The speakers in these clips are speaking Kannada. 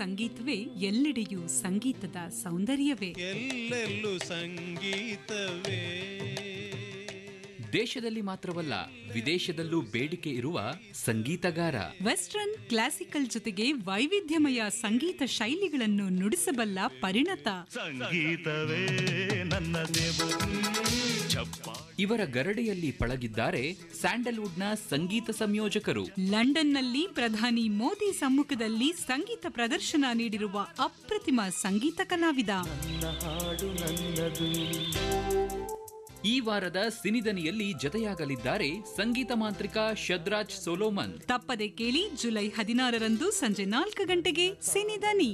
ಸಂಗೀತವೇ ಎಲ್ಲೆಡೆಯೂ ಸಂಗೀತದ ಸೌಂದರ್ಯವೇ ಎಲ್ಲೆಲ್ಲೂ ಸಂಗೀತವೇ ದೇಶದಲ್ಲಿ ಮಾತ್ರವಲ್ಲ ವಿದೇಶದಲ್ಲೂ ಬೇಡಿಕೆ ಇರುವ ಸಂಗೀತಗಾರ ವೆಸ್ಟರ್ನ್ ಕ್ಲಾಸಿಕಲ್ ಜೊತೆಗೆ ವೈವಿಧ್ಯಮಯ ಸಂಗೀತ ಶೈಲಿಗಳನ್ನು ನುಡಿಸಬಲ್ಲ ಪರಿಣತ ಸಂಗೀತವೇ ನನ್ನ ಇವರ ಗರಡಿಯಲ್ಲಿ ಪಳಗಿದ್ದಾರೆ ಸ್ಯಾಂಡಲ್ವುಡ್ನ ಸಂಗೀತ ಸಂಯೋಜಕರು ಲಂಡನ್ನಲ್ಲಿ ಪ್ರಧಾನಿ ಮೋದಿ ಸಮ್ಮುಖದಲ್ಲಿ ಸಂಗೀತ ಪ್ರದರ್ಶನ ನೀಡಿರುವ ಅಪ್ರತಿಮ ಸಂಗೀತ ಕಲಾವಿದ ಈ ವಾರದ ಸಿನಿದನಿಯಲ್ಲಿ ಜತೆಯಾಗಲಿದ್ದಾರೆ ಸಂಗೀತ ಮಾಂತ್ರಿಕ ಶದ್ರಾಜ್ ಸೋಲೋಮನ್ ತಪ್ಪದೆ ಕೇಳಿ ಜುಲೈ ಹದಿನಾರರಂದು ಸಂಜೆ ನಾಲ್ಕು ಗಂಟೆಗೆ ಸಿನಿದನಿ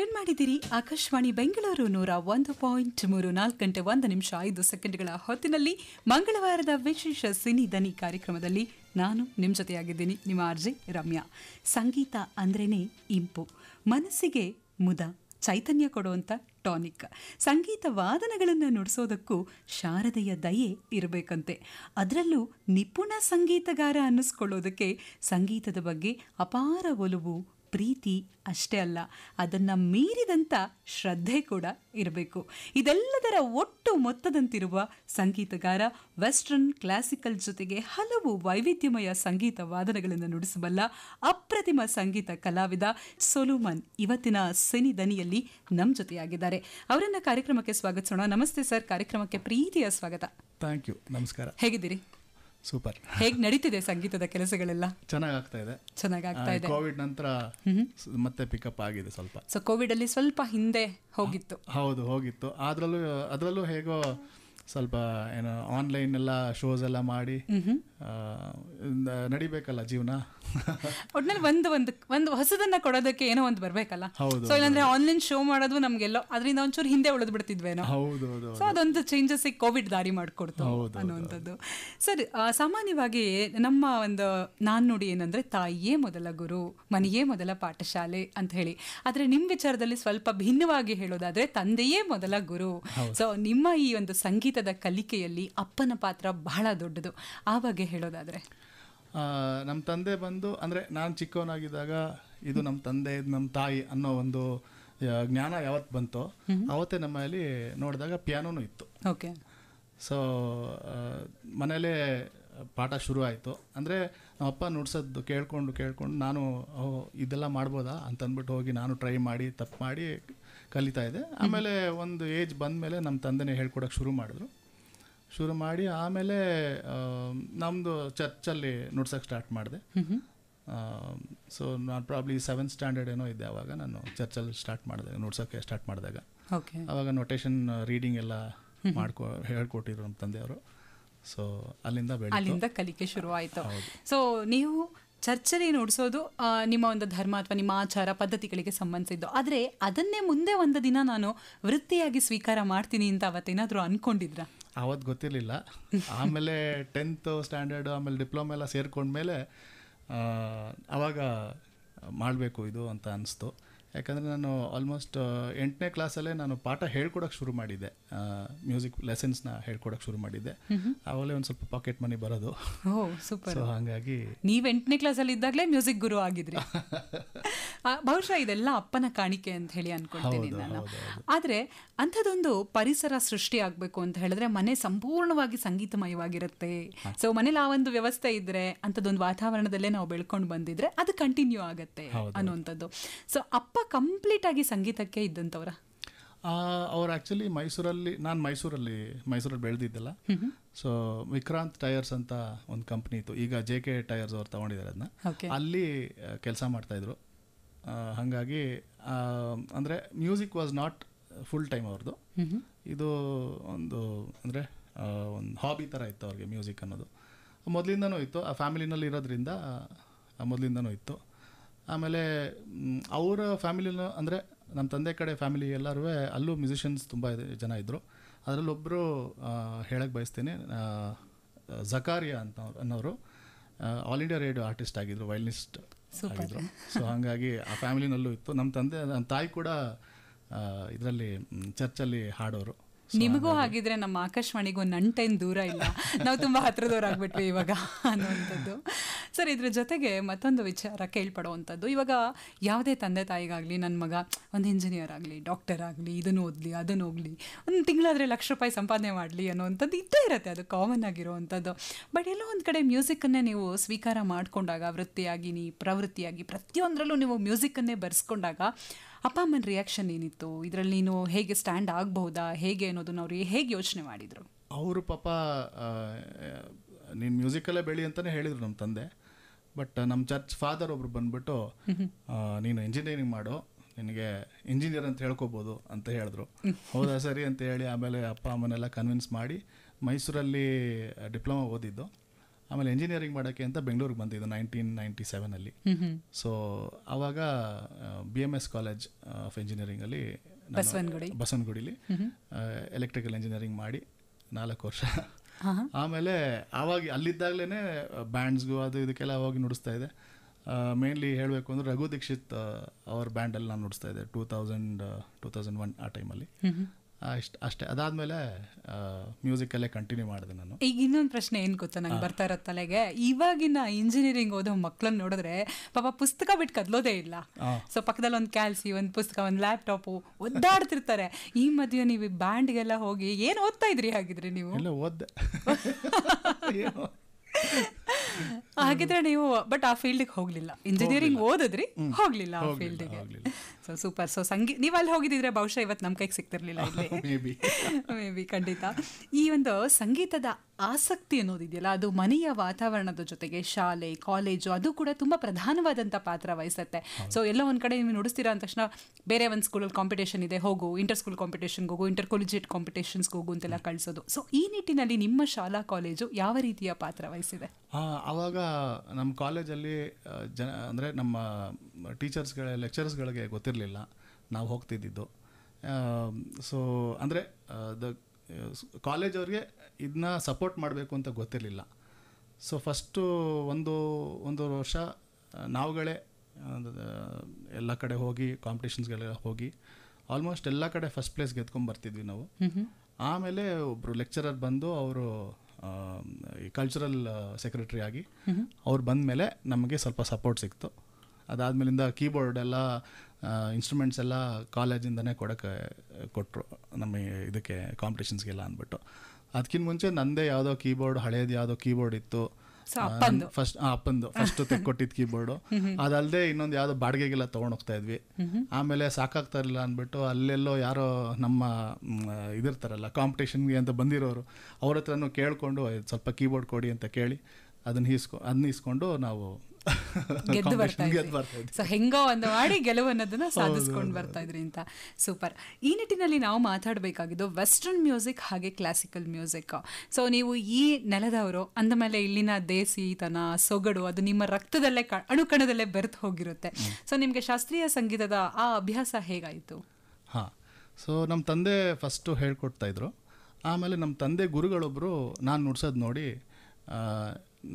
ಟ್ಯೂನ್ ಮಾಡಿದಿರಿ ಆಕಾಶವಾಣಿ ಬೆಂಗಳೂರು ನೂರ ಒಂದು ಪಾಯಿಂಟ್ ಮೂರು ನಾಲ್ಕು ಗಂಟೆ ಒಂದು ನಿಮಿಷ ಐದು ಸೆಕೆಂಡ್ಗಳ ಹೊತ್ತಿನಲ್ಲಿ ಮಂಗಳವಾರದ ವಿಶೇಷ ಸಿನಿ ದನಿ ಕಾರ್ಯಕ್ರಮದಲ್ಲಿ ನಾನು ನಿಮ್ಮ ಜೊತೆಯಾಗಿದ್ದೀನಿ ನಿಮ್ಮ ಅರ್ಜಿ ರಮ್ಯಾ ಸಂಗೀತ ಅಂದ್ರೇ ಇಂಪು ಮನಸ್ಸಿಗೆ ಮುದ ಚೈತನ್ಯ ಕೊಡುವಂಥ ಟಾನಿಕ್ ಸಂಗೀತ ವಾದನಗಳನ್ನು ನುಡಿಸೋದಕ್ಕೂ ಶಾರದೆಯ ದಯೆ ಇರಬೇಕಂತೆ ಅದರಲ್ಲೂ ನಿಪುಣ ಸಂಗೀತಗಾರ ಅನ್ನಿಸ್ಕೊಳ್ಳೋದಕ್ಕೆ ಸಂಗೀತದ ಬಗ್ಗೆ ಅಪಾರ ಒಲವು ಪ್ರೀತಿ ಅಷ್ಟೇ ಅಲ್ಲ ಅದನ್ನು ಮೀರಿದಂಥ ಶ್ರದ್ಧೆ ಕೂಡ ಇರಬೇಕು ಇದೆಲ್ಲದರ ಒಟ್ಟು ಮೊತ್ತದಂತಿರುವ ಸಂಗೀತಗಾರ ವೆಸ್ಟರ್ನ್ ಕ್ಲಾಸಿಕಲ್ ಜೊತೆಗೆ ಹಲವು ವೈವಿಧ್ಯಮಯ ಸಂಗೀತ ವಾದನಗಳನ್ನು ನುಡಿಸಬಲ್ಲ ಅಪ್ರತಿಮ ಸಂಗೀತ ಕಲಾವಿದ ಸೊಲುಮನ್ ಇವತ್ತಿನ ಸಿನಿ ದನಿಯಲ್ಲಿ ನಮ್ಮ ಜೊತೆಯಾಗಿದ್ದಾರೆ ಅವರನ್ನು ಕಾರ್ಯಕ್ರಮಕ್ಕೆ ಸ್ವಾಗತಿಸೋಣ ನಮಸ್ತೆ ಸರ್ ಕಾರ್ಯಕ್ರಮಕ್ಕೆ ಪ್ರೀತಿಯ ಸ್ವಾಗತ ಥ್ಯಾಂಕ್ ಯು ನಮಸ್ಕಾರ ಹೇಗಿದ್ದೀರಿ ಸೂಪರ್ ಹೇಗ್ ನಡೀತಿದೆ ಸಂಗೀತದ ಕೆಲಸಗಳೆಲ್ಲ ಚೆನ್ನಾಗಿ ಆಗ್ತಾ ಇದೆ ಚೆನ್ನಾಗಿ ಆಗ್ತಾ ಇದೆ ಕೋವಿಡ್ ನಂತರ ಮತ್ತೆ ಪಿಕಪ್ ಆಗಿದೆ ಸ್ವಲ್ಪ ಸೊ ಕೋವಿಡ್ ಅಲ್ಲಿ ಸ್ವಲ್ಪ ಹಿಂದೆ ಹೋಗಿತ್ತು ಹೌದು ಹೋಗಿತ್ತು ಅದರಲ್ಲೂ ಅದರಲ್ಲೂ ಹೇಗೋ ಸ್ವಲ್ಪ ಏನೋ ಆನ್ಲೈನ್ ಎಲ್ಲ ಶೋಸ್ ಎಲ್ಲ ಮಾಡಿ ನಡಿಬೇಕಲ್ಲ ಜೀವನ ಒಟ್ನಲ್ಲಿ ಒಂದು ಒಂದು ಒಂದು ಹೊಸದನ್ನ ಕೊಡೋದಕ್ಕೆ ಏನೋ ಒಂದು ಬರಬೇಕಲ್ಲ ಸೊ ಇಲ್ಲಾಂದ್ರೆ ಆನ್ಲೈನ್ ಶೋ ಮಾಡೋದು ನಮ್ಗೆಲ್ಲ ಅದರಿಂದ ಒಂಚೂರು ಹಿಂದೆ ಉಳಿದು ಬಿಡ್ತಿದ್ವೇನೋ ಸೊ ಅದೊಂದು ಚೇಂಜಸ್ ಕೋವಿಡ್ ದಾರಿ ಮಾಡಿಕೊಡ್ತು ಅನ್ನುವಂಥದ್ದು ಸರ್ ಸಾಮಾನ್ಯವಾಗಿ ನಮ್ಮ ಒಂದು ನಾನ್ ನೋಡಿ ಏನಂದ್ರೆ ತಾಯಿಯೇ ಮೊದಲ ಗುರು ಮನೆಯೇ ಮೊದಲ ಪಾಠಶಾಲೆ ಅಂತ ಹೇಳಿ ಆದ್ರೆ ನಿಮ್ಮ ವಿಚಾರದಲ್ಲಿ ಸ್ವಲ್ಪ ಭಿನ್ನವಾಗಿ ಹೇಳೋದಾದ್ರೆ ತಂದೆಯೇ ಮೊದಲ ಗುರು ಸೊ ನಿಮ್ಮ ಈ ಒಂದು ಸಂಗೀತದ ಕಲಿಕೆಯಲ್ಲಿ ಅಪ್ಪನ ಪಾತ್ರ ಬಹಳ ದೊಡ್ಡದು ಆವಾಗ ಹೇಳೋದಾದರೆ ನಮ್ಮ ತಂದೆ ಬಂದು ಅಂದರೆ ನಾನು ಚಿಕ್ಕವನಾಗಿದ್ದಾಗ ಇದು ನಮ್ಮ ತಂದೆ ಇದು ನಮ್ಮ ತಾಯಿ ಅನ್ನೋ ಒಂದು ಜ್ಞಾನ ಯಾವತ್ತು ಬಂತೋ ಅವತ್ತೇ ನಮ್ಮಲ್ಲಿ ನೋಡಿದಾಗ ಪಿಯಾನೋನು ಇತ್ತು ಓಕೆ ಸೊ ಮನೇಲೇ ಪಾಠ ಶುರು ಆಯಿತು ಅಂದರೆ ನಮ್ಮ ಅಪ್ಪ ನುಡ್ಸೋದು ಕೇಳ್ಕೊಂಡು ಕೇಳ್ಕೊಂಡು ನಾನು ಇದೆಲ್ಲ ಮಾಡ್ಬೋದಾ ಅಂತ ಹೋಗಿ ನಾನು ಟ್ರೈ ಮಾಡಿ ತಪ್ಪು ಮಾಡಿ ಕಲಿತಾ ಇದ್ದೆ ಆಮೇಲೆ ಒಂದು ಏಜ್ ಬಂದಮೇಲೆ ನಮ್ಮ ತಂದೆನೇ ಹೇಳ್ಕೊಡೋಕೆ ಶುರು ಮಾಡಿದ್ರು ಶುರು ಮಾಡಿ ಆಮೇಲೆ ನಮ್ಮದು ಚರ್ಚಲ್ಲಿ ನುಡ್ಸೋಕ್ಕೆ ಸ್ಟಾರ್ಟ್ ಮಾಡಿದೆ ಸೊ ನಾನು ಪ್ರಾಬ್ಲಿ ಸೆವೆನ್ ಸ್ಟ್ಯಾಂಡರ್ಡ್ ಏನೋ ಇದ್ದೆ ಆವಾಗ ನಾನು ಚರ್ಚಲ್ಲಿ ಸ್ಟಾರ್ಟ್ ಮಾಡಿದೆ ನುಡ್ಸೋಕ್ಕೆ ಸ್ಟಾರ್ಟ್ ಮಾಡಿದಾಗ ಆವಾಗ ನೊಟೇಷನ್ ರೀಡಿಂಗ್ ಎಲ್ಲ ಮಾಡ್ಕೊ ಹೇಳ್ಕೊಟ್ಟಿದ್ರು ನಮ್ಮ ತಂದೆಯವರು ಸೊ ಅಲ್ಲಿಂದ ಅಲ್ಲಿಂದ ಕಲಿಕೆ ಶುರುವಾಯಿತು ಸೊ ನೀವು ಚರ್ಚಲ್ಲಿ ನೋಡ್ಸೋದು ನಿಮ್ಮ ಒಂದು ಧರ್ಮ ಅಥವಾ ನಿಮ್ಮ ಆಚಾರ ಪದ್ಧತಿಗಳಿಗೆ ಸಂಬಂಧಿಸಿದ್ದು ಆದರೆ ಅದನ್ನೇ ಮುಂದೆ ಒಂದು ದಿನ ನಾನು ವೃತ್ತಿಯಾಗಿ ಸ್ವೀಕಾರ ಮಾಡ್ತೀನಿ ಅಂತ ಅವತ್ತೇನಾದರೂ ಅಂದ್ಕೊಂಡಿದ್ರಾ ಆವತ್ತು ಗೊತ್ತಿರಲಿಲ್ಲ ಆಮೇಲೆ ಟೆಂತ್ ಸ್ಟ್ಯಾಂಡರ್ಡ್ ಆಮೇಲೆ ಡಿಪ್ಲೊಮಾ ಎಲ್ಲ ಸೇರ್ಕೊಂಡ್ಮೇಲೆ ಆವಾಗ ಮಾಡಬೇಕು ಇದು ಅಂತ ಅನಿಸ್ತು ಯಾಕಂದರೆ ನಾನು ಆಲ್ಮೋಸ್ಟ್ ಎಂಟನೇ ಕ್ಲಾಸಲ್ಲೇ ನಾನು ಪಾಠ ಹೇಳ್ಕೊಡೋಕೆ ಶುರು ಮಾಡಿದ್ದೆ ಮ್ಯೂಸಿಕ್ ಲೆಸನ್ಸ್ನ ಹೇಳ್ಕೊಡೋಕೆ ಶುರು ಮಾಡಿದ್ದೆ ಆವಾಗಲೇ ಒಂದು ಸ್ವಲ್ಪ ಪಾಕೆಟ್ ಮನಿ ಬರೋದು ಸೂಪರ್ ಸೊ ಹಾಗಾಗಿ ನೀವು ಎಂಟನೇ ಕ್ಲಾಸಲ್ಲಿ ಇದ್ದಾಗಲೇ ಮ್ಯೂಸಿಕ್ ಗುರು ಆಗಿದ್ರಿ ಬಹುಶಃ ಇದೆಲ್ಲ ಅಪ್ಪನ ಕಾಣಿಕೆ ಅಂತ ಹೇಳಿ ಅನ್ಕೊಳ್ತೀನಿ ನಾನು ಆದರೆ ಅಂಥದ್ದೊಂದು ಪರಿಸರ ಸೃಷ್ಟಿ ಆಗಬೇಕು ಅಂತ ಹೇಳಿದ್ರೆ ಮನೆ ಸಂಪೂರ್ಣವಾಗಿ ಸಂಗೀತಮಯವಾಗಿರುತ್ತೆ ಸೊ ಮನೇಲಿ ಆ ಒಂದು ವ್ಯವಸ್ಥೆ ಇದ್ರೆ ಅಂಥದ್ದೊಂದು ವಾತಾವರಣದಲ್ಲೇ ನಾವು ಬೆಳ್ಕೊಂಡು ಬಂದಿದ್ರೆ ಅದು ಕಂಟಿನ್ಯೂ ಆಗುತ್ತೆ ಅನ್ನುವಂಥದ್ದು ಸೊ ಅಪ್ಪ ಕಂಪ್ಲೀಟ್ ಆಗಿ ಸಂಗೀತಕ್ಕೆ ಇದ್ದಂಥವ್ರ ಅವ್ರು ಆ್ಯಕ್ಚುಲಿ ಮೈಸೂರಲ್ಲಿ ನಾನು ಮೈಸೂರಲ್ಲಿ ಮೈಸೂರಲ್ಲಿ ಬೆಳೆದಿದ್ದಲ್ಲ ಸೊ ವಿಕ್ರಾಂತ್ ಟೈರ್ಸ್ ಅಂತ ಒಂದು ಕಂಪ್ನಿ ಇತ್ತು ಈಗ ಜೆ ಕೆ ಟೈರ್ಸ್ ಅವ್ರು ತಗೊಂಡಿದ್ದಾರೆ ಅದನ್ನ ಅಲ್ಲಿ ಕೆಲಸ ಮಾಡ್ತಾಯಿದ್ರು ಹಾಗಾಗಿ ಅಂದರೆ music was not full time ಅವ್ರದ್ದು ಇದು ಒಂದು ಅಂದರೆ ಒಂದು ಹಾಬಿ ಥರ ಇತ್ತು ಅವ್ರಿಗೆ ಮ್ಯೂಸಿಕ್ ಅನ್ನೋದು ಮೊದಲಿಂದನೂ ಇತ್ತು ಆ ಫ್ಯಾಮಿಲಿನಲ್ಲಿ ಇರೋದ್ರಿಂದ ಮೊದಲಿಂದನೂ ಇತ್ತು ಆಮೇಲೆ ಅವರ ಫ್ಯಾಮಿಲಿನ ಅಂದರೆ ನಮ್ಮ ತಂದೆ ಕಡೆ ಫ್ಯಾಮಿಲಿ ಎಲ್ಲರೂ ಅಲ್ಲೂ ಮ್ಯೂಸಿಷಿಯನ್ಸ್ ತುಂಬ ಜನ ಇದ್ದರು ಅದರಲ್ಲೊಬ್ಬರು ಹೇಳಕ್ಕೆ ಬಯಸ್ತೀನಿ ಜಕಾರಿಯಾ ಅಂತ ಅನ್ನೋರು ಆಲ್ ಇಂಡಿಯಾ ರೇಡಿಯೋ ಆರ್ಟಿಸ್ಟ್ ಆಗಿದ್ದರು ವೈಲಿನಿಸ್ಟ್ ಆಗಿದ್ದರು ಸೊ ಹಾಗಾಗಿ ಆ ಫ್ಯಾಮಿಲಿನಲ್ಲೂ ಇತ್ತು ನಮ್ಮ ತಂದೆ ನಮ್ಮ ತಾಯಿ ಕೂಡ ಇದರಲ್ಲಿ ಚರ್ಚಲ್ಲಿ ಹಾಡೋರು ನಿಮಗೂ ಹಾಗಿದ್ರೆ ನಮ್ಮ ಆಕಾಶವಾಣಿಗೂ ನನ್ನ ಟೈಮ್ ದೂರ ಇಲ್ಲ ನಾವು ತುಂಬ ಹತ್ರದವ್ರಾಗ್ಬಿಟ್ವಿ ಇವಾಗ ಅನ್ನುವಂಥದ್ದು ಸರ್ ಇದ್ರ ಜೊತೆಗೆ ಮತ್ತೊಂದು ವಿಚಾರ ಕೇಳ್ಪಡುವಂಥದ್ದು ಇವಾಗ ಯಾವುದೇ ತಂದೆ ತಾಯಿಗಾಗಲಿ ನನ್ನ ಮಗ ಒಂದು ಇಂಜಿನಿಯರ್ ಆಗಲಿ ಡಾಕ್ಟರ್ ಆಗಲಿ ಇದನ್ನು ಓದಲಿ ಅದನ್ನು ಹೋಗಲಿ ಒಂದು ತಿಂಗಳಾದರೆ ಲಕ್ಷ ರೂಪಾಯಿ ಸಂಪಾದನೆ ಮಾಡಲಿ ಅನ್ನೋವಂಥದ್ದು ಇದ್ದೇ ಇರುತ್ತೆ ಅದು ಕಾಮನ್ ಆಗಿರುವಂಥದ್ದು ಬಟ್ ಎಲ್ಲೋ ಒಂದು ಕಡೆ ಮ್ಯೂಸಿಕನ್ನೇ ನೀವು ಸ್ವೀಕಾರ ಮಾಡಿಕೊಂಡಾಗ ವೃತ್ತಿಯಾಗಿ ನೀ ಪ್ರವೃತ್ತಿಯಾಗಿ ಪ್ರತಿಯೊಂದರಲ್ಲೂ ನೀವು ಮ್ಯೂಸಿಕನ್ನೇ ಬರೆಸ್ಕೊಂಡಾಗ ಅಪ್ಪ ಅಮ್ಮನ ರಿಯಾಕ್ಷನ್ ಏನಿತ್ತು ಇದರಲ್ಲಿ ನೀನು ಹೇಗೆ ಸ್ಟ್ಯಾಂಡ್ ಆಗಬಹುದಾ ಹೇಗೆ ಅನ್ನೋದನ್ನ ಅವ್ರಿಗೆ ಹೇಗೆ ಯೋಚನೆ ಮಾಡಿದರು ಅವರು ಪಾಪ ನೀನು ಮ್ಯೂಸಿಕಲ್ಲೇ ಬೆಳಿ ಅಂತಲೇ ಹೇಳಿದರು ನಮ್ಮ ತಂದೆ ಬಟ್ ನಮ್ಮ ಚರ್ಚ್ ಫಾದರ್ ಒಬ್ರು ಬಂದ್ಬಿಟ್ಟು ನೀನು ಇಂಜಿನಿಯರಿಂಗ್ ಮಾಡು ನಿನಗೆ ಇಂಜಿನಿಯರ್ ಅಂತ ಹೇಳ್ಕೊಬೋದು ಅಂತ ಹೇಳಿದ್ರು ಹೌದಾ ಸರಿ ಅಂತ ಹೇಳಿ ಆಮೇಲೆ ಅಪ್ಪ ಅಮ್ಮನೆಲ್ಲ ಕನ್ವಿನ್ಸ್ ಮಾಡಿ ಮೈಸೂರಲ್ಲಿ ಡಿಪ್ಲೊಮಾ ಓದಿದ್ದು ಆಮೇಲೆ ಇಂಜಿನಿಯರಿಂಗ್ ಮಾಡೋಕ್ಕೆ ಅಂತ ಬೆಂಗಳೂರಿಗೆ ಬಂದಿದ್ದು ನೈನ್ಟೀನ್ ನೈಂಟಿ ಸೆವೆನಲ್ಲಿ ಸೊ ಆವಾಗ B M S college of ಇಂಜಿನಿಯರಿಂಗಲ್ಲಿ ಬಸವನಗುಡಿಲಿ ಎಲೆಕ್ಟ್ರಿಕಲ್ ಇಂಜಿನಿಯರಿಂಗ್ ಮಾಡಿ ನಾಲ್ಕು ವರ್ಷ ಆಮೇಲೆ ಆವಾಗ ಅಲ್ಲಿದ್ದಾಗಲೇ ಬ್ಯಾಂಡ್ಸ್ಗೂ ಅದು ಇದಕ್ಕೆಲ್ಲ ಅವಾಗ ನುಡಿಸ್ತಾ ಇದೆ ಮೇನ್ಲಿ ಹೇಳಬೇಕು ಅಂದರೆ ರಘು ದೀಕ್ಷಿತ್ ಅವ್ರ ಬ್ಯಾಂಡಲ್ಲಿ ನಾನು ನುಡಿಸ್ತಾ ಇದ್ದೆ two thousand two thousand one ಆ ಟೈಮಲ್ಲಿ ಅಷ್ಟೇ ಅದಾದಮೇಲೆ ಮ್ಯೂಸಿಕಲ್ಲೇ ಕಂಟಿನ್ಯೂ ಮಾಡಿದೆ ನಾನು ಈಗ ಇನ್ನೊಂದು ಪ್ರಶ್ನೆ ಏನು ಗೊತ್ತಾ ನಂಗೆ ಬರ್ತಾ ಇರೋ ತಲೆಗೆ ಇವಾಗಿನ ಇಂಜಿನಿಯರಿಂಗ್ ಓದೋ ಮಕ್ಕಳನ್ನ ನೋಡಿದ್ರೆ ಪಾಪ ಪುಸ್ತಕ ಬಿಟ್ಟು ಕದಲೋದೇ ಇಲ್ಲ ಸೊ ಪಕ್ಕದಲ್ಲಿ ಒಂದು ಕ್ಯಾಲ್ಸಿ ಒಂದು ಪುಸ್ತಕ ಒಂದು ಲ್ಯಾಪ್ಟಾಪು ಒದ್ದಾಡ್ತಿರ್ತಾರೆ ಈ ಮಧ್ಯೆ ನೀವು ಬ್ಯಾಂಡ್ಗೆಲ್ಲ ಹೋಗಿ ಏನು ಓದ್ತಾ ಇದ್ರಿ ಹಾಗಿದ್ರಿ ನೀವು ಓದ್ದೆ ಹಾಗಿದ್ರೆ ನೀವು ಬಟ್ ಆ ಫೀಲ್ಡಿಗೆ ಹೋಗ್ಲಿಲ್ಲ ಇಂಜಿನಿಯರಿಂಗ್ ಓದಿದ್ರಿ ಹೋಗ್ಲಿಲ್ಲ ಆ ಫೀಲ್ಡ್ಗೆ ಸೊ ಸೂಪರ್ ಸೊ ಸಂಗೀತ ನೀವು ಅಲ್ಲಿ ಹೋಗಿದ್ದಿದ್ರೆ ಬಹುಶಃ ಇವತ್ತು ನಮ್ಮ ಕೈಗೆ ಸಿಗ್ತಿರ್ಲಿಲ್ಲ ಮೇ ಬಿ ಮೇ ಬಿ ಖಂಡಿತ ಈ ಒಂದು ಸಂಗೀತದ ಆಸಕ್ತಿ ಅನ್ನೋದಿದೆಯಲ್ಲ ಅದು ಮನೆಯ ವಾತಾವರಣದ ಜೊತೆಗೆ ಶಾಲೆ ಕಾಲೇಜು ಅದು ಕೂಡ ತುಂಬ ಪ್ರಧಾನವಾದಂಥ ಪಾತ್ರ ವಹಿಸುತ್ತೆ ಸೊ ಎಲ್ಲ ಒಂದು ಕಡೆ ನೀವು ನುಡಿಸ್ತೀರಾ ಅಂದ ತಕ್ಷಣ ಬೇರೆ ಒಂದು ಸ್ಕೂಲಲ್ಲಿ ಕಾಂಪಿಟೇಷನ್ ಇದೆ ಹೋಗು ಇಂಟರ್ ಸ್ಕೂಲ್ ಕಾಂಪಿಟೇಷನ್ಗೆ ಹೋಗು ಇಂಟರ್ ಕಾಲೇಜಿಯೇಟ್ ಕಾಂಪಿಟೇಷನ್ಸ್ ಹೋಗು ಅಂತೆಲ್ಲ ಕಳಿಸೋದು ಸೊ ಈ ನಿಟ್ಟಿನಲ್ಲಿ ನಿಮ್ಮ ಶಾಲಾ ಕಾಲೇಜು ಯಾವ ರೀತಿಯ ಪಾತ್ರ ವಹಿಸಿದೆ ಆವಾಗ ನಮ್ಮ ಕಾಲೇಜಲ್ಲಿ ಜನ ಅಂದರೆ ನಮ್ಮ ಟೀಚರ್ಸ್ಗಳ ಲೆಕ್ಚರ್ಸ್ಗಳಿಗೆ ಗೊತ್ತಿರೋದು ಗೊತ್ತಿರಲಿಲ್ಲ ನಾವು ಹೋಗ್ತಿದ್ದಿದ್ದು ಸೊ ಅಂದರೆ ದ ಕಾಲೇಜ್ ಅವ್ರಿಗೆ ಇದನ್ನ ಸಪೋರ್ಟ್ ಮಾಡಬೇಕು ಅಂತ ಗೊತ್ತಿರಲಿಲ್ಲ ಸೊ ಫಸ್ಟು ಒಂದು ಒಂದು ವರ್ಷ ನಾವುಗಳೇ ಎಲ್ಲ ಕಡೆ ಹೋಗಿ ಕಾಂಪಿಟೇಷನ್ಸ್ಗೆಲ್ಲ ಹೋಗಿ ಆಲ್ಮೋಸ್ಟ್ ಎಲ್ಲ ಕಡೆ ಫಸ್ಟ್ ಪ್ಲೇಸ್ ಗೆದ್ಕೊಂಡ್ಬರ್ತಿದ್ವಿ ನಾವು ಆಮೇಲೆ ಒಬ್ಬರು ಲೆಕ್ಚರರ್ ಬಂದು ಅವರು ಕಲ್ಚರಲ್ ಸೆಕ್ರೆಟರಿ ಆಗಿ ಅವ್ರು ಮೇಲೆ ನಮಗೆ ಸ್ವಲ್ಪ ಸಪೋರ್ಟ್ ಸಿಕ್ತು ಅದಾದ್ಮೇಲಿಂದ ಕೀಬೋರ್ಡ್ ಎಲ್ಲ ಇನ್ಸ್ಟ್ರೂಮೆಂಟ್ಸ್ ಎಲ್ಲ ಕಾಲೇಜಿಂದನೇ ಕೊಡೋಕ್ಕೆ ಕೊಟ್ಟರು ನಮ್ಮ ಇದಕ್ಕೆ ಕಾಂಪಿಟೇಷನ್ಸ್ಗೆಲ್ಲ ಅಂದ್ಬಿಟ್ಟು ಅದಕ್ಕಿಂತ ಮುಂಚೆ ನಂದೇ ಯಾವುದೋ ಕೀಬೋರ್ಡ್ ಹಳೇದು ಯಾವುದೋ ಕೀಬೋರ್ಡ್ ಇತ್ತು ಫಸ್ಟ್ ಅಪ್ಪಂದು ಫಸ್ಟ್ ತೆಕ್ಕೊಟ್ಟಿದ್ದು ಕೀಬೋರ್ಡು ಅದಲ್ಲದೆ ಇನ್ನೊಂದು ಯಾವುದೋ ಬಾಡಿಗೆಗೆಲ್ಲ ಹೋಗ್ತಾ ಇದ್ವಿ ಆಮೇಲೆ ಸಾಕಾಗ್ತಾ ಇರಲಿಲ್ಲ ಅಂದ್ಬಿಟ್ಟು ಅಲ್ಲೆಲ್ಲೋ ಯಾರೋ ನಮ್ಮ ಇದಿರ್ತಾರಲ್ಲ ಕಾಂಪಿಟೇಷನ್ಗೆ ಅಂತ ಬಂದಿರೋರು ಅವ್ರ ಹತ್ರನೂ ಕೇಳಿಕೊಂಡು ಸ್ವಲ್ಪ ಕೀಬೋರ್ಡ್ ಕೊಡಿ ಅಂತ ಕೇಳಿ ಅದನ್ನ ಈಸ್ಕೊ ಅದನ್ನ ಈಸ್ಕೊಂಡು ನಾವು ಗೆದ್ದು ಸೊ ಹೆಂಗೋ ಒಂದು ಮಾಡಿ ಗೆಲುವನ್ನೋದನ್ನ ಸಾಧಿಸ್ಕೊಂಡು ಬರ್ತಾ ಇದ್ರಿ ಅಂತ ಸೂಪರ್ ಈ ನಿಟ್ಟಿನಲ್ಲಿ ನಾವು ಮಾತಾಡಬೇಕಾಗಿದ್ದು ವೆಸ್ಟರ್ನ್ ಮ್ಯೂಸಿಕ್ ಹಾಗೆ ಕ್ಲಾಸಿಕಲ್ ಮ್ಯೂಸಿಕ್ ಸೊ ನೀವು ಈ ನೆಲದವರು ಅಂದಮೇಲೆ ಇಲ್ಲಿನ ದೇಸಿತನ ಸೊಗಡು ಅದು ನಿಮ್ಮ ರಕ್ತದಲ್ಲೇ ಅಣುಕಣದಲ್ಲೇ ಬೆರೆತು ಹೋಗಿರುತ್ತೆ ಸೊ ನಿಮಗೆ ಶಾಸ್ತ್ರೀಯ ಸಂಗೀತದ ಆ ಅಭ್ಯಾಸ ಹೇಗಾಯಿತು ಹಾಂ ಸೊ ನಮ್ಮ ತಂದೆ ಫಸ್ಟು ಹೇಳ್ಕೊಡ್ತಾ ಇದ್ರು ಆಮೇಲೆ ನಮ್ಮ ತಂದೆ ಗುರುಗಳೊಬ್ಬರು ನಾನು ನುಡ್ಸೋದು ನೋಡಿ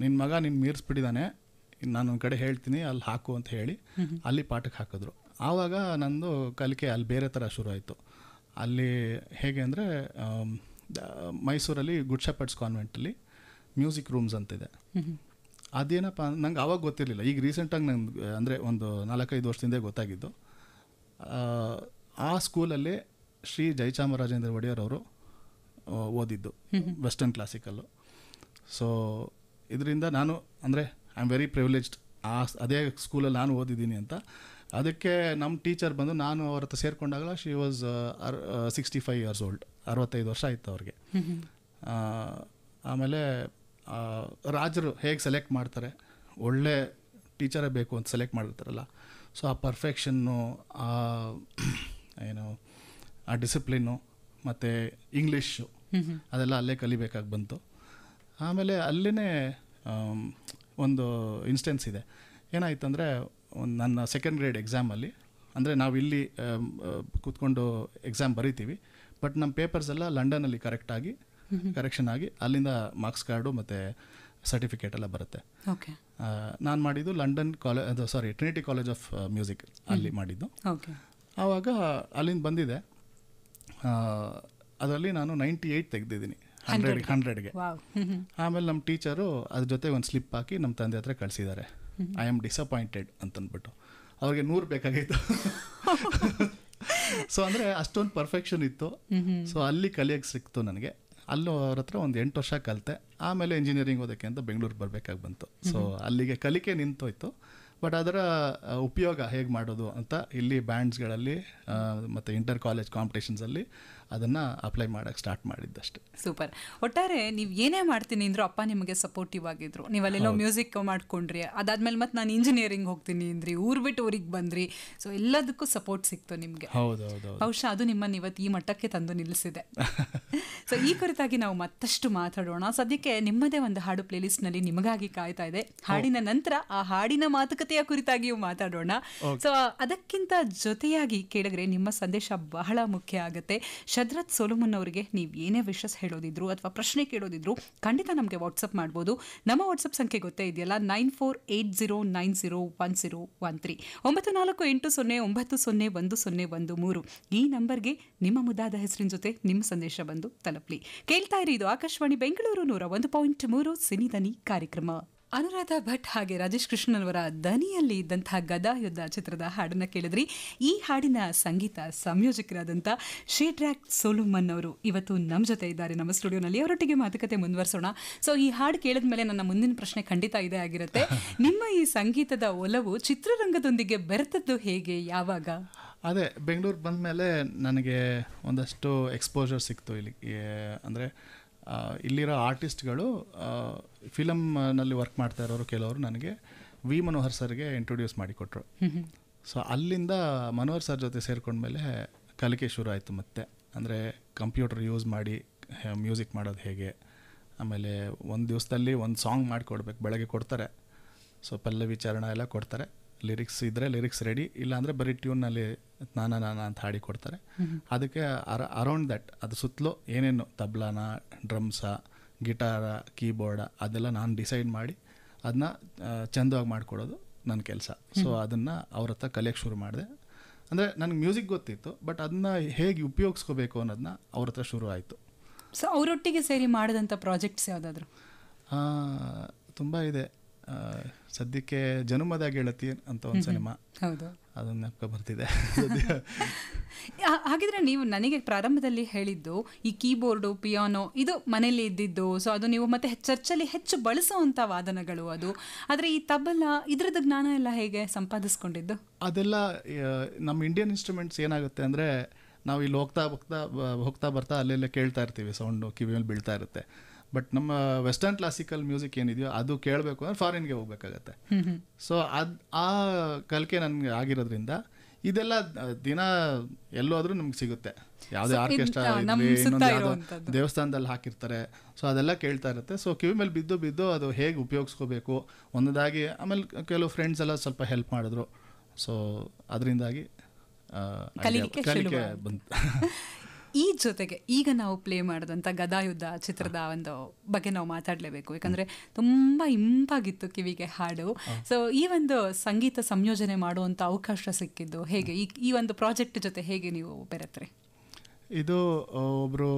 ನಿನ್ನ ಮಗ ನಿನ್ನ ಮೀರಿಸ್ಬಿಟ್ಟಿದ್ದಾನೆ ನಾನು ಒಂದು ಕಡೆ ಹೇಳ್ತೀನಿ ಅಲ್ಲಿ ಹಾಕು ಅಂತ ಹೇಳಿ ಅಲ್ಲಿ ಪಾಠಕ್ಕೆ ಹಾಕಿದ್ರು ಆವಾಗ ನಂದು ಕಲಿಕೆ ಅಲ್ಲಿ ಬೇರೆ ಥರ ಶುರು ಆಯಿತು ಅಲ್ಲಿ ಹೇಗೆ ಅಂದರೆ ಮೈಸೂರಲ್ಲಿ ಗುಡ್ ಶೆಪರ್ಡ್ಸ್ ಕಾನ್ವೆಂಟಲ್ಲಿ ಮ್ಯೂಸಿಕ್ ರೂಮ್ಸ್ ಅಂತಿದೆ ಅದೇನಪ್ಪ ನಂಗೆ ಆವಾಗ ಗೊತ್ತಿರಲಿಲ್ಲ ಈಗ ರೀಸೆಂಟಾಗಿ ನಂಗೆ ಅಂದರೆ ಒಂದು ನಾಲ್ಕೈದು ವರ್ಷದಿಂದ ಗೊತ್ತಾಗಿದ್ದು ಆ ಸ್ಕೂಲಲ್ಲಿ ಶ್ರೀ ಜಯಚಾಮರಾಜೇಂದ್ರ ಒಡೆಯರ್ ಅವರು ಓದಿದ್ದು ವೆಸ್ಟರ್ನ್ ಕ್ಲಾಸಿಕಲ್ಲು ಸೊ ಇದರಿಂದ ನಾನು ಅಂದರೆ ಐ ಆಮ್ ವೆರಿ ಪ್ರಿವಿಲೇಜ್ಡ್ ಆ ಅದೇ ಸ್ಕೂಲಲ್ಲಿ ನಾನು ಓದಿದ್ದೀನಿ ಅಂತ ಅದಕ್ಕೆ ನಮ್ಮ ಟೀಚರ್ ಬಂದು ನಾನು ಅವ್ರ ಹತ್ರ ಸೇರಿಕೊಂಡಾಗಲ she was uh sixty five years old ಅರವತ್ತೈದು ವರ್ಷ ಆಯಿತು ಅವ್ರಿಗೆ ಆಮೇಲೆ ರಾಜರು ಹೇಗೆ ಸೆಲೆಕ್ಟ್ ಮಾಡ್ತಾರೆ ಒಳ್ಳೆ ಟೀಚರೇ ಬೇಕು ಅಂತ ಸೆಲೆಕ್ಟ್ ಮಾಡಿರ್ತಾರಲ್ಲ ಸೊ ಆ ಪರ್ಫೆಕ್ಷನ್ನು ಆ ಏನು ಆ ಡಿಸಿಪ್ಲಿನ್ನು ಮತ್ತು ಇಂಗ್ಲೀಷು ಅದೆಲ್ಲ ಅಲ್ಲೇ ಕಲಿಬೇಕಾಗಿ ಬಂತು ಆಮೇಲೆ ಅಲ್ಲಿನೇ ಒಂದು ಇನ್ಸ್ಟೆನ್ಸ್ ಇದೆ ಏನಾಯ್ತಂದರೆ ಒಂದು ನನ್ನ ಸೆಕೆಂಡ್ ಗ್ರೇಡ್ ಎಕ್ಸಾಮಲ್ಲಿ ಅಂದರೆ ಇಲ್ಲಿ ಕೂತ್ಕೊಂಡು ಎಕ್ಸಾಮ್ ಬರಿತೀವಿ ಬಟ್ ನಮ್ಮ ಪೇಪರ್ಸ್ ಎಲ್ಲ ಲಂಡನಲ್ಲಿ ಕರೆಕ್ಟಾಗಿ ಕರೆಕ್ಷನ್ ಆಗಿ ಅಲ್ಲಿಂದ ಮಾರ್ಕ್ಸ್ ಕಾರ್ಡು ಮತ್ತು ಸರ್ಟಿಫಿಕೇಟ್ ಎಲ್ಲ ಬರುತ್ತೆ ಓಕೆ ನಾನು ಮಾಡಿದ್ದು ಲಂಡನ್ ಕಾಲೇ ಅದು sorry Trinity College of Music ಅಲ್ಲಿ ಮಾಡಿದ್ದು ಆವಾಗ ಅಲ್ಲಿಂದ ಬಂದಿದೆ ಅದರಲ್ಲಿ ನಾನು ನೈಂಟಿ ಏಯ್ಟ್ ತೆಗ್ದಿದ್ದೀನಿ ಹಂಡ್ರೆಡ್ ಹಂಡ್ರೆಡ್ಗೆ ಆಮೇಲೆ ನಮ್ಮ ಟೀಚರು ಅದ್ರ ಜೊತೆ ಒಂದು ಸ್ಲಿಪ್ ಹಾಕಿ ನಮ್ಮ ತಂದೆ ಹತ್ರ ಕಳಿಸಿದ್ದಾರೆ ಐ ಆಮ್ ಡಿಸಪಾಯಿಂಟೆಡ್ ಅಂತಂದ್ಬಿಟ್ಟು ಅವ್ರಿಗೆ ನೂರು ಬೇಕಾಗಿತ್ತು ಸೊ ಅಂದರೆ ಅಷ್ಟೊಂದು ಪರ್ಫೆಕ್ಷನ್ ಇತ್ತು ಸೊ ಅಲ್ಲಿ ಕಲಿಯೋಕ್ಕೆ ಸಿಕ್ತು ನನಗೆ ಅಲ್ಲೂ ಅವ್ರ ಹತ್ರ ಒಂದು ಎಂಟು ವರ್ಷ ಕಲಿತೆ ಆಮೇಲೆ ಇಂಜಿನಿಯರಿಂಗ್ ಓದೋಕ್ಕೆ ಅಂತ ಬೆಂಗಳೂರು ಬರಬೇಕಾಗಿ ಬಂತು ಸೊ ಅಲ್ಲಿಗೆ ಕಲಿಕೆ ನಿಂತೋಯ್ತು ಬಟ್ ಅದರ ಉಪಯೋಗ ಹೇಗೆ ಮಾಡೋದು ಅಂತ ಇಲ್ಲಿ ಬ್ಯಾಂಡ್ಸ್ಗಳಲ್ಲಿ ಮತ್ತು ಇಂಟರ್ ಕಾಲೇಜ್ ಕಾಂಪಿಟೇಷನ್ಸಲ್ಲಿ ಅದನ್ನು ಅಪ್ಲೈ ಮಾಡೋಕ್ಕೆ ಸ್ಟಾರ್ಟ್ ಮಾಡಿದ್ದಷ್ಟೇ ಸೂಪರ್ ಒಟ್ಟಾರೆ ನೀವು ಏನೇ ಮಾಡ್ತೀನಿ ಅಪ್ಪ ನಿಮಗೆ ಸಪೋರ್ಟಿವ್ ಆಗಿದ್ರು ನೀವು ಅಲ್ಲೆಲ್ಲೋ ಮ್ಯೂಸಿಕ್ ಮಾಡ್ಕೊಂಡ್ರಿ ಅದಾದ್ಮೇಲೆ ಮತ್ತೆ ನಾನು ಇಂಜಿನಿಯರಿಂಗ್ ಹೋಗ್ತೀನಿ ಅಂದ್ರಿ ಊರು ಬಿಟ್ಟು ಊರಿಗೆ ಬಂದ್ರಿ ಸೊ ಎಲ್ಲದಕ್ಕೂ ಸಪೋರ್ಟ್ ಸಿಕ್ತು ನಿಮಗೆ ಬಹುಶಃ ಅದು ನಿಮ್ಮನ್ನು ಇವತ್ತು ಈ ಮಟ್ಟಕ್ಕೆ ತಂದು ನಿಲ್ಲಿಸಿದೆ ಸೊ ಈ ಕುರಿತಾಗಿ ನಾವು ಮತ್ತಷ್ಟು ಮಾತಾಡೋಣ ಸದ್ಯಕ್ಕೆ ನಿಮ್ಮದೇ ಒಂದು ಹಾಡು ಪ್ಲೇಲಿಸ್ಟ್ನಲ್ಲಿ ನಿಮಗಾಗಿ ಕಾಯ್ತಾ ಇದೆ ಹಾಡಿನ ನಂತರ ಆ ಹಾಡಿನ ಮಾತುಕತೆಯ ಕುರಿತಾಗಿಯೂ ಮಾತಾಡೋಣ ಸೊ ಅದಕ್ಕಿಂತ ಜೊತೆಯಾಗಿ ಕೇಳಿದ್ರೆ ನಿಮ್ಮ ಸಂದೇಶ ಬಹಳ ಮುಖ್ಯ ಆಗುತ್ತೆ ಶದ್ರತ್ ಸೋಲಮನ್ ಅವರಿಗೆ ನೀವು ಏನೇ ವಿಷಸ್ ಹೇಳೋದಿದ್ರು ಅಥವಾ ಪ್ರಶ್ನೆ ಕೇಳೋದಿದ್ರು ಖಂಡಿತ ನಮಗೆ ವಾಟ್ಸಪ್ ಮಾಡ್ಬೋದು ನಮ್ಮ ವಾಟ್ಸಪ್ ಸಂಖ್ಯೆ ಗೊತ್ತೇ ಇದೆಯಲ್ಲ nine four eight zero nine zero one zero one three ಒಂಬತ್ತು ನಾಲ್ಕು ಎಂಟು ಸೊನ್ನೆ ಒಂಬತ್ತು ಸೊನ್ನೆ ಒಂದು ಸೊನ್ನೆ ಒಂದು ಮೂರು ಈ ನಂಬರ್ಗೆ ನಿಮ್ಮ ಮುದ್ದಾದ ಹೆಸರಿನ ಜೊತೆ ನಿಮ್ಮ ಸಂದೇಶ ಬಂದು ತಲುಪಲಿ ಕೇಳ್ತಾ ಇರಿ ಇದು ಆಕಾಶವಾಣಿ ಬೆಂಗಳೂರು ನೂರ ಒಂದು ಪಾಯಿಂಟ್ ಮೂರು ಸಿನಿಧನಿ ಕಾರ್ಯಕ್ರಮ ಅನುರಾಧ ಭಟ್ ಹಾಗೆ ರಾಜೇಶ್ ಕೃಷ್ಣನ್ ಅವರ ದನಿಯಲ್ಲಿ ಇದ್ದಂತಹ ಯುದ್ಧ ಚಿತ್ರದ ಹಾಡನ್ನ ಕೇಳಿದ್ರಿ ಈ ಹಾಡಿನ ಸಂಗೀತ ಸಂಯೋಜಕರಾದಂಥ ಟ್ರ್ಯಾಕ್ ಸೋಲುಮನ್ ಅವರು ಇವತ್ತು ನಮ್ಮ ಜೊತೆ ಇದ್ದಾರೆ ನಮ್ಮ ಸ್ಟುಡಿಯೋನಲ್ಲಿ ಅವರೊಟ್ಟಿಗೆ ಮಾತುಕತೆ ಮುಂದುವರಿಸೋಣ ಸೊ ಈ ಹಾಡು ಕೇಳಿದ ಮೇಲೆ ನನ್ನ ಮುಂದಿನ ಪ್ರಶ್ನೆ ಖಂಡಿತ ಇದೇ ಆಗಿರುತ್ತೆ ನಿಮ್ಮ ಈ ಸಂಗೀತದ ಒಲವು ಚಿತ್ರರಂಗದೊಂದಿಗೆ ಬೆರೆತದ್ದು ಹೇಗೆ ಯಾವಾಗ ಅದೇ ಬೆಂಗಳೂರು ಬಂದ ಮೇಲೆ ನನಗೆ ಒಂದಷ್ಟು ಎಕ್ಸ್ಪೋಜರ್ ಸಿಕ್ತು ಇಲ್ಲಿ ಅಂದರೆ ಇಲ್ಲಿರೋ ಆರ್ಟಿಸ್ಟ್ಗಳು ಫಿಲಮ್ನಲ್ಲಿ ವರ್ಕ್ ಮಾಡ್ತಾ ಇರೋರು ಕೆಲವರು ನನಗೆ ವಿ ಮನೋಹರ್ ಸರ್ಗೆ ಇಂಟ್ರೊಡ್ಯೂಸ್ ಮಾಡಿಕೊಟ್ರು ಸೊ ಅಲ್ಲಿಂದ ಮನೋಹರ್ ಸರ್ ಜೊತೆ ಸೇರ್ಕೊಂಡ್ಮೇಲೆ ಕಲಿಕೆ ಶುರು ಆಯಿತು ಮತ್ತೆ ಅಂದರೆ ಕಂಪ್ಯೂಟರ್ ಯೂಸ್ ಮಾಡಿ ಮ್ಯೂಸಿಕ್ ಮಾಡೋದು ಹೇಗೆ ಆಮೇಲೆ ಒಂದು ದಿವಸದಲ್ಲಿ ಒಂದು ಸಾಂಗ್ ಮಾಡಿಕೊಡ್ಬೇಕು ಬೆಳಗ್ಗೆ ಕೊಡ್ತಾರೆ ಸೊ ಪಲ್ಲವಿ ಚರಣ ಎಲ್ಲ ಕೊಡ್ತಾರೆ ಲಿರಿಕ್ಸ್ ಇದ್ದರೆ ಲಿರಿಕ್ಸ್ ರೆಡಿ ಇಲ್ಲಾಂದರೆ ಬರೀ ಟ್ಯೂನ್ನಲ್ಲಿ ನಾನ ನಾನ ಅಂತ ಹಾಡಿ ಕೊಡ್ತಾರೆ ಅದಕ್ಕೆ ಅರ ಅರೌಂಡ್ ದಟ್ ಅದು ಸುತ್ತಲೂ ಏನೇನು ತಬ್ಲಾನ ಡ್ರಮ್ಸ ಗಿಟಾರ ಕೀಬೋರ್ಡ ಅದೆಲ್ಲ ನಾನು ಡಿಸೈಡ್ ಮಾಡಿ ಅದನ್ನ ಚಂದವಾಗಿ ಮಾಡಿಕೊಡೋದು ನನ್ನ ಕೆಲಸ ಸೊ ಅದನ್ನು ಅವ್ರ ಹತ್ರ ಕಲಿಯೋಕ್ಕೆ ಶುರು ಮಾಡಿದೆ ಅಂದರೆ ನನಗೆ ಮ್ಯೂಸಿಕ್ ಗೊತ್ತಿತ್ತು ಬಟ್ ಅದನ್ನ ಹೇಗೆ ಉಪಯೋಗಿಸ್ಕೋಬೇಕು ಅನ್ನೋದನ್ನ ಅವ್ರ ಹತ್ರ ಶುರು ಆಯಿತು ಸೊ ಅವರೊಟ್ಟಿಗೆ ಸೇರಿ ಮಾಡಿದಂಥ ಪ್ರಾಜೆಕ್ಟ್ಸ್ ಯಾವುದಾದ್ರು ತುಂಬ ಇದೆ ಸದ್ಯಕ್ಕೆ ಜನುಮದ ಗೆಳತಿ ಅಂತ ಒಂದು ಸಿನಿಮಾ ಹೌದು ಬರ್ತಿದೆ ಹಾಗಿದ್ರೆ ನೀವು ನನಗೆ ಪ್ರಾರಂಭದಲ್ಲಿ ಹೇಳಿದ್ದು ಈ ಕೀಬೋರ್ಡು ಪಿಯಾನೋ ಇದು ಮನೇಲಿ ಇದ್ದಿದ್ದು ಸೊ ಅದು ನೀವು ಮತ್ತೆ ಚರ್ಚಲ್ಲಿ ಹೆಚ್ಚು ಬಳಸುವಂತ ವಾದನಗಳು ಅದು ಆದ್ರೆ ಈ ತಬಲ ಇದ್ರದ್ದು ಜ್ಞಾನ ಎಲ್ಲ ಹೇಗೆ ಸಂಪಾದಿಸ್ಕೊಂಡಿದ್ದು ಅದೆಲ್ಲ ನಮ್ಮ ಇಂಡಿಯನ್ ಇನ್ಸ್ಟ್ರೂಮೆಂಟ್ಸ್ ಏನಾಗುತ್ತೆ ಅಂದ್ರೆ ನಾವು ಇಲ್ಲಿ ಹೋಗ್ತಾ ಹೋಗ್ತಾ ಹೋಗ್ತಾ ಬರ್ತಾ ಅಲ್ಲೆಲ್ಲ ಕೇಳ್ತಾ ಇರ್ತೀವಿ ಸೌಂಡು ಕಿವಿಯಲ್ಲಿ ಬೀಳ್ತಾ ಇರುತ್ತೆ ಬಟ್ ನಮ್ಮ ವೆಸ್ಟರ್ನ್ ಕ್ಲಾಸಿಕಲ್ ಮ್ಯೂಸಿಕ್ ಏನಿದೆಯೋ ಅದು ಕೇಳಬೇಕು ಅಂದರೆ ಫಾರಿನ್ಗೆ ಹೋಗ್ಬೇಕಾಗತ್ತೆ ಸೊ ಅದು ಆ ಕಲಿಕೆ ನನಗೆ ಆಗಿರೋದ್ರಿಂದ ಇದೆಲ್ಲ ದಿನ ಎಲ್ಲೋದ್ರೂ ನಮ್ಗೆ ಸಿಗುತ್ತೆ ಯಾವುದೇ ಆರ್ಕೆಸ್ಟ್ರಾ ಇನ್ನೊಂದು ದೇವಸ್ಥಾನದಲ್ಲಿ ಹಾಕಿರ್ತಾರೆ ಸೊ ಅದೆಲ್ಲ ಕೇಳ್ತಾ ಇರುತ್ತೆ ಸೊ ಕಿವಿ ಮೇಲೆ ಬಿದ್ದು ಬಿದ್ದು ಅದು ಹೇಗೆ ಉಪಯೋಗಿಸ್ಕೋಬೇಕು ಒಂದಾಗಿ ಆಮೇಲೆ ಕೆಲವು ಫ್ರೆಂಡ್ಸ್ ಎಲ್ಲ ಸ್ವಲ್ಪ ಹೆಲ್ಪ್ ಮಾಡಿದ್ರು ಸೊ ಅದರಿಂದಾಗಿ ಬಂತು ಈ ಜೊತೆಗೆ ಈಗ ನಾವು ಪ್ಲೇ ಮಾಡಿದಂಥ ಗದಾಯುದ್ಧ ಚಿತ್ರದ ಒಂದು ಬಗ್ಗೆ ನಾವು ಮಾತಾಡಲೇಬೇಕು ಯಾಕಂದರೆ ತುಂಬ ಇಂಪಾಗಿತ್ತು ಕಿವಿಗೆ ಹಾಡು ಸೊ ಈ ಒಂದು ಸಂಗೀತ ಸಂಯೋಜನೆ ಮಾಡುವಂಥ ಅವಕಾಶ ಸಿಕ್ಕಿದ್ದು ಹೇಗೆ ಈ ಈ ಒಂದು ಪ್ರಾಜೆಕ್ಟ್ ಜೊತೆ ಹೇಗೆ ನೀವು ಬೆರೆತ್ರಿ ಇದು ಒಬ್ಬರು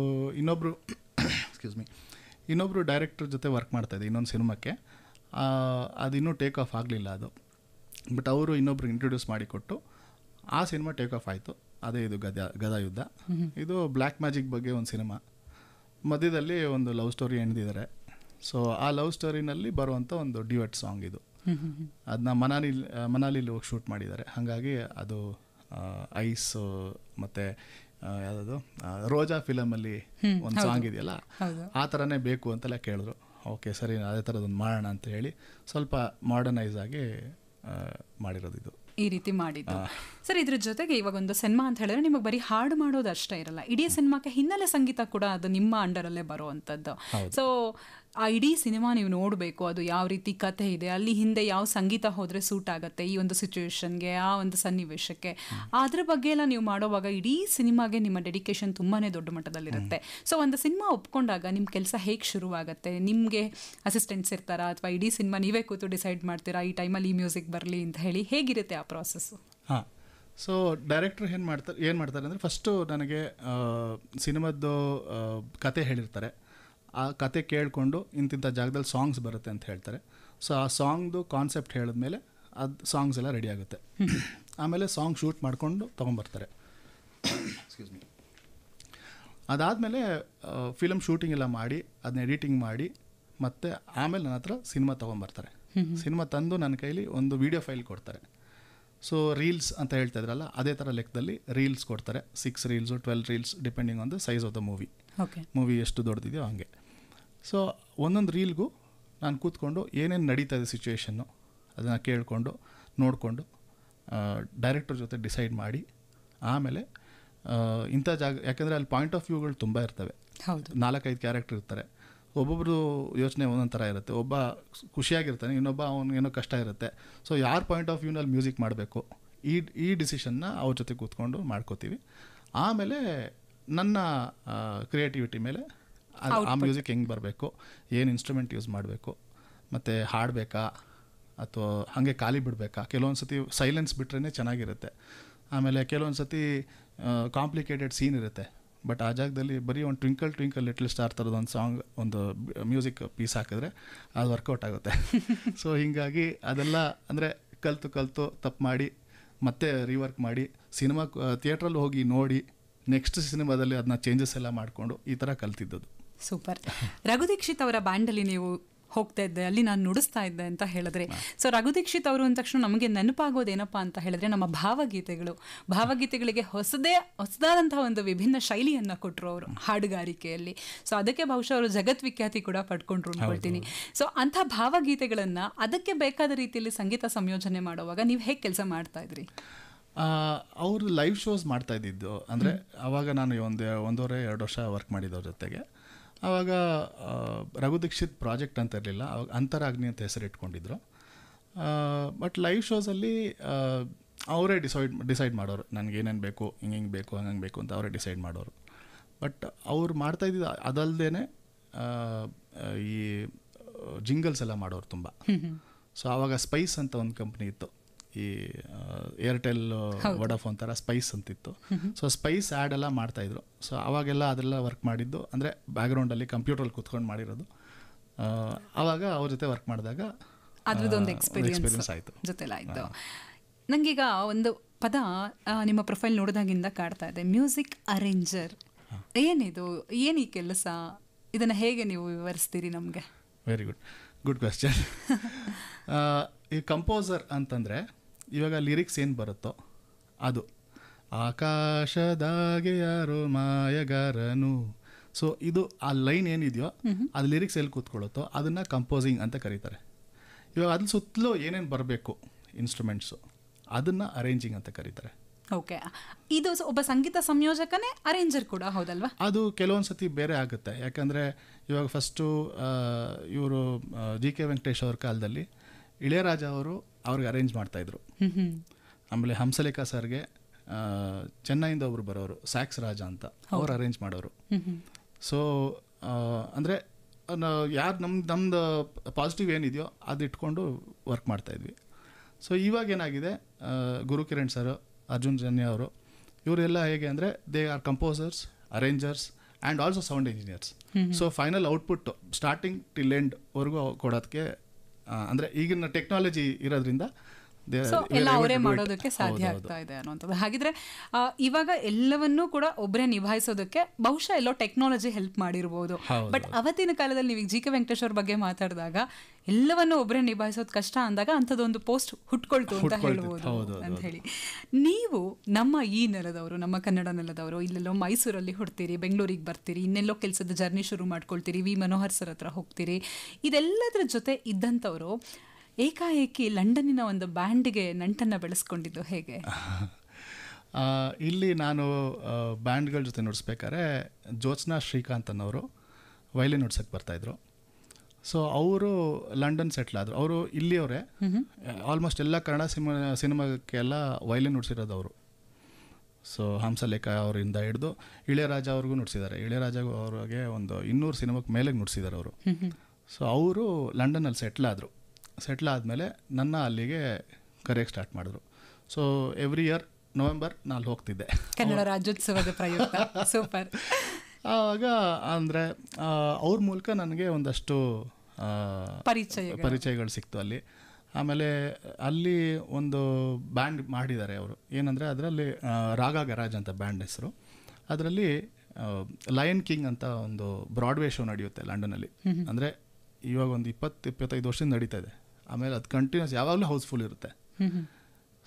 ಇನ್ನೊಬ್ಬರು ಎಕ್ಸ್ಕ್ಯೂಸ್ ಮೀ ಇನ್ನೊಬ್ಬರು ಡೈರೆಕ್ಟ್ರ್ ಜೊತೆ ವರ್ಕ್ ಮಾಡ್ತಾ ಮಾಡ್ತಾಯಿದ್ದೆ ಇನ್ನೊಂದು ಸಿನಿಮಾಕ್ಕೆ ಅದು ಇನ್ನೂ ಟೇಕ್ ಆಫ್ ಆಗಲಿಲ್ಲ ಅದು ಬಟ್ ಅವರು ಇನ್ನೊಬ್ರು ಇಂಟ್ರೊಡ್ಯೂಸ್ ಮಾಡಿಕೊಟ್ಟು ಆ ಸಿನಿಮಾ ಟೇಕ್ ಆಫ್ ಆಯಿತು ಅದೇ ಇದು ಗದ ಗದಾಯುದ್ಧ ಇದು ಬ್ಲ್ಯಾಕ್ ಮ್ಯಾಜಿಕ್ ಬಗ್ಗೆ ಒಂದು ಸಿನಿಮಾ ಮಧ್ಯದಲ್ಲಿ ಒಂದು ಲವ್ ಸ್ಟೋರಿ ಎಣ್ದಿದ್ದಾರೆ ಸೊ ಆ ಲವ್ ಸ್ಟೋರಿನಲ್ಲಿ ಬರುವಂಥ ಒಂದು ಡ್ಯೂಯೆಟ್ ಸಾಂಗ್ ಇದು ಅದನ್ನ ಮನಾಲಿ ಮನಾಲಿಲಿ ಹೋಗಿ ಶೂಟ್ ಮಾಡಿದ್ದಾರೆ ಹಾಗಾಗಿ ಅದು ಐಸು ಮತ್ತು ಯಾವುದದು ರೋಜಾ ಫಿಲಮಲ್ಲಿ ಒಂದು ಸಾಂಗ್ ಇದೆಯಲ್ಲ ಆ ಥರನೇ ಬೇಕು ಅಂತೆಲ್ಲ ಕೇಳಿದ್ರು ಓಕೆ ಸರಿ ಅದೇ ಥರದೊಂದು ಮಾಡೋಣ ಅಂತ ಹೇಳಿ ಸ್ವಲ್ಪ ಮಾಡರ್ನೈಸ್ ಆಗಿ ಮಾಡಿರೋದು ಇದು ಈ ರೀತಿ ಮಾಡಿದ್ದು ಸರ್ ಇದ್ರ ಜೊತೆಗೆ ಇವಾಗ ಒಂದು ಸಿನಿಮಾ ಅಂತ ಹೇಳಿದ್ರೆ ನಿಮಗೆ ಬರೀ ಹಾಡು ಮಾಡೋದು ಅಷ್ಟೇ ಇರಲ್ಲ ಇಡೀ ಸಿನಿಮಾಕ್ಕೆ ಹಿನ್ನೆಲೆ ಸಂಗೀತ ಕೂಡ ಅದು ನಿಮ್ಮ ಅಂಡರಲ್ಲೇ ಬರುವಂಥದ್ದು ಸೊ ಆ ಇಡೀ ಸಿನಿಮಾ ನೀವು ನೋಡಬೇಕು ಅದು ಯಾವ ರೀತಿ ಕತೆ ಇದೆ ಅಲ್ಲಿ ಹಿಂದೆ ಯಾವ ಸಂಗೀತ ಹೋದರೆ ಸೂಟ್ ಆಗುತ್ತೆ ಈ ಒಂದು ಸಿಚುವೇಶನ್ಗೆ ಆ ಒಂದು ಸನ್ನಿವೇಶಕ್ಕೆ ಅದ್ರ ಬಗ್ಗೆ ಎಲ್ಲ ನೀವು ಮಾಡೋವಾಗ ಇಡೀ ಸಿನಿಮಾಗೆ ನಿಮ್ಮ ಡೆಡಿಕೇಶನ್ ತುಂಬಾ ದೊಡ್ಡ ಮಟ್ಟದಲ್ಲಿರುತ್ತೆ ಸೊ ಒಂದು ಸಿನಿಮಾ ಒಪ್ಕೊಂಡಾಗ ನಿಮ್ಮ ಕೆಲಸ ಹೇಗೆ ಶುರುವಾಗುತ್ತೆ ನಿಮಗೆ ಅಸಿಸ್ಟೆಂಟ್ಸ್ ಇರ್ತಾರಾ ಅಥವಾ ಇಡೀ ಸಿನಿಮಾ ನೀವೇ ಕೂತು ಡಿಸೈಡ್ ಮಾಡ್ತೀರಾ ಈ ಟೈಮಲ್ಲಿ ಈ ಮ್ಯೂಸಿಕ್ ಬರಲಿ ಅಂತ ಹೇಳಿ ಹೇಗಿರುತ್ತೆ ಆ ಪ್ರಾಸೆಸ್ಸು ಹಾಂ ಸೊ ಡೈರೆಕ್ಟ್ರು ಏನು ಮಾಡ್ತಾರೆ ಏನು ಮಾಡ್ತಾರೆ ಅಂದರೆ ಫಸ್ಟು ನನಗೆ ಸಿನಿಮಾದ್ದು ಕತೆ ಹೇಳಿರ್ತಾರೆ ಆ ಕತೆ ಕೇಳಿಕೊಂಡು ಇಂತಿಂಥ ಜಾಗದಲ್ಲಿ ಸಾಂಗ್ಸ್ ಬರುತ್ತೆ ಅಂತ ಹೇಳ್ತಾರೆ ಸೊ ಆ ಸಾಂಗ್ದು ಕಾನ್ಸೆಪ್ಟ್ ಹೇಳಿದ್ಮೇಲೆ ಅದು ಸಾಂಗ್ಸ್ ಎಲ್ಲ ರೆಡಿ ಆಗುತ್ತೆ ಆಮೇಲೆ ಸಾಂಗ್ ಶೂಟ್ ಮಾಡಿಕೊಂಡು ತೊಗೊಂಬರ್ತಾರೆ ಎಕ್ಸ್ಕ್ಯೂಸ್ ಮೀ ಅದಾದಮೇಲೆ ಫಿಲಮ್ ಶೂಟಿಂಗ್ ಎಲ್ಲ ಮಾಡಿ ಅದನ್ನ ಎಡಿಟಿಂಗ್ ಮಾಡಿ ಮತ್ತು ಆಮೇಲೆ ನನ್ನ ಹತ್ರ ಸಿನಿಮಾ ತೊಗೊಂಬರ್ತಾರೆ ಸಿನಿಮಾ ತಂದು ನನ್ನ ಕೈಲಿ ಒಂದು ವೀಡಿಯೋ ಫೈಲ್ ಕೊಡ್ತಾರೆ ಸೊ ರೀಲ್ಸ್ ಅಂತ ಹೇಳ್ತಾ ಇದ್ರಲ್ಲ ಅದೇ ಥರ ಲೆಕ್ಕದಲ್ಲಿ ರೀಲ್ಸ್ ಕೊಡ್ತಾರೆ six reels twelve reels depending on the size of the movie movie ಎಷ್ಟು ದೊಡ್ಡದಿದೆಯೋ ಹಾಗೆ ಸೊ ಒಂದೊಂದು ರೀಲ್ಗೂ ನಾನು ಕೂತ್ಕೊಂಡು ಏನೇನು ನಡೀತಾ ಇದೆ ಸಿಚುವೇಶನ್ನು ಅದನ್ನು ಕೇಳಿಕೊಂಡು ನೋಡಿಕೊಂಡು ಡೈರೆಕ್ಟರ್ ಜೊತೆ ಡಿಸೈಡ್ ಮಾಡಿ ಆಮೇಲೆ ಇಂಥ ಜಾಗ ಯಾಕೆಂದರೆ ಅಲ್ಲಿ ಪಾಯಿಂಟ್ ಆಫ್ ವ್ಯೂಗಳು ತುಂಬ ಇರ್ತವೆ ಹೌದು ನಾಲ್ಕೈದು ಕ್ಯಾರೆಕ್ಟರ್ ಇರ್ತಾರೆ ಒಬ್ಬೊಬ್ರು ಯೋಚನೆ ಒಂದೊಂದು ಥರ ಇರುತ್ತೆ ಒಬ್ಬ ಖುಷಿಯಾಗಿರ್ತಾನೆ ಇನ್ನೊಬ್ಬ ಅವನಿಗೇನೋ ಕಷ್ಟ ಇರುತ್ತೆ ಸೊ ಯಾರ ಪಾಯಿಂಟ್ ಆಫ್ ವ್ಯೂನಲ್ಲಿ ಮ್ಯೂಸಿಕ್ ಮಾಡಬೇಕು ಈ ಈ ಡಿಸಿಷನ್ನ ಅವ್ರ ಜೊತೆ ಕೂತ್ಕೊಂಡು ಮಾಡ್ಕೋತೀವಿ ಆಮೇಲೆ ನನ್ನ ಕ್ರಿಯೇಟಿವಿಟಿ ಮೇಲೆ ಆ ಮ್ಯೂಸಿಕ್ ಹೆಂಗೆ ಬರಬೇಕು ಏನು ಇನ್ಸ್ಟ್ರೂಮೆಂಟ್ ಯೂಸ್ ಮಾಡಬೇಕು ಮತ್ತು ಹಾಡಬೇಕಾ ಅಥವಾ ಹಾಗೆ ಖಾಲಿ ಬಿಡಬೇಕಾ ಕೆಲವೊಂದು ಸತಿ ಸೈಲೆನ್ಸ್ ಬಿಟ್ರೇ ಚೆನ್ನಾಗಿರುತ್ತೆ ಆಮೇಲೆ ಕೆಲವೊಂದು ಸತಿ ಕಾಂಪ್ಲಿಕೇಟೆಡ್ ಸೀನ್ ಇರುತ್ತೆ ಬಟ್ ಆ ಜಾಗದಲ್ಲಿ ಬರೀ ಒಂದು ಟ್ವಿಂಕಲ್ ಟ್ವಿಂಕಲ್ ಲಿಟ್ಲ್ ಸ್ಟಾರ್ ಥರದ ಒಂದು ಸಾಂಗ್ ಒಂದು ಮ್ಯೂಸಿಕ್ ಪೀಸ್ ಹಾಕಿದ್ರೆ ಅದು ವರ್ಕೌಟ್ ಆಗುತ್ತೆ ಸೊ ಹೀಗಾಗಿ ಅದೆಲ್ಲ ಅಂದರೆ ಕಲಿತು ಕಲಿತು ತಪ್ಪು ಮಾಡಿ ಮತ್ತೆ ರಿವರ್ಕ್ ಮಾಡಿ ಸಿನಿಮಾ ಥಿಯೇಟ್ರಲ್ಲಿ ಹೋಗಿ ನೋಡಿ ನೆಕ್ಸ್ಟ್ ಸಿನಿಮಾದಲ್ಲಿ ಅದನ್ನ ಚೇಂಜಸ್ ಎಲ್ಲ ಮಾಡಿಕೊಂಡು ಈ ಥರ ಕಲ್ತಿದ್ದದು ಸೂಪರ್ ರಘು ದೀಕ್ಷಿತ್ ಅವರ ಬ್ಯಾಂಡಲ್ಲಿ ನೀವು ಹೋಗ್ತಾ ಇದ್ದೆ ಅಲ್ಲಿ ನಾನು ನುಡಿಸ್ತಾ ಇದ್ದೆ ಅಂತ ಹೇಳಿದ್ರೆ ಸೊ ರಘು ದೀಕ್ಷಿತ್ ಅವರು ಅಂದ ತಕ್ಷಣ ನಮಗೆ ನೆನಪಾಗೋದೇನಪ್ಪ ಅಂತ ಹೇಳಿದ್ರೆ ನಮ್ಮ ಭಾವಗೀತೆಗಳು ಭಾವಗೀತೆಗಳಿಗೆ ಹೊಸದೇ ಹೊಸದಾದಂತಹ ಒಂದು ವಿಭಿನ್ನ ಶೈಲಿಯನ್ನು ಕೊಟ್ಟರು ಅವರು ಹಾಡುಗಾರಿಕೆಯಲ್ಲಿ ಸೊ ಅದಕ್ಕೆ ಬಹುಶಃ ಅವರು ಜಗತ್ ವಿಖ್ಯಾತಿ ಕೂಡ ಪಡ್ಕೊಂಡ್ರು ಅಂದ್ಕೊಳ್ತೀನಿ ಸೊ ಅಂಥ ಭಾವಗೀತೆಗಳನ್ನು ಅದಕ್ಕೆ ಬೇಕಾದ ರೀತಿಯಲ್ಲಿ ಸಂಗೀತ ಸಂಯೋಜನೆ ಮಾಡುವಾಗ ನೀವು ಹೇಗೆ ಕೆಲಸ ಮಾಡ್ತಾ ಇದ್ರಿ ಅವರು ಲೈವ್ ಶೋಸ್ ಮಾಡ್ತಾ ಇದ್ದಿದ್ದು ಅಂದರೆ ಆವಾಗ ನಾನು ಒಂದು ಒಂದೂವರೆ ಎರಡು ವರ್ಷ ವರ್ಕ್ ಮಾಡಿದ್ದವ್ರ ಜೊತೆಗೆ ಆವಾಗ ರಘು ದೀಕ್ಷಿತ್ ಪ್ರಾಜೆಕ್ಟ್ ಅಂತ ಇರಲಿಲ್ಲ ಅವಾಗ ಅಂತರಾಗ್ನಿ ಅಂತ ಹೆಸರಿಟ್ಕೊಂಡಿದ್ರು ಬಟ್ ಲೈವ್ ಶೋಸಲ್ಲಿ ಅವರೇ ಡಿಸೈಡ್ ಡಿಸೈಡ್ ಮಾಡೋರು ನನಗೆ ಏನೇನು ಬೇಕು ಹಿಂಗೆ ಬೇಕು ಹಂಗೆ ಬೇಕು ಅಂತ ಅವರೇ ಡಿಸೈಡ್ ಮಾಡೋರು ಬಟ್ ಅವ್ರು ಮಾಡ್ತಾ ಇದ್ದಿದ್ದು ಅದಲ್ಲದೆ ಈ ಜಿಂಗಲ್ಸ್ ಎಲ್ಲ ಮಾಡೋರು ತುಂಬ ಸೊ ಆವಾಗ ಸ್ಪೈಸ್ ಅಂತ ಒಂದು ಕಂಪ್ನಿ ಇತ್ತು ಈ ಏರ್ಟೆಲ್ ವಡಾಫೋನ್ ಥರ ಸ್ಪೈಸ್ ಅಂತಿತ್ತು ಸೊ ಸ್ಪೈಸ್ ಆ್ಯಡ್ ಎಲ್ಲ ಮಾಡ್ತಾಯಿದ್ರು ಸೊ ಅವಾಗೆಲ್ಲ ಅದೆಲ್ಲ ವರ್ಕ್ ಮಾಡಿದ್ದು ಅಂದರೆ ಬ್ಯಾಕ್ಗ್ರೌಂಡಲ್ಲಿ ಕಂಪ್ಯೂಟ್ರಲ್ಲಿ ಕುತ್ಕೊಂಡು ಮಾಡಿರೋದು ಅವಾಗ ಅವ್ರ ಜೊತೆ ವರ್ಕ್ ಮಾಡಿದಾಗ ಅದ್ರದ್ದೊಂದು ಎಕ್ಸ್ಪೀರಿಯನ್ಸ್ ಆಯಿತು ಜೊತೆಲಿ ನನಗೀಗ ಒಂದು ಪದ ನಿಮ್ಮ ಪ್ರೊಫೈಲ್ ನೋಡಿದಾಗಿಂದ ಕಾಡ್ತಾ ಇದೆ ಮ್ಯೂಸಿಕ್ ಅರೇಂಜರ್ ಏನಿದು ಏನು ಈ ಕೆಲಸ ಇದನ್ನು ಹೇಗೆ ನೀವು ವಿವರಿಸ್ತೀರಿ ನಮಗೆ ವೆರಿ ಗುಡ್ ಗುಡ್ ಕ್ವೆಶನ್ ಈ ಕಂಪೋಸರ್ ಅಂತಂದರೆ ಇವಾಗ ಲಿರಿಕ್ಸ್ ಏನು ಬರುತ್ತೋ ಅದು ಆಕಾಶದಾಗೆ ಯಾರೋ ಮಾಯಗಾರನು ಸೊ ಇದು ಆ ಲೈನ್ ಏನಿದೆಯೋ ಅದು ಲಿರಿಕ್ಸ್ ಎಲ್ಲಿ ಕೂತ್ಕೊಳ್ಳುತ್ತೋ ಅದನ್ನು ಕಂಪೋಸಿಂಗ್ ಅಂತ ಕರೀತಾರೆ ಇವಾಗ ಅದ್ರ ಸುತ್ತಲೂ ಏನೇನು ಬರಬೇಕು ಇನ್ಸ್ಟ್ರೂಮೆಂಟ್ಸು ಅದನ್ನು ಅರೇಂಜಿಂಗ್ ಅಂತ ಕರೀತಾರೆ ಓಕೆ ಇದು ಒಬ್ಬ ಸಂಗೀತ ಸಂಯೋಜಕನೇ ಅರೇಂಜರ್ ಕೂಡ ಹೌದಲ್ವಾ ಅದು ಕೆಲವೊಂದು ಸತಿ ಬೇರೆ ಆಗುತ್ತೆ ಯಾಕಂದರೆ ಇವಾಗ ಫಸ್ಟು ಇವರು ಜಿ ಕೆ ವೆಂಕಟೇಶ್ ಅವ್ರ ಕಾಲದಲ್ಲಿ ಇಳೆಯರಾಜ ಅವರು ಅವ್ರಿಗೆ ಅರೇಂಜ್ ಮಾಡ್ತಾಯಿದ್ರು ಆಮೇಲೆ ಹಂಸಲೇಖ ಸರ್ಗೆ ಚೆನ್ನೈಯಿಂದ ಒಬ್ರು ಬರೋರು ಸ್ಯಾಕ್ಸ್ ರಾಜ ಅಂತ ಅವ್ರು ಅರೇಂಜ್ ಮಾಡೋರು ಸೊ ಅಂದರೆ ಯಾರು ನಮ್ಮ ನಮ್ಮದು ಪಾಸಿಟಿವ್ ಏನಿದೆಯೋ ಅದು ಇಟ್ಕೊಂಡು ವರ್ಕ್ ಮಾಡ್ತಾಯಿದ್ವಿ ಸೊ ಇವಾಗ ಏನಾಗಿದೆ ಗುರುಕಿರಣ್ ಸರ್ ಅರ್ಜುನ್ ಜನ್ಯ ಅವರು ಇವರೆಲ್ಲ ಹೇಗೆ ಅಂದರೆ they are composers arrangers and also sound engineers so final output starting till ಎಂಡ್ವರೆಗೂ ಕೊಡೋದಕ್ಕೆ ಅಂದರೆ ಈಗಿನ ಟೆಕ್ನಾಲಜಿ ಇರೋದ್ರಿಂದ ಸೊ ಎಲ್ಲ ಅವರೇ ಮಾಡೋದಕ್ಕೆ ಸಾಧ್ಯ ಆಗ್ತಾ ಇದೆ ಅನ್ನುವಂಥದ್ದು ಹಾಗಿದ್ರೆ ಇವಾಗ ಎಲ್ಲವನ್ನೂ ಕೂಡ ಒಬ್ಬರೇ ನಿಭಾಯಿಸೋದಕ್ಕೆ ಬಹುಶಃ ಎಲ್ಲೋ ಟೆಕ್ನಾಲಜಿ ಹೆಲ್ಪ್ ಮಾಡಿರ್ಬೋದು ಬಟ್ ಅವತ್ತಿನ ಕಾಲದಲ್ಲಿ ನೀವು ಜಿ ಕೆ ವೆಂಕಟೇಶ್ವರ ಬಗ್ಗೆ ಮಾತಾಡಿದಾಗ ಎಲ್ಲವನ್ನೂ ಒಬ್ಬರೇ ನಿಭಾಯಿಸೋದು ಕಷ್ಟ ಅಂದಾಗ ಅಂಥದ್ದೊಂದು ಪೋಸ್ಟ್ ಹುಟ್ಕೊಳ್ತು ಅಂತ ಹೇಳ್ಬೋದು ಅಂತ ಹೇಳಿ ನೀವು ನಮ್ಮ ಈ ನೆಲದವರು ನಮ್ಮ ಕನ್ನಡ ನೆಲದವರು ಇಲ್ಲೆಲ್ಲೋ ಮೈಸೂರಲ್ಲಿ ಹುಡ್ತೀರಿ ಬೆಂಗಳೂರಿಗೆ ಬರ್ತೀರಿ ಇನ್ನೆಲ್ಲೋ ಕೆಲಸದ ಜರ್ನಿ ಶುರು ಮಾಡ್ಕೊಳ್ತೀರಿ ವಿ ಮನೋಹರ್ ಸರ್ ಹತ್ರ ಹೋಗ್ತೀರಿ ಇದೆಲ್ಲದರ ಜೊತೆ ಇದ್ದಂಥವರು ಏಕಾಏಕಿ ಲಂಡನ್ನಿನ ಒಂದು ಬ್ಯಾಂಡ್ಗೆ ನಂಟನ್ನು ಬೆಳೆಸ್ಕೊಂಡಿದ್ದು ಹೇಗೆ ಇಲ್ಲಿ ನಾನು ಬ್ಯಾಂಡ್ಗಳ ಜೊತೆ ನುಡಿಸ್ಬೇಕಾದ್ರೆ ಜ್ಯೋತ್ಸ್ನಾ ಶ್ರೀಕಾಂತ್ ಅನ್ನೋರು ವೈಲಿನ್ ನುಡ್ಸಕ್ಕೆ ಬರ್ತಾಯಿದ್ರು ಸೊ ಅವರು ಲಂಡನ್ ಸೆಟ್ಲ್ ಆದರು ಅವರು ಇಲ್ಲಿಯವರೇ ಆಲ್ಮೋಸ್ಟ್ ಎಲ್ಲ ಕನ್ನಡ ಸಿನಿಮಾ ಸಿನಿಮಾಕ್ಕೆಲ್ಲ ವೈಲಿನ್ ನುಡ್ಸಿರೋದು ಅವರು ಸೊ ಹಂಸಲೇಖ ಅವರಿಂದ ಹಿಡಿದು ಇಳೆಯರಾಜ ಅವ್ರಿಗೂ ನುಡ್ಸಿದ್ದಾರೆ ಇಳೆಯರಾಜ ಅವ್ರಿಗೆ ಒಂದು ಇನ್ನೂರು ಸಿನಿಮಾಕ್ಕೆ ಮೇಲೆ ನುಡಿಸಿದ್ದಾರೆ ಅವರು ಸೊ ಅವರು ಲಂಡನಲ್ಲಿ ಸೆಟ್ಲ್ ಆದರು ಸೆಟ್ಲ್ ಆದಮೇಲೆ ನನ್ನ ಅಲ್ಲಿಗೆ ಕರೆಯಕ್ಕೆ ಸ್ಟಾರ್ಟ್ ಮಾಡಿದ್ರು ಸೊ ಎವ್ರಿ ಇಯರ್ ನವೆಂಬರ್ ನಾನು ಹೋಗ್ತಿದ್ದೆ ಕನ್ನಡ ರಾಜ್ಯೋತ್ಸವದ ಪ್ರಯುಕ್ತ ಸೂಪರ್ ಆವಾಗ ಅಂದರೆ ಅವ್ರ ಮೂಲಕ ನನಗೆ ಒಂದಷ್ಟು ಪರಿಚಯ ಪರಿಚಯಗಳು ಸಿಕ್ತು ಅಲ್ಲಿ ಆಮೇಲೆ ಅಲ್ಲಿ ಒಂದು ಬ್ಯಾಂಡ್ ಮಾಡಿದ್ದಾರೆ ಅವರು ಏನಂದರೆ ಅದರಲ್ಲಿ ರಾಗ ಗರಾಜ್ ಅಂತ ಬ್ಯಾಂಡ್ ಹೆಸರು ಅದರಲ್ಲಿ ಲಯನ್ ಕಿಂಗ್ ಅಂತ ಒಂದು ಬ್ರಾಡ್ವೇ ಶೋ ನಡೆಯುತ್ತೆ ಲಂಡನಲ್ಲಿ ಅಂದರೆ ಇವಾಗ ಒಂದು ಇಪ್ಪತ್ತು ಇಪ್ಪತ್ತೈದು ವರ್ಷದಿಂದ ನಡೀತಾ ಇದೆ ಆಮೇಲೆ ಅದು ಕಂಟಿನ್ಯೂಸ್ ಯಾವಾಗಲೂ ಹೌಸ್ಫುಲ್ ಇರುತ್ತೆ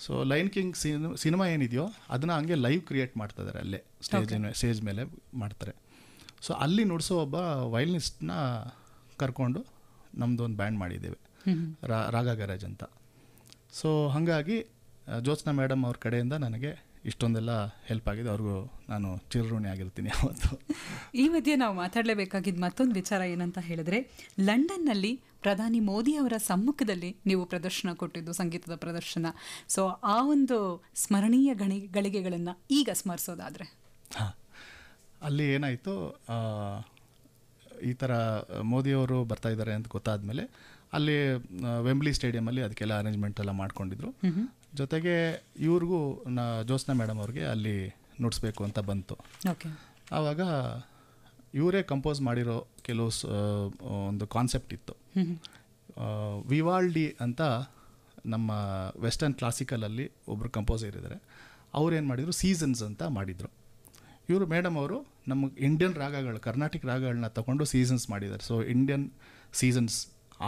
ಸೊ ಲೈನ್ ಕಿಂಗ್ ಸಿನಿಮಾ ಏನಿದೆಯೋ ಅದನ್ನ ಹಂಗೆ ಲೈವ್ ಕ್ರಿಯೇಟ್ ಮಾಡ್ತಾ ಇದಾರೆ ಅಲ್ಲೇ ಸ್ಟೇಜ್ ಸ್ಟೇಜ್ ಮೇಲೆ ಮಾಡ್ತಾರೆ ಸೊ ಅಲ್ಲಿ ನುಡಿಸೋ ಒಬ್ಬ ವಯಲಿನಿಸ್ಟ್ನ ಕರ್ಕೊಂಡು ನಮ್ದು ಒಂದು ಬ್ಯಾಂಡ್ ಮಾಡಿದ್ದೇವೆ ರಾಗ ಗ್ಯಾರೇಜ್ ಅಂತ ಸೊ ಹಾಗಾಗಿ ಜ್ಯೋತ್ಸ್ನಾ ಮೇಡಮ್ ಅವ್ರ ಕಡೆಯಿಂದ ನನಗೆ ಇಷ್ಟೊಂದೆಲ್ಲ ಹೆಲ್ಪ್ ಆಗಿದೆ ಅವ್ರಿಗೂ ನಾನು ಚಿರಋಣಿ ಆಗಿರ್ತೀನಿ ಅವತ್ತು ಈ ಮಧ್ಯೆ ನಾವು ಮಾತಾಡಲೇಬೇಕಾಗಿದ್ದು ಮತ್ತೊಂದು ವಿಚಾರ ಏನಂತ ಹೇಳಿದ್ರೆ ಲಂಡನ್ನಲ್ಲಿ ಪ್ರಧಾನಿ ಮೋದಿ ಅವರ ಸಮ್ಮುಖದಲ್ಲಿ ನೀವು ಪ್ರದರ್ಶನ ಕೊಟ್ಟಿದ್ದು ಸಂಗೀತದ ಪ್ರದರ್ಶನ ಸೊ ಆ ಒಂದು ಸ್ಮರಣೀಯ ಗಣಿ ಗಳಿಗೆಗಳನ್ನು ಈಗ ಸ್ಮರಿಸೋದಾದರೆ ಹಾಂ ಅಲ್ಲಿ ಏನಾಯಿತು ಈ ಥರ ಮೋದಿಯವರು ಬರ್ತಾ ಇದ್ದಾರೆ ಅಂತ ಗೊತ್ತಾದ ಮೇಲೆ ಅಲ್ಲಿ ವೆಂಬ್ಲಿ ಸ್ಟೇಡಿಯಮಲ್ಲಿ ಅದಕ್ಕೆಲ್ಲ ಅರೇಂಜ್ಮೆಂಟ್ ಎಲ್ಲ ಮಾಡ್ಕೊಂಡಿದ್ರು ಜೊತೆಗೆ ಇವ್ರಿಗೂ ನಾ ಜ್ಯೋತ್ಸ್ನಾ ಮೇಡಮ್ ಅವ್ರಿಗೆ ಅಲ್ಲಿ ನುಡಿಸ್ಬೇಕು ಅಂತ ಬಂತು ಆವಾಗ ಇವರೇ ಕಂಪೋಸ್ ಮಾಡಿರೋ ಕೆಲವು ಒಂದು ಕಾನ್ಸೆಪ್ಟ್ ಇತ್ತು ವಿವಾಲ್ಡಿ ಅಂತ ನಮ್ಮ ವೆಸ್ಟರ್ನ್ ಕ್ಲಾಸಿಕಲಲ್ಲಿ ಒಬ್ಬರು ಕಂಪೋಸರ್ ಇದ್ದಾರೆ ಅವ್ರೇನು ಮಾಡಿದರು ಸೀಸನ್ಸ್ ಅಂತ ಮಾಡಿದರು ಇವರು ಮೇಡಮ್ ಅವರು ನಮ್ಮ ಇಂಡಿಯನ್ ರಾಗಗಳು ಕರ್ನಾಟಕ ರಾಗಗಳನ್ನ ತಗೊಂಡು ಸೀಸನ್ಸ್ ಮಾಡಿದ್ದಾರೆ ಸೊ ಇಂಡಿಯನ್ ಸೀಸನ್ಸ್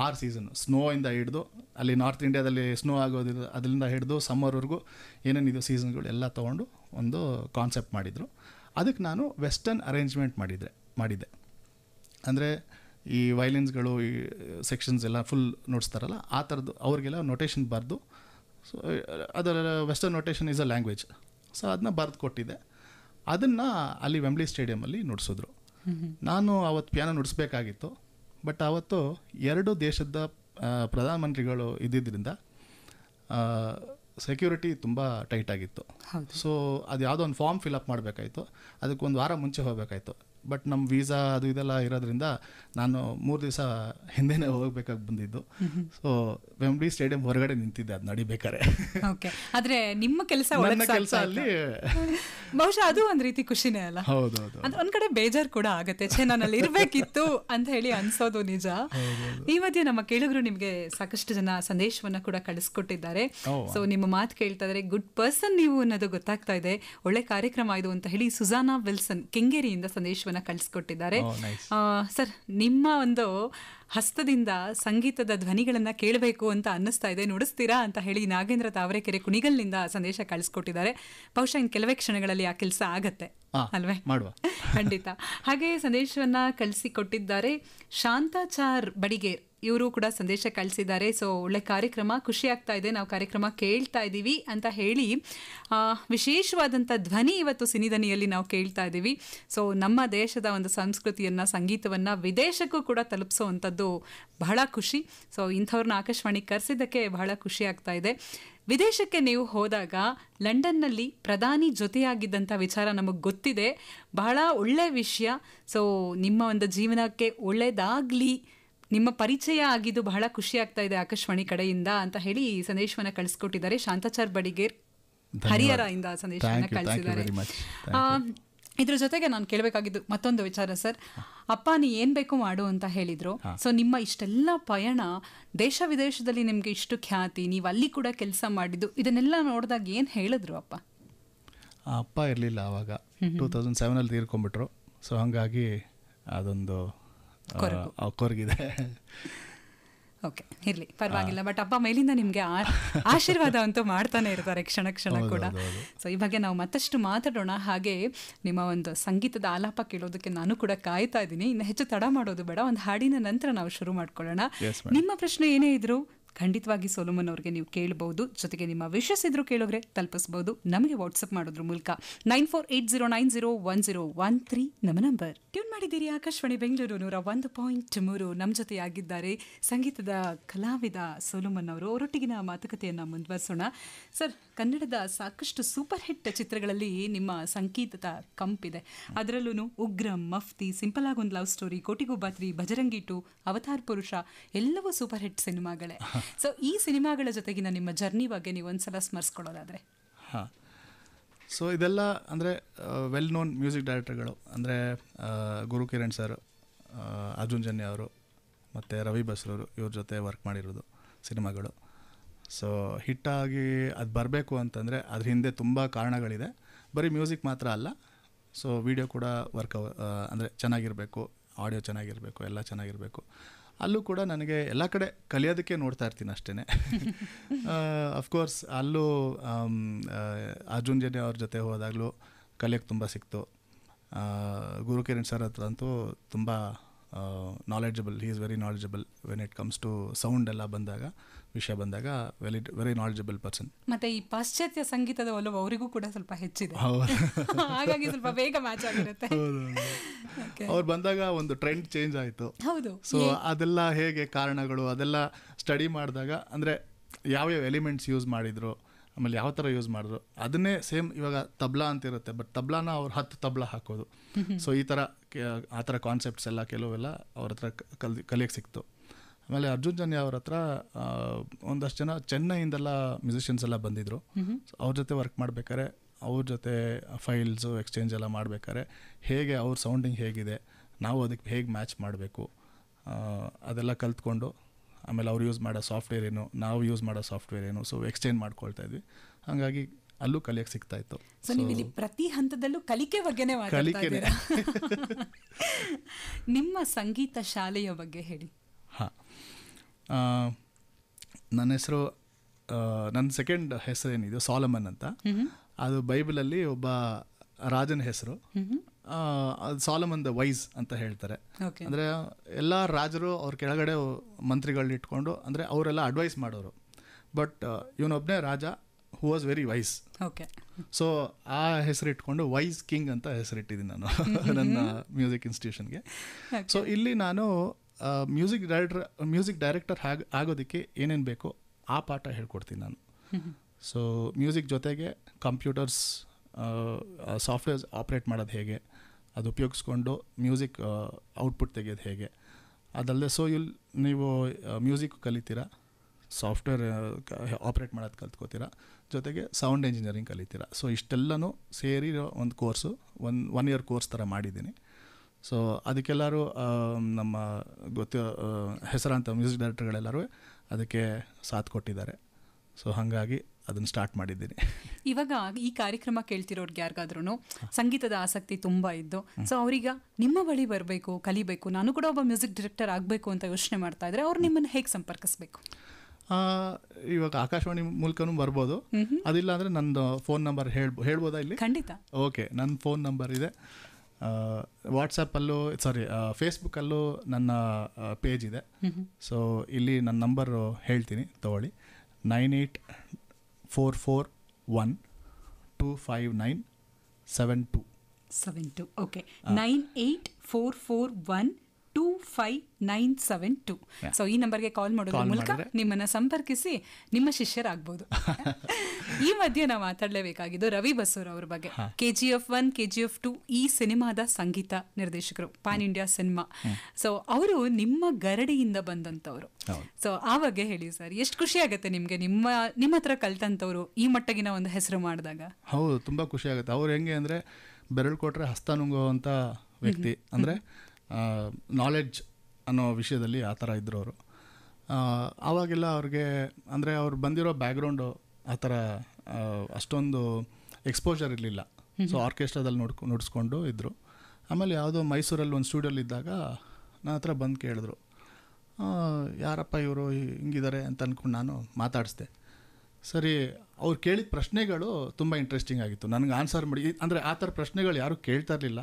ಆರು ಸೀಸನ್ ಸ್ನೋ ಇಂದ ಹಿಡಿದು ಅಲ್ಲಿ ನಾರ್ತ್ ಇಂಡಿಯಾದಲ್ಲಿ ಸ್ನೋ ಆಗೋದಿಲ್ಲ ಅದರಿಂದ ಹಿಡಿದು ಸಮ್ಮರ್ವರೆಗೂ ಏನೇನಿದೆ ಸೀಸನ್ಗಳು ಎಲ್ಲ ತೊಗೊಂಡು ಒಂದು ಕಾನ್ಸೆಪ್ಟ್ ಮಾಡಿದರು ಅದಕ್ಕೆ ನಾನು ವೆಸ್ಟರ್ನ್ ಅರೇಂಜ್ಮೆಂಟ್ ಮಾಡಿದ್ದೆ ಮಾಡಿದ್ದೆ ಅಂದರೆ ಈ ವೈಲಿನ್ಸ್ಗಳು ಈ ಸೆಕ್ಷನ್ಸ್ ಎಲ್ಲ ಫುಲ್ ನೋಡಿಸ್ತಾರಲ್ಲ ಆ ಥರದ್ದು ಅವ್ರಿಗೆಲ್ಲ ನೊಟೇಷನ್ ಬರೆದು ಸೊ ಅದರ western notation is a language so ಅದನ್ನ ಬರೆದು ಕೊಟ್ಟಿದ್ದೆ ಅದನ್ನು ಅಲ್ಲಿ ವೆಂಬ್ಲಿ ಸ್ಟೇಡಿಯಮಲ್ಲಿ ನುಡಿಸಿದ್ರು ನಾನು ಆವತ್ತು ಪ್ಯಾನ ನುಡಿಸ್ಬೇಕಾಗಿತ್ತು ಬಟ್ ಆವತ್ತು ಎರಡು ದೇಶದ ಪ್ರಧಾನಮಂತ್ರಿಗಳು ಇದ್ದಿದ್ದರಿಂದ ಸೆಕ್ಯೂರಿಟಿ ತುಂಬ ಟೈಟಾಗಿತ್ತು ಸೊ ಅದು ಯಾವುದೋ ಒಂದು ಫಾರ್ಮ್ ಫಿಲ್ ಅಪ್ ಮಾಡಬೇಕಾಯಿತು ಅದಕ್ಕೊಂದು ವಾರ ಮುಂಚೆ ಹೋಗಬೇಕಾಯ್ತು ಬಟ್ ನಮ್ಮ ವೀಸಾ ಅದು ಇದೆಲ್ಲ ಇರೋದ್ರಿಂದ ನಾನು ಮೂರು ದಿವಸ ಹಿಂದೆನೇ ಹೋಗ್ಬೇಕಾಗಿ ಬಂದಿದ್ದು ಸೊ ವೆಂಬ್ಲಿ ಸ್ಟೇಡಿಯಂ ಹೊರಗಡೆ ನಿಂತಿದ್ದೆ ಅದು ನಡಿಬೇಕಾರೆ ಆದ್ರೆ ನಿಮ್ಮ ಕೆಲಸ ಕೆಲಸ ಅಲ್ಲಿ ಬಹುಶಃ ಅದು ಒಂದು ರೀತಿ ಖುಷಿನೇ ಅಲ್ಲ ಹೌದೌದು ಒಂದ್ ಕಡೆ ಬೇಜಾರ್ ಕೂಡ ಆಗತ್ತೆ ಛೇ ನಾನು ಅಲ್ಲಿ ಇರ್ಬೇಕಿತ್ತು ಅಂತ ಹೇಳಿ ಅನ್ಸೋದು ನಿಜ ಈ ಮಧ್ಯೆ ನಮ್ಮ ಕೇಳುಗರು ನಿಮಗೆ ಸಾಕಷ್ಟು ಜನ ಸಂದೇಶವನ್ನ ಕೂಡ ಕಳಿಸ್ಕೊಟ್ಟಿದ್ದಾರೆ ಸೊ ನಿಮ್ಮ ಮಾತು ಕೇಳ್ತಾ ಇದ್ರೆ ಗುಡ್ ಪರ್ಸನ್ ನೀವು ಅನ್ನೋದು ಗೊತ್ತಾಗ್ತಾ ಇದೆ ಒಳ್ಳೆ ಕಾರ್ಯಕ್ರಮ ಇದು ಅಂತ ಹೇಳಿ ಸುಜಾನಾ ವಿಲ್ಸನ್ ಕೆಂಗೇರಿಯಿಂದ ಸಂದೇಶ ಕಳಿಸ್ಕೊಟ್ಟಿದ್ದಾರೆ ಸರ್ ನಿಮ್ಮ ಒಂದು ಹಸ್ತದಿಂದ ಸಂಗೀತದ ಧ್ವನಿಗಳನ್ನ ಕೇಳಬೇಕು ಅಂತ ಅನ್ನಿಸ್ತಾ ಇದೆ ನುಡಿಸ್ತೀರಾ ಅಂತ ಹೇಳಿ ನಾಗೇಂದ್ರ ತಾವರೆಕೆರೆ ಕುಣಿಗಲ್ನಿಂದ ಸಂದೇಶ ಕಳಿಸ್ಕೊಟ್ಟಿದ್ದಾರೆ ಬಹುಶಃ ಇನ್ನು ಕೆಲವೇ ಕ್ಷಣಗಳಲ್ಲಿ ಆ ಕೆಲಸ ಆಗತ್ತೆ ಅಲ್ವೇ ಮಾಡುವ ಖಂಡಿತ ಹಾಗೆ ಸಂದೇಶವನ್ನ ಕಳಿಸಿಕೊಟ್ಟಿದ್ದಾರೆ ಶಾಂತಾಚಾರ್ ಬಡಿಗೇರ್ ಇವರು ಕೂಡ ಸಂದೇಶ ಕಳಿಸಿದ್ದಾರೆ ಸೊ ಒಳ್ಳೆ ಕಾರ್ಯಕ್ರಮ ಖುಷಿ ಆಗ್ತಾ ಇದೆ ನಾವು ಕಾರ್ಯಕ್ರಮ ಕೇಳ್ತಾ ಇದ್ದೀವಿ ಅಂತ ಹೇಳಿ ವಿಶೇಷವಾದಂಥ ಧ್ವನಿ ಇವತ್ತು ಸಿನಿಧನಿಯಲ್ಲಿ ನಾವು ಕೇಳ್ತಾ ಇದ್ದೀವಿ ಸೊ ನಮ್ಮ ದೇಶದ ಒಂದು ಸಂಸ್ಕೃತಿಯನ್ನು ಸಂಗೀತವನ್ನು ವಿದೇಶಕ್ಕೂ ಕೂಡ ತಲುಪಿಸುವಂಥದ್ದು ಬಹಳ ಖುಷಿ ಸೊ ಇಂಥವ್ರನ್ನ ಆಕಾಶವಾಣಿ ಕರೆಸಿದ್ದಕ್ಕೆ ಬಹಳ ಖುಷಿ ಆಗ್ತಾ ಇದೆ ವಿದೇಶಕ್ಕೆ ನೀವು ಹೋದಾಗ ಲಂಡನ್ನಲ್ಲಿ ಪ್ರಧಾನಿ ಜೊತೆಯಾಗಿದ್ದಂಥ ವಿಚಾರ ನಮಗೆ ಗೊತ್ತಿದೆ ಬಹಳ ಒಳ್ಳೆಯ ವಿಷಯ ಸೊ ನಿಮ್ಮ ಒಂದು ಜೀವನಕ್ಕೆ ಒಳ್ಳೆಯದಾಗಲಿ ನಿಮ್ಮ ಪರಿಚಯ ಆಗಿದ್ದು ಬಹಳ ಖುಷಿ ಆಗ್ತಾ ಇದೆ ಆಕಾಶವಾಣಿ ಕಡೆಯಿಂದ ಅಂತ ಹೇಳಿ ಈ ಸಂದೇಶವನ್ನ ಕಳಿಸ್ಕೊಟ್ಟಿದ್ದಾರೆ ಶಾಂತಾಚಾರ್ ಬಡಿಗೇರ್ ಇಂದ ಸಂದೇಶವನ್ನ ಕಳಿಸಿದ್ದಾರೆ ಇದ್ರ ಜೊತೆಗೆ ನಾನು ಕೇಳಬೇಕಾಗಿದ್ದು ಮತ್ತೊಂದು ವಿಚಾರ ಸರ್ ಅಪ್ಪ ನೀ ಏನ್ ಬೇಕು ಮಾಡು ಅಂತ ಹೇಳಿದ್ರು ಸೊ ನಿಮ್ಮ ಇಷ್ಟೆಲ್ಲ ಪಯಣ ದೇಶ ವಿದೇಶದಲ್ಲಿ ನಿಮ್ಗೆ ಇಷ್ಟು ಖ್ಯಾತಿ ನೀವು ಅಲ್ಲಿ ಕೂಡ ಕೆಲಸ ಮಾಡಿದ್ದು ಇದನ್ನೆಲ್ಲ ನೋಡಿದಾಗ ಏನ್ ಹೇಳಿದ್ರು ಅಪ್ಪ ಅಪ್ಪ ಇರಲಿಲ್ಲ ಆವಾಗ ಟೂ ತೌಸಂಡ್ ಅಲ್ಲಿ ತೀರ್ಕೊಂಡ್ಬಿಟ್ರು ಸೊ ಹಾಗಾಗಿ ಅದೊಂದು ಕೊರಗಿದೆ ಓಕೆ ಇರಲಿ ಪರವಾಗಿಲ್ಲ ಬಟ್ ಅಪ್ಪ ಮೇಲಿಂದ ನಿಮಗೆ ಆಶೀರ್ವಾದ ಅಂತೂ ಮಾಡ್ತಾನೆ ಇರ್ತಾರೆ ಕ್ಷಣ ಕ್ಷಣ ಕೂಡ ಸೊ ಈ ಬಗ್ಗೆ ನಾವು ಮತ್ತಷ್ಟು ಮಾತಾಡೋಣ ಹಾಗೆ ನಿಮ್ಮ ಒಂದು ಸಂಗೀತದ ಆಲಾಪ ಕೇಳೋದಕ್ಕೆ ನಾನು ಕೂಡ ಕಾಯ್ತಾ ಇದ್ದೀನಿ ಇನ್ನು ಹೆಚ್ಚು ತಡ ಮಾಡೋದು ಬೇಡ ಒಂದು ಹಾಡಿನ ನಂತರ ನಾವು ಶುರು ಮಾಡ್ಕೊಳ್ಳೋಣ ನಿಮ್ಮ ಪ್ರಶ್ನೆ ಏನೇ ಇದ್ರು ಖಂಡಿತವಾಗಿ ಸೋಲೋಮನ್ ಅವರಿಗೆ ನೀವು ಕೇಳಬಹುದು ಜೊತೆಗೆ ನಿಮ್ಮ ವಿಷಸ್ ಇದ್ರು ಕೇಳಿದ್ರೆ ತಲುಪಿಸಬಹುದು ನಮಗೆ ವಾಟ್ಸಪ್ ಮಾಡೋದ್ರ ಮೂಲಕ nine four eight zero nine zero one zero one three ನಮ್ಮ ನಂಬರ್ ಟ್ಯೂನ್ ಮಾಡಿದ್ದೀರಿ ಆಕಾಶವಾಣಿ ಬೆಂಗಳೂರು ನೂರ ಒಂದು ಪಾಯಿಂಟ್ ಮೂರು ನಮ್ಮ ಜೊತೆ ಆಗಿದ್ದಾರೆ ಸಂಗೀತದ ಕಲಾವಿದ ಸೋಲೋಮನ್ ಅವರು ಅವರೊಟ್ಟಿಗಿನ ಮಾತುಕತೆಯನ್ನು ಮುಂದುವರಿಸೋಣ ಸರ್ ಕನ್ನಡದ ಸಾಕಷ್ಟು ಸೂಪರ್ ಹಿಟ್ ಚಿತ್ರಗಳಲ್ಲಿ ನಿಮ್ಮ ಸಂಗೀತದ ಕಂಪಿದೆ ಅದರಲ್ಲೂ ಉಗ್ರ ಮಫ್ತಿ ಸಿಂಪಲ್ ಆಗಿ ಒಂದು ಲವ್ ಸ್ಟೋರಿ ಕೋಟಿಗೊಬ್ಬಾತ್ರಿ ಭಜರಂಗಿ ಟು ಅವತಾರ್ ಪುರುಷ ಎಲ್ಲವೂ ಸೂಪರ್ ಹಿಟ್ ಸಿನಿಮಾಗಳೇ ಸೊ ಈ ಸಿನಿಮಾಗಳ ಜೊತೆಗಿನ ನಿಮ್ಮ ಜರ್ನಿ ಬಗ್ಗೆ ನೀವು ಒಂದ್ಸಲ ಸ್ಮರಿಸ್ಕೊಳ್ಳೋದಾದರೆ ಹಾಂ ಸೊ ಇದೆಲ್ಲ ಅಂದರೆ ವೆಲ್ ನೋನ್ ಮ್ಯೂಸಿಕ್ ಡೈರೆಕ್ಟರ್ಗಳು ಅಂದರೆ ಗುರು ಕಿರಣ್ ಸರ್ ಅರ್ಜುನ್ ಜನ್ಯ ಅವರು ಮತ್ತು ರವಿ ಬಸ್ರೂರು ಇವ್ರ ಜೊತೆ ವರ್ಕ್ ಮಾಡಿರೋದು ಸಿನಿಮಾಗಳು ಸೊ ಹಿಟ್ಟಾಗಿ ಅದು ಬರಬೇಕು ಅಂತಂದರೆ ಅದ್ರ ಹಿಂದೆ ತುಂಬ ಕಾರಣಗಳಿದೆ ಬರೀ ಮ್ಯೂಸಿಕ್ ಮಾತ್ರ ಅಲ್ಲ ಸೊ ವಿಡಿಯೋ ಕೂಡ ವರ್ಕ್ ಅಂದರೆ ಚೆನ್ನಾಗಿರಬೇಕು ಆಡಿಯೋ ಚೆನ್ನಾಗಿರಬೇಕು ಎಲ್ಲ ಚೆನ್ನಾಗಿರಬೇಕು ಅಲ್ಲೂ ಕೂಡ ನನಗೆ ಎಲ್ಲ ಕಡೆ ಕಲಿಯೋದಕ್ಕೆ ನೋಡ್ತಾ ಇರ್ತೀನಿ ಅಷ್ಟೇ ಅಫ್ಕೋರ್ಸ್ ಅಲ್ಲೂ ಅರ್ಜುನ್ ಜನ್ಯ ಅವ್ರ ಜೊತೆ ಹೋದಾಗಲೂ ಕಲಿಯೋಕ್ಕೆ ತುಂಬ ಸಿಕ್ತು ಗುರುಕಿರಣ್ ಸರ್ ಹತ್ರ ಅಂತೂ ತುಂಬ knowledgeable he is very knowledgeable when it comes to sound ಎಲ್ಲ ಬಂದಾಗ ವಿಷಯ ಬಂದಾಗ ವೆರಿ ವೆರಿ ನಾಲೆಜಬಲ್ ಪರ್ಸನ್ ಮತ್ತೆ ಈ ಪಾಶ್ಚಾತ್ಯ ಸಂಗೀತದ ಒಲವು ಅವರಿಗೂ ಕೂಡ ಸ್ವಲ್ಪ ಹೆಚ್ಚಿದೆ ಹಾಗಾಗಿ ಸ್ವಲ್ಪ ಬೇಗ ಮ್ಯಾಚ್ ಆಗಿರುತ್ತೆ ಅವ್ರು ಬಂದಾಗ ಒಂದು ಟ್ರೆಂಡ್ ಚೇಂಜ್ ಆಯಿತು ಹೌದು ಸೊ ಅದೆಲ್ಲ ಹೇಗೆ ಕಾರಣಗಳು ಅದೆಲ್ಲ ಸ್ಟಡಿ ಮಾಡಿದಾಗ ಅಂದರೆ ಯಾವ್ಯಾವ ಎಲಿಮೆಂಟ್ಸ್ ಯೂಸ್ ಮಾಡಿದ್ರು ಆಮೇಲೆ ಯಾವ ಥರ ಯೂಸ್ ಮಾಡಿದ್ರು ಅದನ್ನೇ ಸೇಮ್ ಇವಾಗ ತಬ್ಲಾ ಅಂತ ಇರುತ್ತೆ ಬಟ್ ತಬ್ಲಾನ ಅವ್ರು ಹತ್ತು ತಬ್ಲಾ ಹಾಕೋದು ಸೊ ಈ ಥರ ಆ ಥರ ಕಾನ್ಸೆಪ್ಟ್ಸ್ ಎಲ್ಲ ಕೆಲವೆಲ್ಲ ಅವ್ರ ಹತ್ರ ಕಲ್ ಕಲಿಯಕ್ಕೆ ಸಿಕ್ತು ಆಮೇಲೆ ಅರ್ಜುನ್ ಜನ್ಯ ಅವ್ರ ಹತ್ರ ಒಂದಷ್ಟು ಜನ ಚೆನ್ನೈಯಿಂದೆಲ್ಲ ಮ್ಯೂಸಿಷಿಯನ್ಸ್ ಎಲ್ಲ ಬಂದಿದ್ದರು ಅವ್ರ ಜೊತೆ ವರ್ಕ್ ಮಾಡಬೇಕಾದ್ರೆ ಅವ್ರ ಜೊತೆ ಫೈಲ್ಸು ಎಕ್ಸ್ಚೇಂಜ್ ಎಲ್ಲ ಮಾಡಬೇಕಾರೆ ಹೇಗೆ ಅವ್ರ ಸೌಂಡಿಂಗ್ ಹೇಗಿದೆ ನಾವು ಅದಕ್ಕೆ ಹೇಗೆ ಮ್ಯಾಚ್ ಮಾಡಬೇಕು ಅದೆಲ್ಲ ಕಲ್ತ್ಕೊಂಡು ಆಮೇಲೆ ಅವ್ರು ಯೂಸ್ ಮಾಡೋ ಸಾಫ್ಟ್ವೇರ್ ಏನು ನಾವು ಯೂಸ್ ಮಾಡೋ ಸಾಫ್ಟ್ವೇರ್ ಏನು ಸೊ ಎಕ್ಸ್ಚೇಂಜ್ ಮಾಡ್ಕೊಳ್ತಾ ಇದ್ವಿ ಹಾಗಾಗಿ ಅಲ್ಲೂ ಕಲಿಯಕ್ಕೆ ಸಿಗ್ತಾ ಇತ್ತು ಸೊ ನೀವು ಇಲ್ಲಿ ಪ್ರತಿ ಹಂತದಲ್ಲೂ ಕಲಿಕೆ ಬಗ್ಗೆನೇ ಕಲಿಕೆ ನಿಮ್ಮ ಸಂಗೀತ ಶಾಲೆಯ ಬಗ್ಗೆ ಹೇಳಿ ಹಾಂ ನನ್ನ ಹೆಸರು ನನ್ನ ಸೆಕೆಂಡ್ ಹೆಸರು ಏನಿದೆ ಸಾಲಮನ್ ಅಂತ ಅದು ಬೈಬಲಲ್ಲಿ ಒಬ್ಬ ರಾಜನ ಹೆಸರು ಅದು ಸಾಲಮನ್ ದ ವೈಸ್ ಅಂತ ಹೇಳ್ತಾರೆ ಅಂದರೆ ಎಲ್ಲ ರಾಜರು ಅವ್ರ ಕೆಳಗಡೆ ಮಂತ್ರಿಗಳನ್ನ ಇಟ್ಕೊಂಡು ಅಂದರೆ ಅವರೆಲ್ಲ ಅಡ್ವೈಸ್ ಮಾಡೋರು ಬಟ್ ಇವನೊಬ್ಬನೇ ರಾಜ who was very wise okay so ಆ ಹೆಸರು ವೈಸ್ ಕಿಂಗ್ ಅಂತ ಹೆಸರಿಟ್ಟಿದ್ದೀನಿ ನಾನು ನನ್ನ ಮ್ಯೂಸಿಕ್ ಇನ್ಸ್ಟಿಟ್ಯೂಷನ್ಗೆ ಸೊ ಇಲ್ಲಿ ನಾನು ಮ್ಯೂಸಿಕ್ ಡೈರೆಕ್ಟರ್ ಮ್ಯೂಸಿಕ್ ಡೈರೆಕ್ಟರ್ ಹಾಗೆ ಆಗೋದಕ್ಕೆ ಏನೇನು ಬೇಕೋ ಆ ಪಾಠ ಹೇಳ್ಕೊಡ್ತೀನಿ ನಾನು ಸೊ ಮ್ಯೂಸಿಕ್ ಜೊತೆಗೆ ಕಂಪ್ಯೂಟರ್ಸ್ ಸಾಫ್ಟ್ವೇರ್ಸ್ ಆಪ್ರೇಟ್ ಮಾಡೋದು ಹೇಗೆ ಅದು ಉಪಯೋಗಿಸ್ಕೊಂಡು ಮ್ಯೂಸಿಕ್ ಔಟ್ಪುಟ್ ತೆಗೆಯೋದು ಹೇಗೆ ಅದಲ್ಲದೆ ಸೊ ಇಲ್ಲಿ ನೀವು ಮ್ಯೂಸಿಕ್ ಕಲಿತೀರಾ ಸಾಫ್ಟ್ವೇರ್ ಆಪ್ರೇಟ್ ಮಾಡೋದು ಕಲ್ತ್ಕೋತೀರಾ ಜೊತೆಗೆ ಸೌಂಡ್ ಇಂಜಿನಿಯರಿಂಗ್ ಕಲಿತೀರ ಸೊ ಇಷ್ಟೆಲ್ಲನೂ ಸೇರಿ ಒಂದು course one one year course ಥರ ಮಾಡಿದ್ದೀನಿ ಸೊ ಅದಕ್ಕೆಲ್ಲರೂ ನಮ್ಮ ಗೊತ್ತ ಹೆಸರಾಂತ ಮ್ಯೂಸಿಕ್ ಡೈರೆಕ್ಟರ್ಗಳೆಲ್ಲರೂ ಅದಕ್ಕೆ ಸಾಥ್ ಕೊಟ್ಟಿದ್ದಾರೆ ಸೊ ಹಾಗಾಗಿ ಅದನ್ನು ಸ್ಟಾರ್ಟ್ ಮಾಡಿದ್ದೀನಿ ಇವಾಗ ಈ ಕಾರ್ಯಕ್ರಮ ಕೇಳ್ತಿರೋರ್ಗೆ ಯಾರಿಗಾದ್ರೂ ಸಂಗೀತದ ಆಸಕ್ತಿ ತುಂಬ ಇದ್ದು ಸೊ ಅವರಿಗ ನಿಮ್ಮ ಬಳಿ ಬರಬೇಕು ಕಲಿಬೇಕು ನಾನು ಕೂಡ ಒಬ್ಬ ಮ್ಯೂಸಿಕ್ ಡೈರೆಕ್ಟರ್ ಆಗಬೇಕು ಅಂತ ಯೋಚನೆ ಮಾಡ್ತಾ ಇದ್ರೆ ಅವ್ರು ನಿಮ್ಮನ್ನು ಹೇಗೆ ಸಂಪರ್ಕಿಸಬೇಕು ಇವಾಗ ಆಕಾಶವಾಣಿ ಮೂಲಕನೂ ಬರ್ಬೋದು ಅದಿಲ್ಲ ಅಂದರೆ ನಂದು ಫೋನ್ ನಂಬರ್ ಹೇಳ್ಬೋದಾ ಇಲ್ಲಿ ಖಂಡಿತ ಓಕೆ ನನ್ನ ಫೋನ್ ನಂಬರ್ ಇದೆ ವಾಟ್ಸಪ್ಪಲ್ಲೂ ಸಾರಿ ಫೇಸ್ಬುಕ್ಕಲ್ಲೂ ನನ್ನ ಪೇಜ್ ಇದೆ ಸೊ ಇಲ್ಲಿ ನನ್ನ ನಂಬರು ಹೇಳ್ತೀನಿ ತಗೊಳ್ಳಿ nine eight four four one two five nine seven two seven two okay nine eight four four one two five nine seven two so ಈ ನಂಬರ್ಗೆ ಕಾಲ್ ಮಾಡೋದ್ರ ಮೂಲಕ ನಿಮ್ಮನ್ನ ಸಂಪರ್ಕಿಸಿ ನಿಮ್ಮ ಶಿಷ್ಯರಾಗ್ಬೋದು ಈ ಮಧ್ಯೆ ನಾವು ಮಾತಾಡಲೇಬೇಕಾಗಿದ್ದು ರವಿ ಬಸೂರ್ ಅವ್ರ ಬಗ್ಗೆ K G F one K G F two ಈ ಸಿನಿಮಾದ ಸಂಗೀತ ನಿರ್ದೇಶಕರು ಪಾನ್ ಇಂಡಿಯಾ ಸಿನಿಮಾ ಸೊ ಅವರು ನಿಮ್ಮ ಗರಡಿಯಿಂದ ಬಂದಂತವ್ರು ಸೊ ಆ ಬಗ್ಗೆ ಹೇಳಿ ಸರ್ ಎಷ್ಟು ಖುಷಿ ಆಗುತ್ತೆ ನಿಮಗೆ ನಿಮ್ಮ ನಿಮ್ಮ ಹತ್ರ ಕಲ್ತಂತವ್ರು ಈ ಮಟ್ಟಗಿನ ಒಂದು ಹೆಸರು ಮಾಡಿದಾಗ ಹೌದು ತುಂಬಾ ಖುಷಿ ಆಗುತ್ತೆ ಅವ್ರು ಹೆಂಗೆ ಅಂದ್ರೆ ಬೆರಳು ಕೊಟ್ರೆ ಹಸ್ತ ವ್ಯಕ್ತಿ ಅಂದ್ರೆ ನಾಲೆಡ್ಜ್ ಅನ್ನೋ ವಿಷಯದಲ್ಲಿ ಆ ಥರ ಇದ್ದರು ಅವರು ಆವಾಗೆಲ್ಲ ಅವ್ರಿಗೆ ಅಂದರೆ ಅವ್ರು ಬಂದಿರೋ ಬ್ಯಾಕ್ಗ್ರೌಂಡು ಆ ಥರ ಅಷ್ಟೊಂದು ಎಕ್ಸ್ಪೋಜರ್ ಇರಲಿಲ್ಲ ಸೊ ಆರ್ಕೆಸ್ಟ್ರಾದಲ್ಲಿ ನೋಡ್ಕೊ ನೋಡಿಸ್ಕೊಂಡು ಇದ್ದರು ಆಮೇಲೆ ಯಾವುದೋ ಮೈಸೂರಲ್ಲಿ ಒಂದು ಸ್ಟುಡಿಯೋಲಿದ್ದಾಗ ನನ್ನ ಹತ್ರ ಬಂದು ಕೇಳಿದ್ರು ಯಾರಪ್ಪ ಇವರು ಹಿಂಗಿದ್ದಾರೆ ಅಂತ ಅಂದ್ಕೊಂಡು ನಾನು ಮಾತಾಡಿಸ್ದೆ ಸರಿ ಅವ್ರು ಕೇಳಿದ ಪ್ರಶ್ನೆಗಳು ತುಂಬ ಇಂಟ್ರೆಸ್ಟಿಂಗ್ ಆಗಿತ್ತು ನನಗೆ ಆನ್ಸರ್ ಮಾಡಿ ಅಂದರೆ ಆ ಥರ ಪ್ರಶ್ನೆಗಳು ಯಾರೂ ಕೇಳ್ತಾ ಇರಲಿಲ್ಲ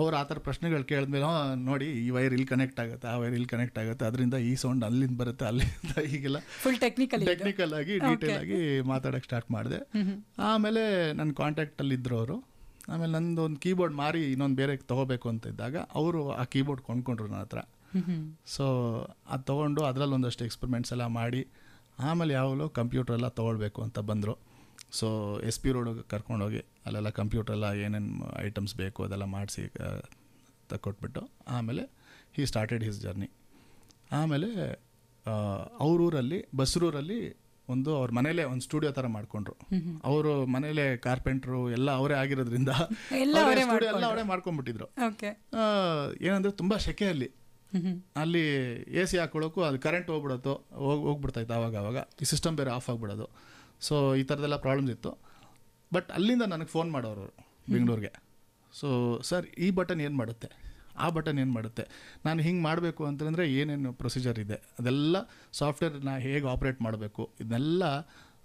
ಅವ್ರು ಆ ಥರ ಪ್ರಶ್ನೆಗಳು ಕೇಳಿದ್ಮೇಲೆ ನೋಡಿ ಈ ವೈರ್ ಇಲ್ಲಿ ಕನೆಕ್ಟ್ ಆಗುತ್ತೆ ಆ ವೈರ್ ಇಲ್ಲಿ ಕನೆಕ್ಟ್ ಆಗುತ್ತೆ ಅದರಿಂದ ಈ ಸೌಂಡ್ ಅಲ್ಲಿಂದ ಬರುತ್ತೆ ಅಲ್ಲಿಂದ ಹೀಗೆಲ್ಲ ಫುಲ್ ಟೆಕ್ನಿಕಲ್ ಟೆಕ್ನಿಕಲ್ ಆಗಿ ಡೀಟೇಲ್ ಆಗಿ ಮಾತಾಡೋಕ್ಕೆ ಸ್ಟಾರ್ಟ್ ಮಾಡಿದೆ ಆಮೇಲೆ ನನ್ನ ಕಾಂಟ್ಯಾಕ್ಟಲ್ಲಿದ್ದರು ಅವರು ಆಮೇಲೆ ನಂದು ಒಂದು ಕೀಬೋರ್ಡ್ ಮಾರಿ ಇನ್ನೊಂದು ಬೇರೆ ತೊಗೋಬೇಕು ಅಂತ ಇದ್ದಾಗ ಅವರು ಆ ಕೀಬೋರ್ಡ್ ಕೊಂಡ್ಕೊಂಡ್ರು ನನ್ನ ಹತ್ರ ಸೊ ಅದು ತೊಗೊಂಡು ಅದರಲ್ಲಿ ಒಂದಷ್ಟು ಎಕ್ಸ್ಪೆರಿಮೆಂಟ್ಸ್ ಎಲ್ಲ ಮಾಡಿ ಆಮೇಲೆ ಯಾವಾಗಲೂ ಕಂಪ್ಯೂಟ್ರೆಲ್ಲ ತೊಗೊಳ್ಬೇಕು ಅಂತ ಬಂದರು ಸೊ ಎಸ್ ಪಿ ರೋಡ್ ಕರ್ಕೊಂಡೋಗಿ ಅಲ್ಲೆಲ್ಲ ಕಂಪ್ಯೂಟ್ರೆಲ್ಲ ಏನೇನು ಐಟಮ್ಸ್ ಬೇಕು ಅದೆಲ್ಲ ಮಾಡಿಸಿ ತಕ್ಕೊಟ್ಬಿಟ್ಟು ಆಮೇಲೆ ಹಿ ಸ್ಟಾರ್ಟೆಡ್ ಹಿಸ್ ಜರ್ನಿ ಆಮೇಲೆ ಅವರೂರಲ್ಲಿ ಬಸ್ರೂರಲ್ಲಿ ಒಂದು ಅವ್ರ ಮನೇಲೆ ಒಂದು ಸ್ಟುಡಿಯೋ ಥರ ಮಾಡ್ಕೊಂಡ್ರು ಅವರು ಮನೇಲೆ ಕಾರ್ಪೆಂಟ್ರು ಎಲ್ಲ ಅವರೇ ಆಗಿರೋದ್ರಿಂದ ಎಲ್ಲ ಅವರೇ ಮಾಡ್ಕೊಂಡ್ಬಿಟ್ಟಿದ್ರು ಏನಂದ್ರೆ ತುಂಬ ಶೆಕೆ ಅಲ್ಲಿ ಅಲ್ಲಿ ಎ ಸಿ ಹಾಕೊಳ್ಳೋಕ್ಕೂ ಅದು ಕರೆಂಟ್ ಹೋಗ್ಬಿಡತ್ತೋ ಹೋಗಿ ಹೋಗ್ಬಿಡ್ತಾಯಿತ್ತು ಆವಾಗ ಆವಾಗ ಈ ಸಿಸ್ಟಮ್ ಬೇರೆ ಆಫ್ ಆಗ್ಬಿಡೋದು ಸೊ ಈ ಥರದ್ದೆಲ್ಲ ಪ್ರಾಬ್ಲಮ್ಸ್ ಇತ್ತು ಬಟ್ ಅಲ್ಲಿಂದ ನನಗೆ ಫೋನ್ ಮಾಡೋರು ಬೆಂಗಳೂರಿಗೆ ಸೊ ಸರ್ ಈ ಬಟನ್ ಏನು ಮಾಡುತ್ತೆ ಆ ಬಟನ್ ಏನು ಮಾಡುತ್ತೆ ನಾನು ಹಿಂಗೆ ಮಾಡಬೇಕು ಅಂತಂದರೆ ಏನೇನು ಪ್ರೊಸೀಜರ್ ಇದೆ ಅದೆಲ್ಲ ಸಾಫ್ಟ್ವೇರ್ ನಾ ಹೇಗೆ ಆಪ್ರೇಟ್ ಮಾಡಬೇಕು ಇದನ್ನೆಲ್ಲ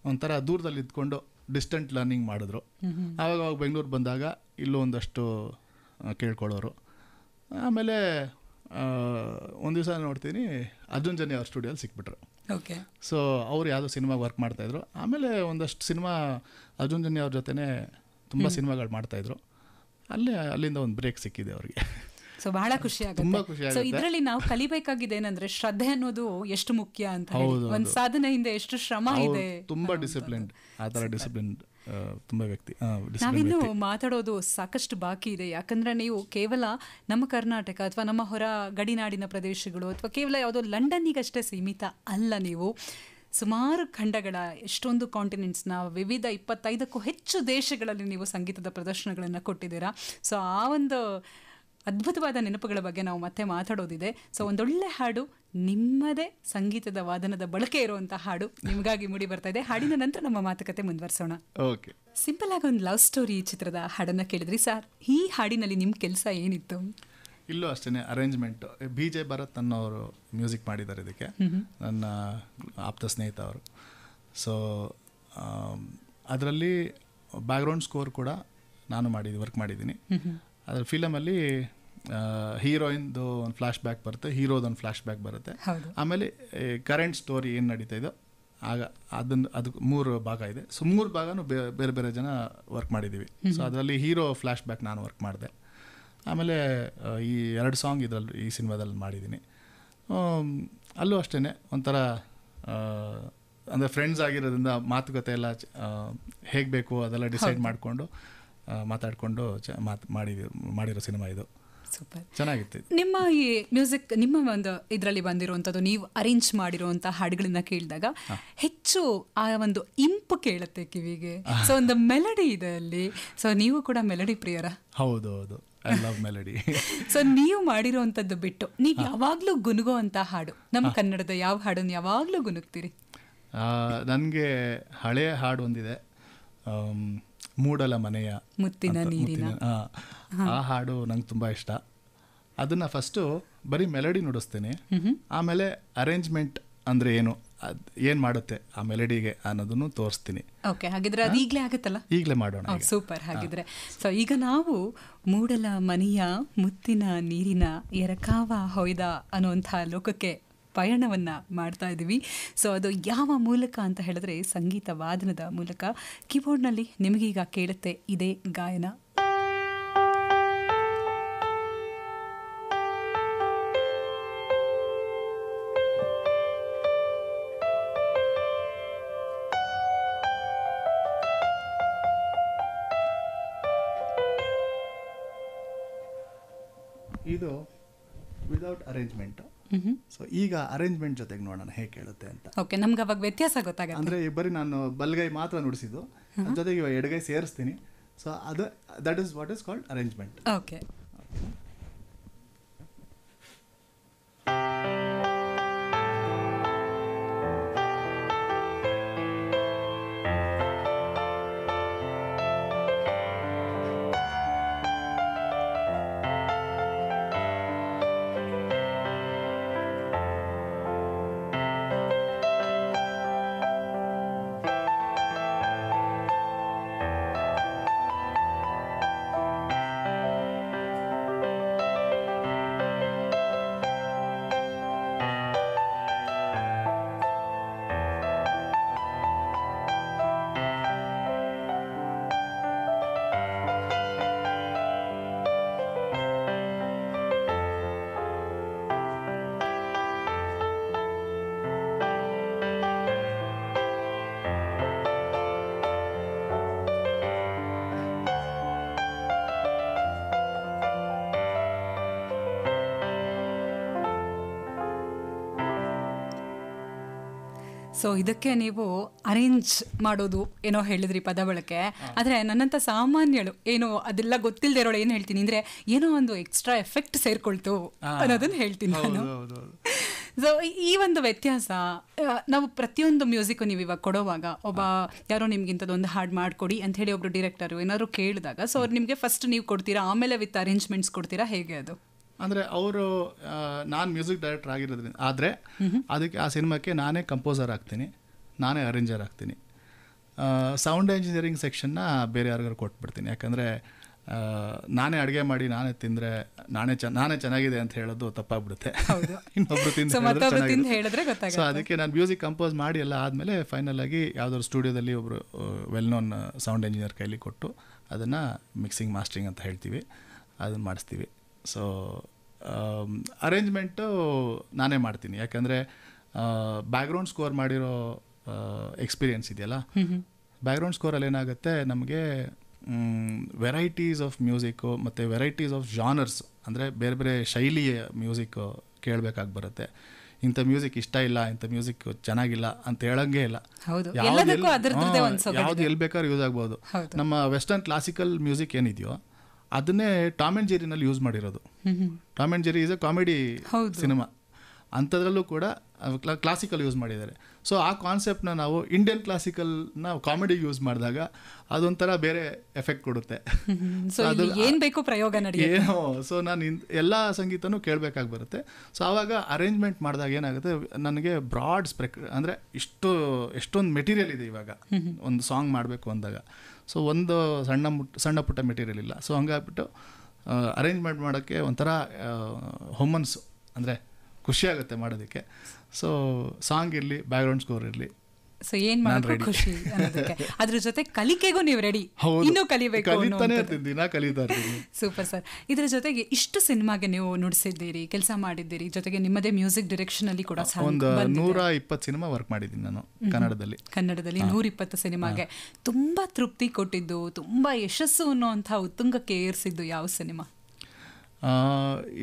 ಒಂಥರ ದೂರದಲ್ಲಿ ಇದ್ಕೊಂಡು ಡಿಸ್ಟೆಂಟ್ ಲರ್ನಿಂಗ್ ಮಾಡಿದ್ರು ಆವಾಗ ಅವಾಗ ಬೆಂಗಳೂರು ಬಂದಾಗ ಇಲ್ಲೂ ಒಂದಷ್ಟು ಕೇಳ್ಕೊಳ್ಳೋರು ಆಮೇಲೆ ಒಂದು ದಿವಸ ನೋಡ್ತೀನಿ ಅರ್ಜುನ್ ಜನಿ ಅವ್ರ ಸ್ಟುಡಿಯೋಲಿ ಸಿಕ್ಬಿಟ್ರು ಓಕೆ ಸೊ ಅವ್ರು ಯಾವುದೋ ಸಿನಿಮಾ ವರ್ಕ್ ಮಾಡ್ತಾಯಿದ್ರು ಆಮೇಲೆ ಒಂದಷ್ಟು ಸಿನಿಮಾ ಅರ್ಜುನ್ ಜನ್ಯ ಅವ್ರ ತುಂಬಾ ತುಂಬ ಸಿನಿಮಾಗಳು ಮಾಡ್ತಾಯಿದ್ರು ಅಲ್ಲೇ ಅಲ್ಲಿಂದ ಒಂದು ಬ್ರೇಕ್ ಸಿಕ್ಕಿದೆ ಅವರಿಗೆ ಸೊ ಬಹಳ ಖುಷಿ ಆಗುತ್ತೆ ಸೊ ಇದರಲ್ಲಿ ನಾವು ಕಲಿಬೇಕಾಗಿದೆ ಏನಂದ್ರೆ ಶ್ರದ್ಧೆ ಅನ್ನೋದು ಎಷ್ಟು ಮುಖ್ಯ ಅಂತ ಒಂದು ಸಾಧನೆ ಹಿಂದೆ ಎಷ್ಟು ಶ್ರಮ ಇದೆ ತುಂಬಾ ಡಿಸಿಪ್ಲಿನ್ ಆ ತರ ಡಿಸಿಪ್ಲಿನ್ ತುಂಬ ವ್ಯಕ್ತಿ ನಾವಿನ್ನು ಮಾತಾಡೋದು ಸಾಕಷ್ಟು ಬಾಕಿ ಇದೆ ಯಾಕಂದರೆ ನೀವು ಕೇವಲ ನಮ್ಮ ಕರ್ನಾಟಕ ಅಥವಾ ನಮ್ಮ ಹೊರ ಗಡಿನಾಡಿನ ಪ್ರದೇಶಗಳು ಅಥವಾ ಕೇವಲ ಯಾವುದೋ ಲಂಡನ್ನಿಗಷ್ಟೇ ಸೀಮಿತ ಅಲ್ಲ ನೀವು ಸುಮಾರು ಖಂಡಗಳ ಎಷ್ಟೊಂದು ಕಾಂಟಿನೆಂಟ್ಸ್ನ ವಿವಿಧ ಇಪ್ಪತ್ತೈದಕ್ಕೂ ಹೆಚ್ಚು ದೇಶಗಳಲ್ಲಿ ನೀವು ಸಂಗೀತದ ಪ್ರದರ್ಶನಗಳನ್ನು ಕೊಟ್ಟಿದ್ದೀರಾ ಸೊ ಆ ಒಂದು ಅದ್ಭುತವಾದ ನೆನಪುಗಳ ಬಗ್ಗೆ ನಾವು ಮತ್ತೆ ಮಾತಾಡೋದಿದೆ ಸೊ ಒಂದೊಳ್ಳೆ ಹಾಡು ನಿಮ್ಮದೇ ಸಂಗೀತದ ವಾದನದ ಬಳಕೆ ಇರುವಂತಹ ಹಾಡು ನಿಮಗಾಗಿ ಮೂಡಿ ಬರ್ತಾ ಇದೆ ಹಾಡಿನ ನಂತರ ನಮ್ಮ ಮಾತುಕತೆ ಮುಂದುವರಿಸೋಣ ಓಕೆ ಸಿಂಪಲ್ ಆಗಿ ಒಂದು ಲವ್ ಸ್ಟೋರಿ ಚಿತ್ರದ ಹಾಡನ್ನ ಕೇಳಿದ್ರಿ ಸರ್ ಈ ಹಾಡಿನಲ್ಲಿ ನಿಮ್ಮ ಕೆಲಸ ಏನಿತ್ತು ಇಲ್ಲೂ ಅಷ್ಟೇ ಅರೇಂಜ್ಮೆಂಟ್ ಬಿ ಜೆ ಭರತ್ ಅನ್ನೋರು ಮ್ಯೂಸಿಕ್ ಮಾಡಿದ್ದಾರೆ ಇದಕ್ಕೆ ನನ್ನ ಆಪ್ತ ಸ್ನೇಹಿತ ಅವರು ಸೊ ಅದರಲ್ಲಿ ಬ್ಯಾಕ್ಗ್ರೌಂಡ್ ಸ್ಕೋರ್ ಕೂಡ ನಾನು ಮಾಡಿದ್ದು ವರ್ಕ್ ಮಾಡಿದ್ದೀನಿ ಅದ್ರ ಫಿಲಮಲ್ಲಿ ಹೀರೋಯಿನ್ದು ಒಂದು ಫ್ಲ್ಯಾಶ್ ಬ್ಯಾಕ್ ಬರುತ್ತೆ ಹೀರೋದೊಂದು ಫ್ಲ್ಯಾಶ್ ಬ್ಯಾಕ್ ಬರುತ್ತೆ ಆಮೇಲೆ ಕರೆಂಟ್ ಸ್ಟೋರಿ ಏನು ನಡೀತಾ ಇದೆ ಆಗ ಅದನ್ನು ಅದಕ್ಕೆ ಮೂರು ಭಾಗ ಇದೆ ಸೊ ಮೂರು ಭಾಗನೂ ಬೇರೆ ಬೇರೆ ಜನ ವರ್ಕ್ ಮಾಡಿದ್ದೀವಿ ಸೊ ಅದರಲ್ಲಿ ಹೀರೋ ಫ್ಲ್ಯಾಶ್ ಬ್ಯಾಕ್ ನಾನು ವರ್ಕ್ ಮಾಡಿದೆ ಆಮೇಲೆ ಈ ಎರಡು ಸಾಂಗ್ ಇದರಲ್ಲಿ ಈ ಸಿನಿಮಾದಲ್ಲಿ ಮಾಡಿದ್ದೀನಿ ಅಲ್ಲೂ ಅಷ್ಟೇ ಒಂಥರ ಅಂದರೆ ಫ್ರೆಂಡ್ಸ್ ಆಗಿರೋದ್ರಿಂದ ಮಾತುಕತೆ ಎಲ್ಲ ಹೇಗೆ ಬೇಕು ಅದೆಲ್ಲ ಡಿಸೈಡ್ ಮಾಡಿಕೊಂಡು ಮಾತಾಡಿಕೊಂಡು ಚ ಮಾಡಿದ ಮಾಡಿರೋ ಸಿನಿಮಾ ಇದು ಚೆನ್ನಾಗಿತ್ತು ನಿಮ್ಮ ಈ ಮ್ಯೂಸಿಕ್ ನಿಮ್ಮ ಒಂದು ಇದರಲ್ಲಿ ಬಂದಿರುವಂಥದ್ದು ನೀವು ಅರೇಂಜ್ ಮಾಡಿರುವಂಥ ಹಾಡುಗಳನ್ನ ಕೇಳಿದಾಗ ಹೆಚ್ಚು ಆ ಒಂದು ಇಂಪು ಕೇಳುತ್ತೆ ಕಿವಿಗೆ ಸೊ ಒಂದು ಮೆಲಡಿ ಇದೆ ಅಲ್ಲಿ ಸೊ ನೀವು ಕೂಡ ಮೆಲಡಿ ಪ್ರಿಯರ ಹೌದು ಹೌದು ಐ ಲವ್ ಮೆಲಡಿ ಸೊ ನೀವು ಮಾಡಿರುವಂಥದ್ದು ಬಿಟ್ಟು ನೀವು ಯಾವಾಗಲೂ ಅಂತ ಹಾಡು ನಮ್ಮ ಕನ್ನಡದ ಯಾವ ಹಾಡನ್ನು ಯಾವಾಗಲೂ ಗುನುಗ್ತೀರಿ ನನಗೆ ಹಳೆಯ ಹಾಡು ಒಂದಿದೆ ಮೂಡಲ ಮನೆಯ ಮುತ್ತಿನ ನೀರಿನ ಆ ಹಾಡು ನಂಗೆ ತುಂಬ ಇಷ್ಟ ಅದನ್ನು ಫಸ್ಟು ಬರೀ ಮೆಲಡಿ ನುಡಿಸ್ತೇನೆ ಆಮೇಲೆ ಅರೇಂಜ್ಮೆಂಟ್ ಅಂದರೆ ಏನು ಅದು ಏನು ಮಾಡುತ್ತೆ ಆ ಮೆಲಡಿಗೆ ಅನ್ನೋದನ್ನು ತೋರಿಸ್ತೀನಿ ಓಕೆ ಹಾಗಿದ್ರೆ ಅದು ಈಗಲೇ ಆಗುತ್ತಲ್ಲ ಈಗಲೇ ಮಾಡೋಣ ಸೂಪರ್ ಹಾಗಿದ್ರೆ ಸೊ ಈಗ ನಾವು ಮೂಡಲ ಮನೆಯ ಮುತ್ತಿನ ನೀರಿನ ಎರಕಾವ ಹೊಯ್ದ ಅನ್ನುವಂಥ ಲೋಕಕ್ಕೆ ಪಯಣವನ್ನ ಮಾಡ್ತಾ ಇದ್ದೀವಿ ಸೊ ಅದು ಯಾವ ಮೂಲಕ ಅಂತ ಹೇಳಿದ್ರೆ ಸಂಗೀತ ವಾದನದ ಮೂಲಕ ಕೀಬೋರ್ಡ್ನಲ್ಲಿ ನಿಮಗೀಗ ಕೇಳುತ್ತೆ ಇದೇ ಗಾಯನ ಇದು ವಿದೌಟ್ ಅರೇಂಜ್ಮೆಂಟು ಸೊ ಈಗ ಅರೇಂಜ್ಮೆಂಟ್ ಜೊತೆಗೆ ನೋಡೋಣ ಹೇಗೆ ಕೇಳುತ್ತೆ ಅಂತ ಓಕೆ ನಮ್ಗೆ ಅವಾಗ ವ್ಯತ್ಯಾಸ ಗೊತ್ತಾಗುತ್ತೆ ಅಂದರೆ ಇಬ್ಬರಿ ನಾನು ಬಲ್ಗೈ ಮಾತ್ರ ನುಡಿಸಿದ್ದು ಜೊತೆಗೆ ಎಡಗೈ ಸೇರಿಸ್ತೀನಿ ಸೊ ಅದು that is what is called arrangement okay so ಇದಕ್ಕೆ ನೀವು ಅರೇಂಜ್ ಮಾಡೋದು ಏನೋ ಹೇಳಿದ್ರಿ ಪದ ಬಳಕೆ ಆದರೆ ನನ್ನಂಥ ಸಾಮಾನ್ಯಳು ಏನು ಅದೆಲ್ಲ ಗೊತ್ತಿಲ್ಲದೆ ಇರೋಳು ಏನು ಹೇಳ್ತೀನಿ ಅಂದರೆ ಏನೋ ಒಂದು ಎಕ್ಸ್ಟ್ರಾ ಎಫೆಕ್ಟ್ ಸೇರ್ಕೊಳ್ತು ಅನ್ನೋದನ್ನು ಹೇಳ್ತೀನಿ ನಾನು ಸೊ ಈ ಒಂದು ವ್ಯತ್ಯಾಸ ನಾವು ಪ್ರತಿಯೊಂದು ಮ್ಯೂಸಿಕ್ಕು ನೀವು ಇವಾಗ ಕೊಡೋವಾಗ ಒಬ್ಬ ಯಾರೋ ನಿಮ್ಗಿಂತದೊಂದು ಹಾಡು ಮಾಡಿಕೊಡಿ ಅಂತ ಹೇಳಿ ಒಬ್ರು ಡಿರೆಕ್ಟರು ಏನಾದ್ರು ಕೇಳಿದಾಗ ಸೊ ಅವ್ರು ನಿಮಗೆ ಫಸ್ಟ್ ನೀವು ಕೊಡ್ತೀರಾ ಆಮೇಲೆ ವಿತ್ ಅರೇಂಜ್ಮೆಂಟ್ಸ್ ಕೊಡ್ತೀರಾ ಹೇಗೆ ಅದು ಅಂದರೆ ಅವರು ನಾನು ಮ್ಯೂಸಿಕ್ ಡೈರೆಕ್ಟರ್ ಆಗಿರೋದ್ರಿಂದ ಆದರೆ ಅದಕ್ಕೆ ಆ ಸಿನಿಮಾಕ್ಕೆ ನಾನೇ ಕಂಪೋಸರ್ ಆಗ್ತೀನಿ ನಾನೇ ಅರೇಂಜರ್ ಆಗ್ತೀನಿ ಸೌಂಡ್ ಎಂಜಿನಿಯರಿಂಗ್ ಸೆಕ್ಷನ್ನ ಬೇರೆ ಯಾರಿಗಾರು ಕೊಟ್ಬಿಡ್ತೀನಿ ಯಾಕಂದರೆ ನಾನೇ ಅಡುಗೆ ಮಾಡಿ ನಾನೇ ತಿಂದರೆ ನಾನೇ ಚ ನಾನೇ ಚೆನ್ನಾಗಿದೆ ಅಂತ ಹೇಳೋದು ತಪ್ಪಾಗ್ಬಿಡುತ್ತೆ ಇನ್ನೊಬ್ರು ತಿಂದು ಹೇಳಿದ್ರೆ ಸೊ ಅದಕ್ಕೆ ನಾನು ಮ್ಯೂಸಿಕ್ ಕಂಪೋಸ್ ಮಾಡಿ ಎಲ್ಲ ಆದಮೇಲೆ ಫೈನಲ್ ಆಗಿ ಯಾವುದಾದ್ರು ಸ್ಟುಡಿಯೋದಲ್ಲಿ ಒಬ್ಬರು ವೆಲ್ ನೋನ್ ಸೌಂಡ್ ಇಂಜಿನಿಯರ್ ಕೈಲಿ ಕೊಟ್ಟು ಅದನ್ನು ಮಿಕ್ಸಿಂಗ್ ಮಾಸ್ಟ್ರಿಂಗ್ ಅಂತ ಹೇಳ್ತೀವಿ ಅದನ್ನು ಮಾಡಿಸ್ತೀವಿ ಸೊ ಅರೇಂಜ್ಮೆಂಟು ನಾನೇ ಮಾಡ್ತೀನಿ ಯಾಕೆಂದರೆ ಬ್ಯಾಕ್ಗ್ರೌಂಡ್ ಸ್ಕೋರ್ ಮಾಡಿರೋ ಎಕ್ಸ್ಪೀರಿಯೆನ್ಸ್ ಇದೆಯಲ್ಲ ಬ್ಯಾಕ್ಗ್ರೌಂಡ್ ಸ್ಕೋರಲ್ಲಿ ಏನಾಗುತ್ತೆ ನಮಗೆ ವೆರೈಟೀಸ್ ಆಫ್ ಮ್ಯೂಸಿಕ್ಕು ಮತ್ತು ವೆರೈಟೀಸ್ ಆಫ್ ಜಾನರ್ಸ್ ಅಂದರೆ ಬೇರೆ ಬೇರೆ ಶೈಲಿಯ ಮ್ಯೂಸಿಕ್ಕು ಕೇಳಬೇಕಾಗಿ ಬರುತ್ತೆ ಇಂಥ ಮ್ಯೂಸಿಕ್ ಇಷ್ಟ ಇಲ್ಲ ಇಂಥ ಮ್ಯೂಸಿಕ್ ಚೆನ್ನಾಗಿಲ್ಲ ಅಂತ ಹೇಳೋಂಗೇ ಇಲ್ಲ ಯಾವ್ದು ಎಲ್ಲಿ ಬೇಕಾದ್ರೂ ಯೂಸ್ ಆಗ್ಬೋದು ನಮ್ಮ ವೆಸ್ಟರ್ನ್ ಕ್ಲಾಸಿಕಲ್ ಮ್ಯೂಸಿಕ್ ಏನಿದೆಯೋ ಅದನ್ನೇ ಟಾಮ್ ಅಂಡ್ ಜೆರಿನಲ್ಲಿ ಯೂಸ್ ಮಾಡಿರೋದು Tom and Jerry is a comedy cinema ಅಂಥದ್ರಲ್ಲೂ ಕೂಡ ಕ್ಲಾಸಿಕಲ್ ಯೂಸ್ ಮಾಡಿದ್ದಾರೆ ಸೊ ಆ ಕಾನ್ಸೆಪ್ಟ್ನ ನಾವು ಇಂಡಿಯನ್ ಕ್ಲಾಸಿಕಲ್ನ ಕಾಮಿಡಿ ಯೂಸ್ ಮಾಡಿದಾಗ ಅದೊಂಥರ ಬೇರೆ ಎಫೆಕ್ಟ್ ಕೊಡುತ್ತೆ ಏನು ಬೇಕು ಪ್ರಯೋಗ ಏನೋ ಸೊ ನಾನು ಎಲ್ಲ ಸಂಗೀತನೂ ಕೇಳಬೇಕಾಗಿ ಬರುತ್ತೆ ಸೊ ಆವಾಗ ಅರೇಂಜ್ಮೆಂಟ್ ಮಾಡಿದಾಗ ಏನಾಗುತ್ತೆ ನನಗೆ ಬ್ರಾಡ್ ಸ್ಪ್ರೆಕ್ ಅಂದರೆ ಇಷ್ಟು ಎಷ್ಟೊಂದು ಮೆಟೀರಿಯಲ್ ಇದೆ ಇವಾಗ ಒಂದು ಸಾಂಗ್ ಮಾಡಬೇಕು ಅಂದಾಗ ಸೊ ಒಂದು ಸಣ್ಣ ಮುಟ್ ಸಣ್ಣ ಪುಟ್ಟ ಮೆಟೀರಿಯಲ್ ಇಲ್ಲ ಸೊ ಹಂಗಾಗ್ಬಿಟ್ಟು ಅರೇಂಜ್ಮೆಂಟ್ ಮಾಡೋಕ್ಕೆ ಒಂಥರ ಹುಮನ್ಸು ಅಂದರೆ ಖುಷಿಯಾಗುತ್ತೆ ಮಾಡೋದಕ್ಕೆ ಸೊ ಸಾಂಗ್ ಇರಲಿ ಬ್ಯಾಕ್ಗ್ರೌಂಡ್ ಸ್ಕೋರ್ ಇರಲಿ ಸೊ ಏನ್ ಮಾಡೋದು ಖುಷಿ ಅದ್ರ ಜೊತೆ ಕಲಿಕೆಗೂ ನೀವು ರೆಡಿ ಇನ್ನೂ ಕಲಿಬೇಕು ಸೂಪರ್ ಸರ್ ಇದ್ರ ಜೊತೆಗೆ ಇಷ್ಟು ಸಿನಿಮಾಗೆ ನೀವು ನುಡಿಸಿದ್ದೀರಿ ಕೆಲಸ ಮಾಡಿದ್ದೀರಿ ಜೊತೆಗೆ ನಿಮ್ಮದೇ ಮ್ಯೂಸಿಕ್ ಡೈರೆಕ್ಷನ್ ಅಲ್ಲಿ ಕೂಡ ಒಂದು ನೂರ ಇಪ್ಪತ್ತು ಸಿನಿಮಾ ವರ್ಕ್ ಮಾಡಿದ್ದೀನಿ ನಾನು ಕನ್ನಡದಲ್ಲಿ ಕನ್ನಡದಲ್ಲಿ ನೂರ ಇಪ್ಪತ್ತು ಸಿನಿಮಾಗೆ ತುಂಬಾ ತೃಪ್ತಿ ಕೊಟ್ಟಿದ್ದು ತುಂಬಾ ಯಶಸ್ಸು ಅನ್ನುವಂತಹ ಉತ್ತುಂಗಕ್ಕೆ ಏರಿಸಿದ್ದು ಯಾವ ಸಿನಿಮಾ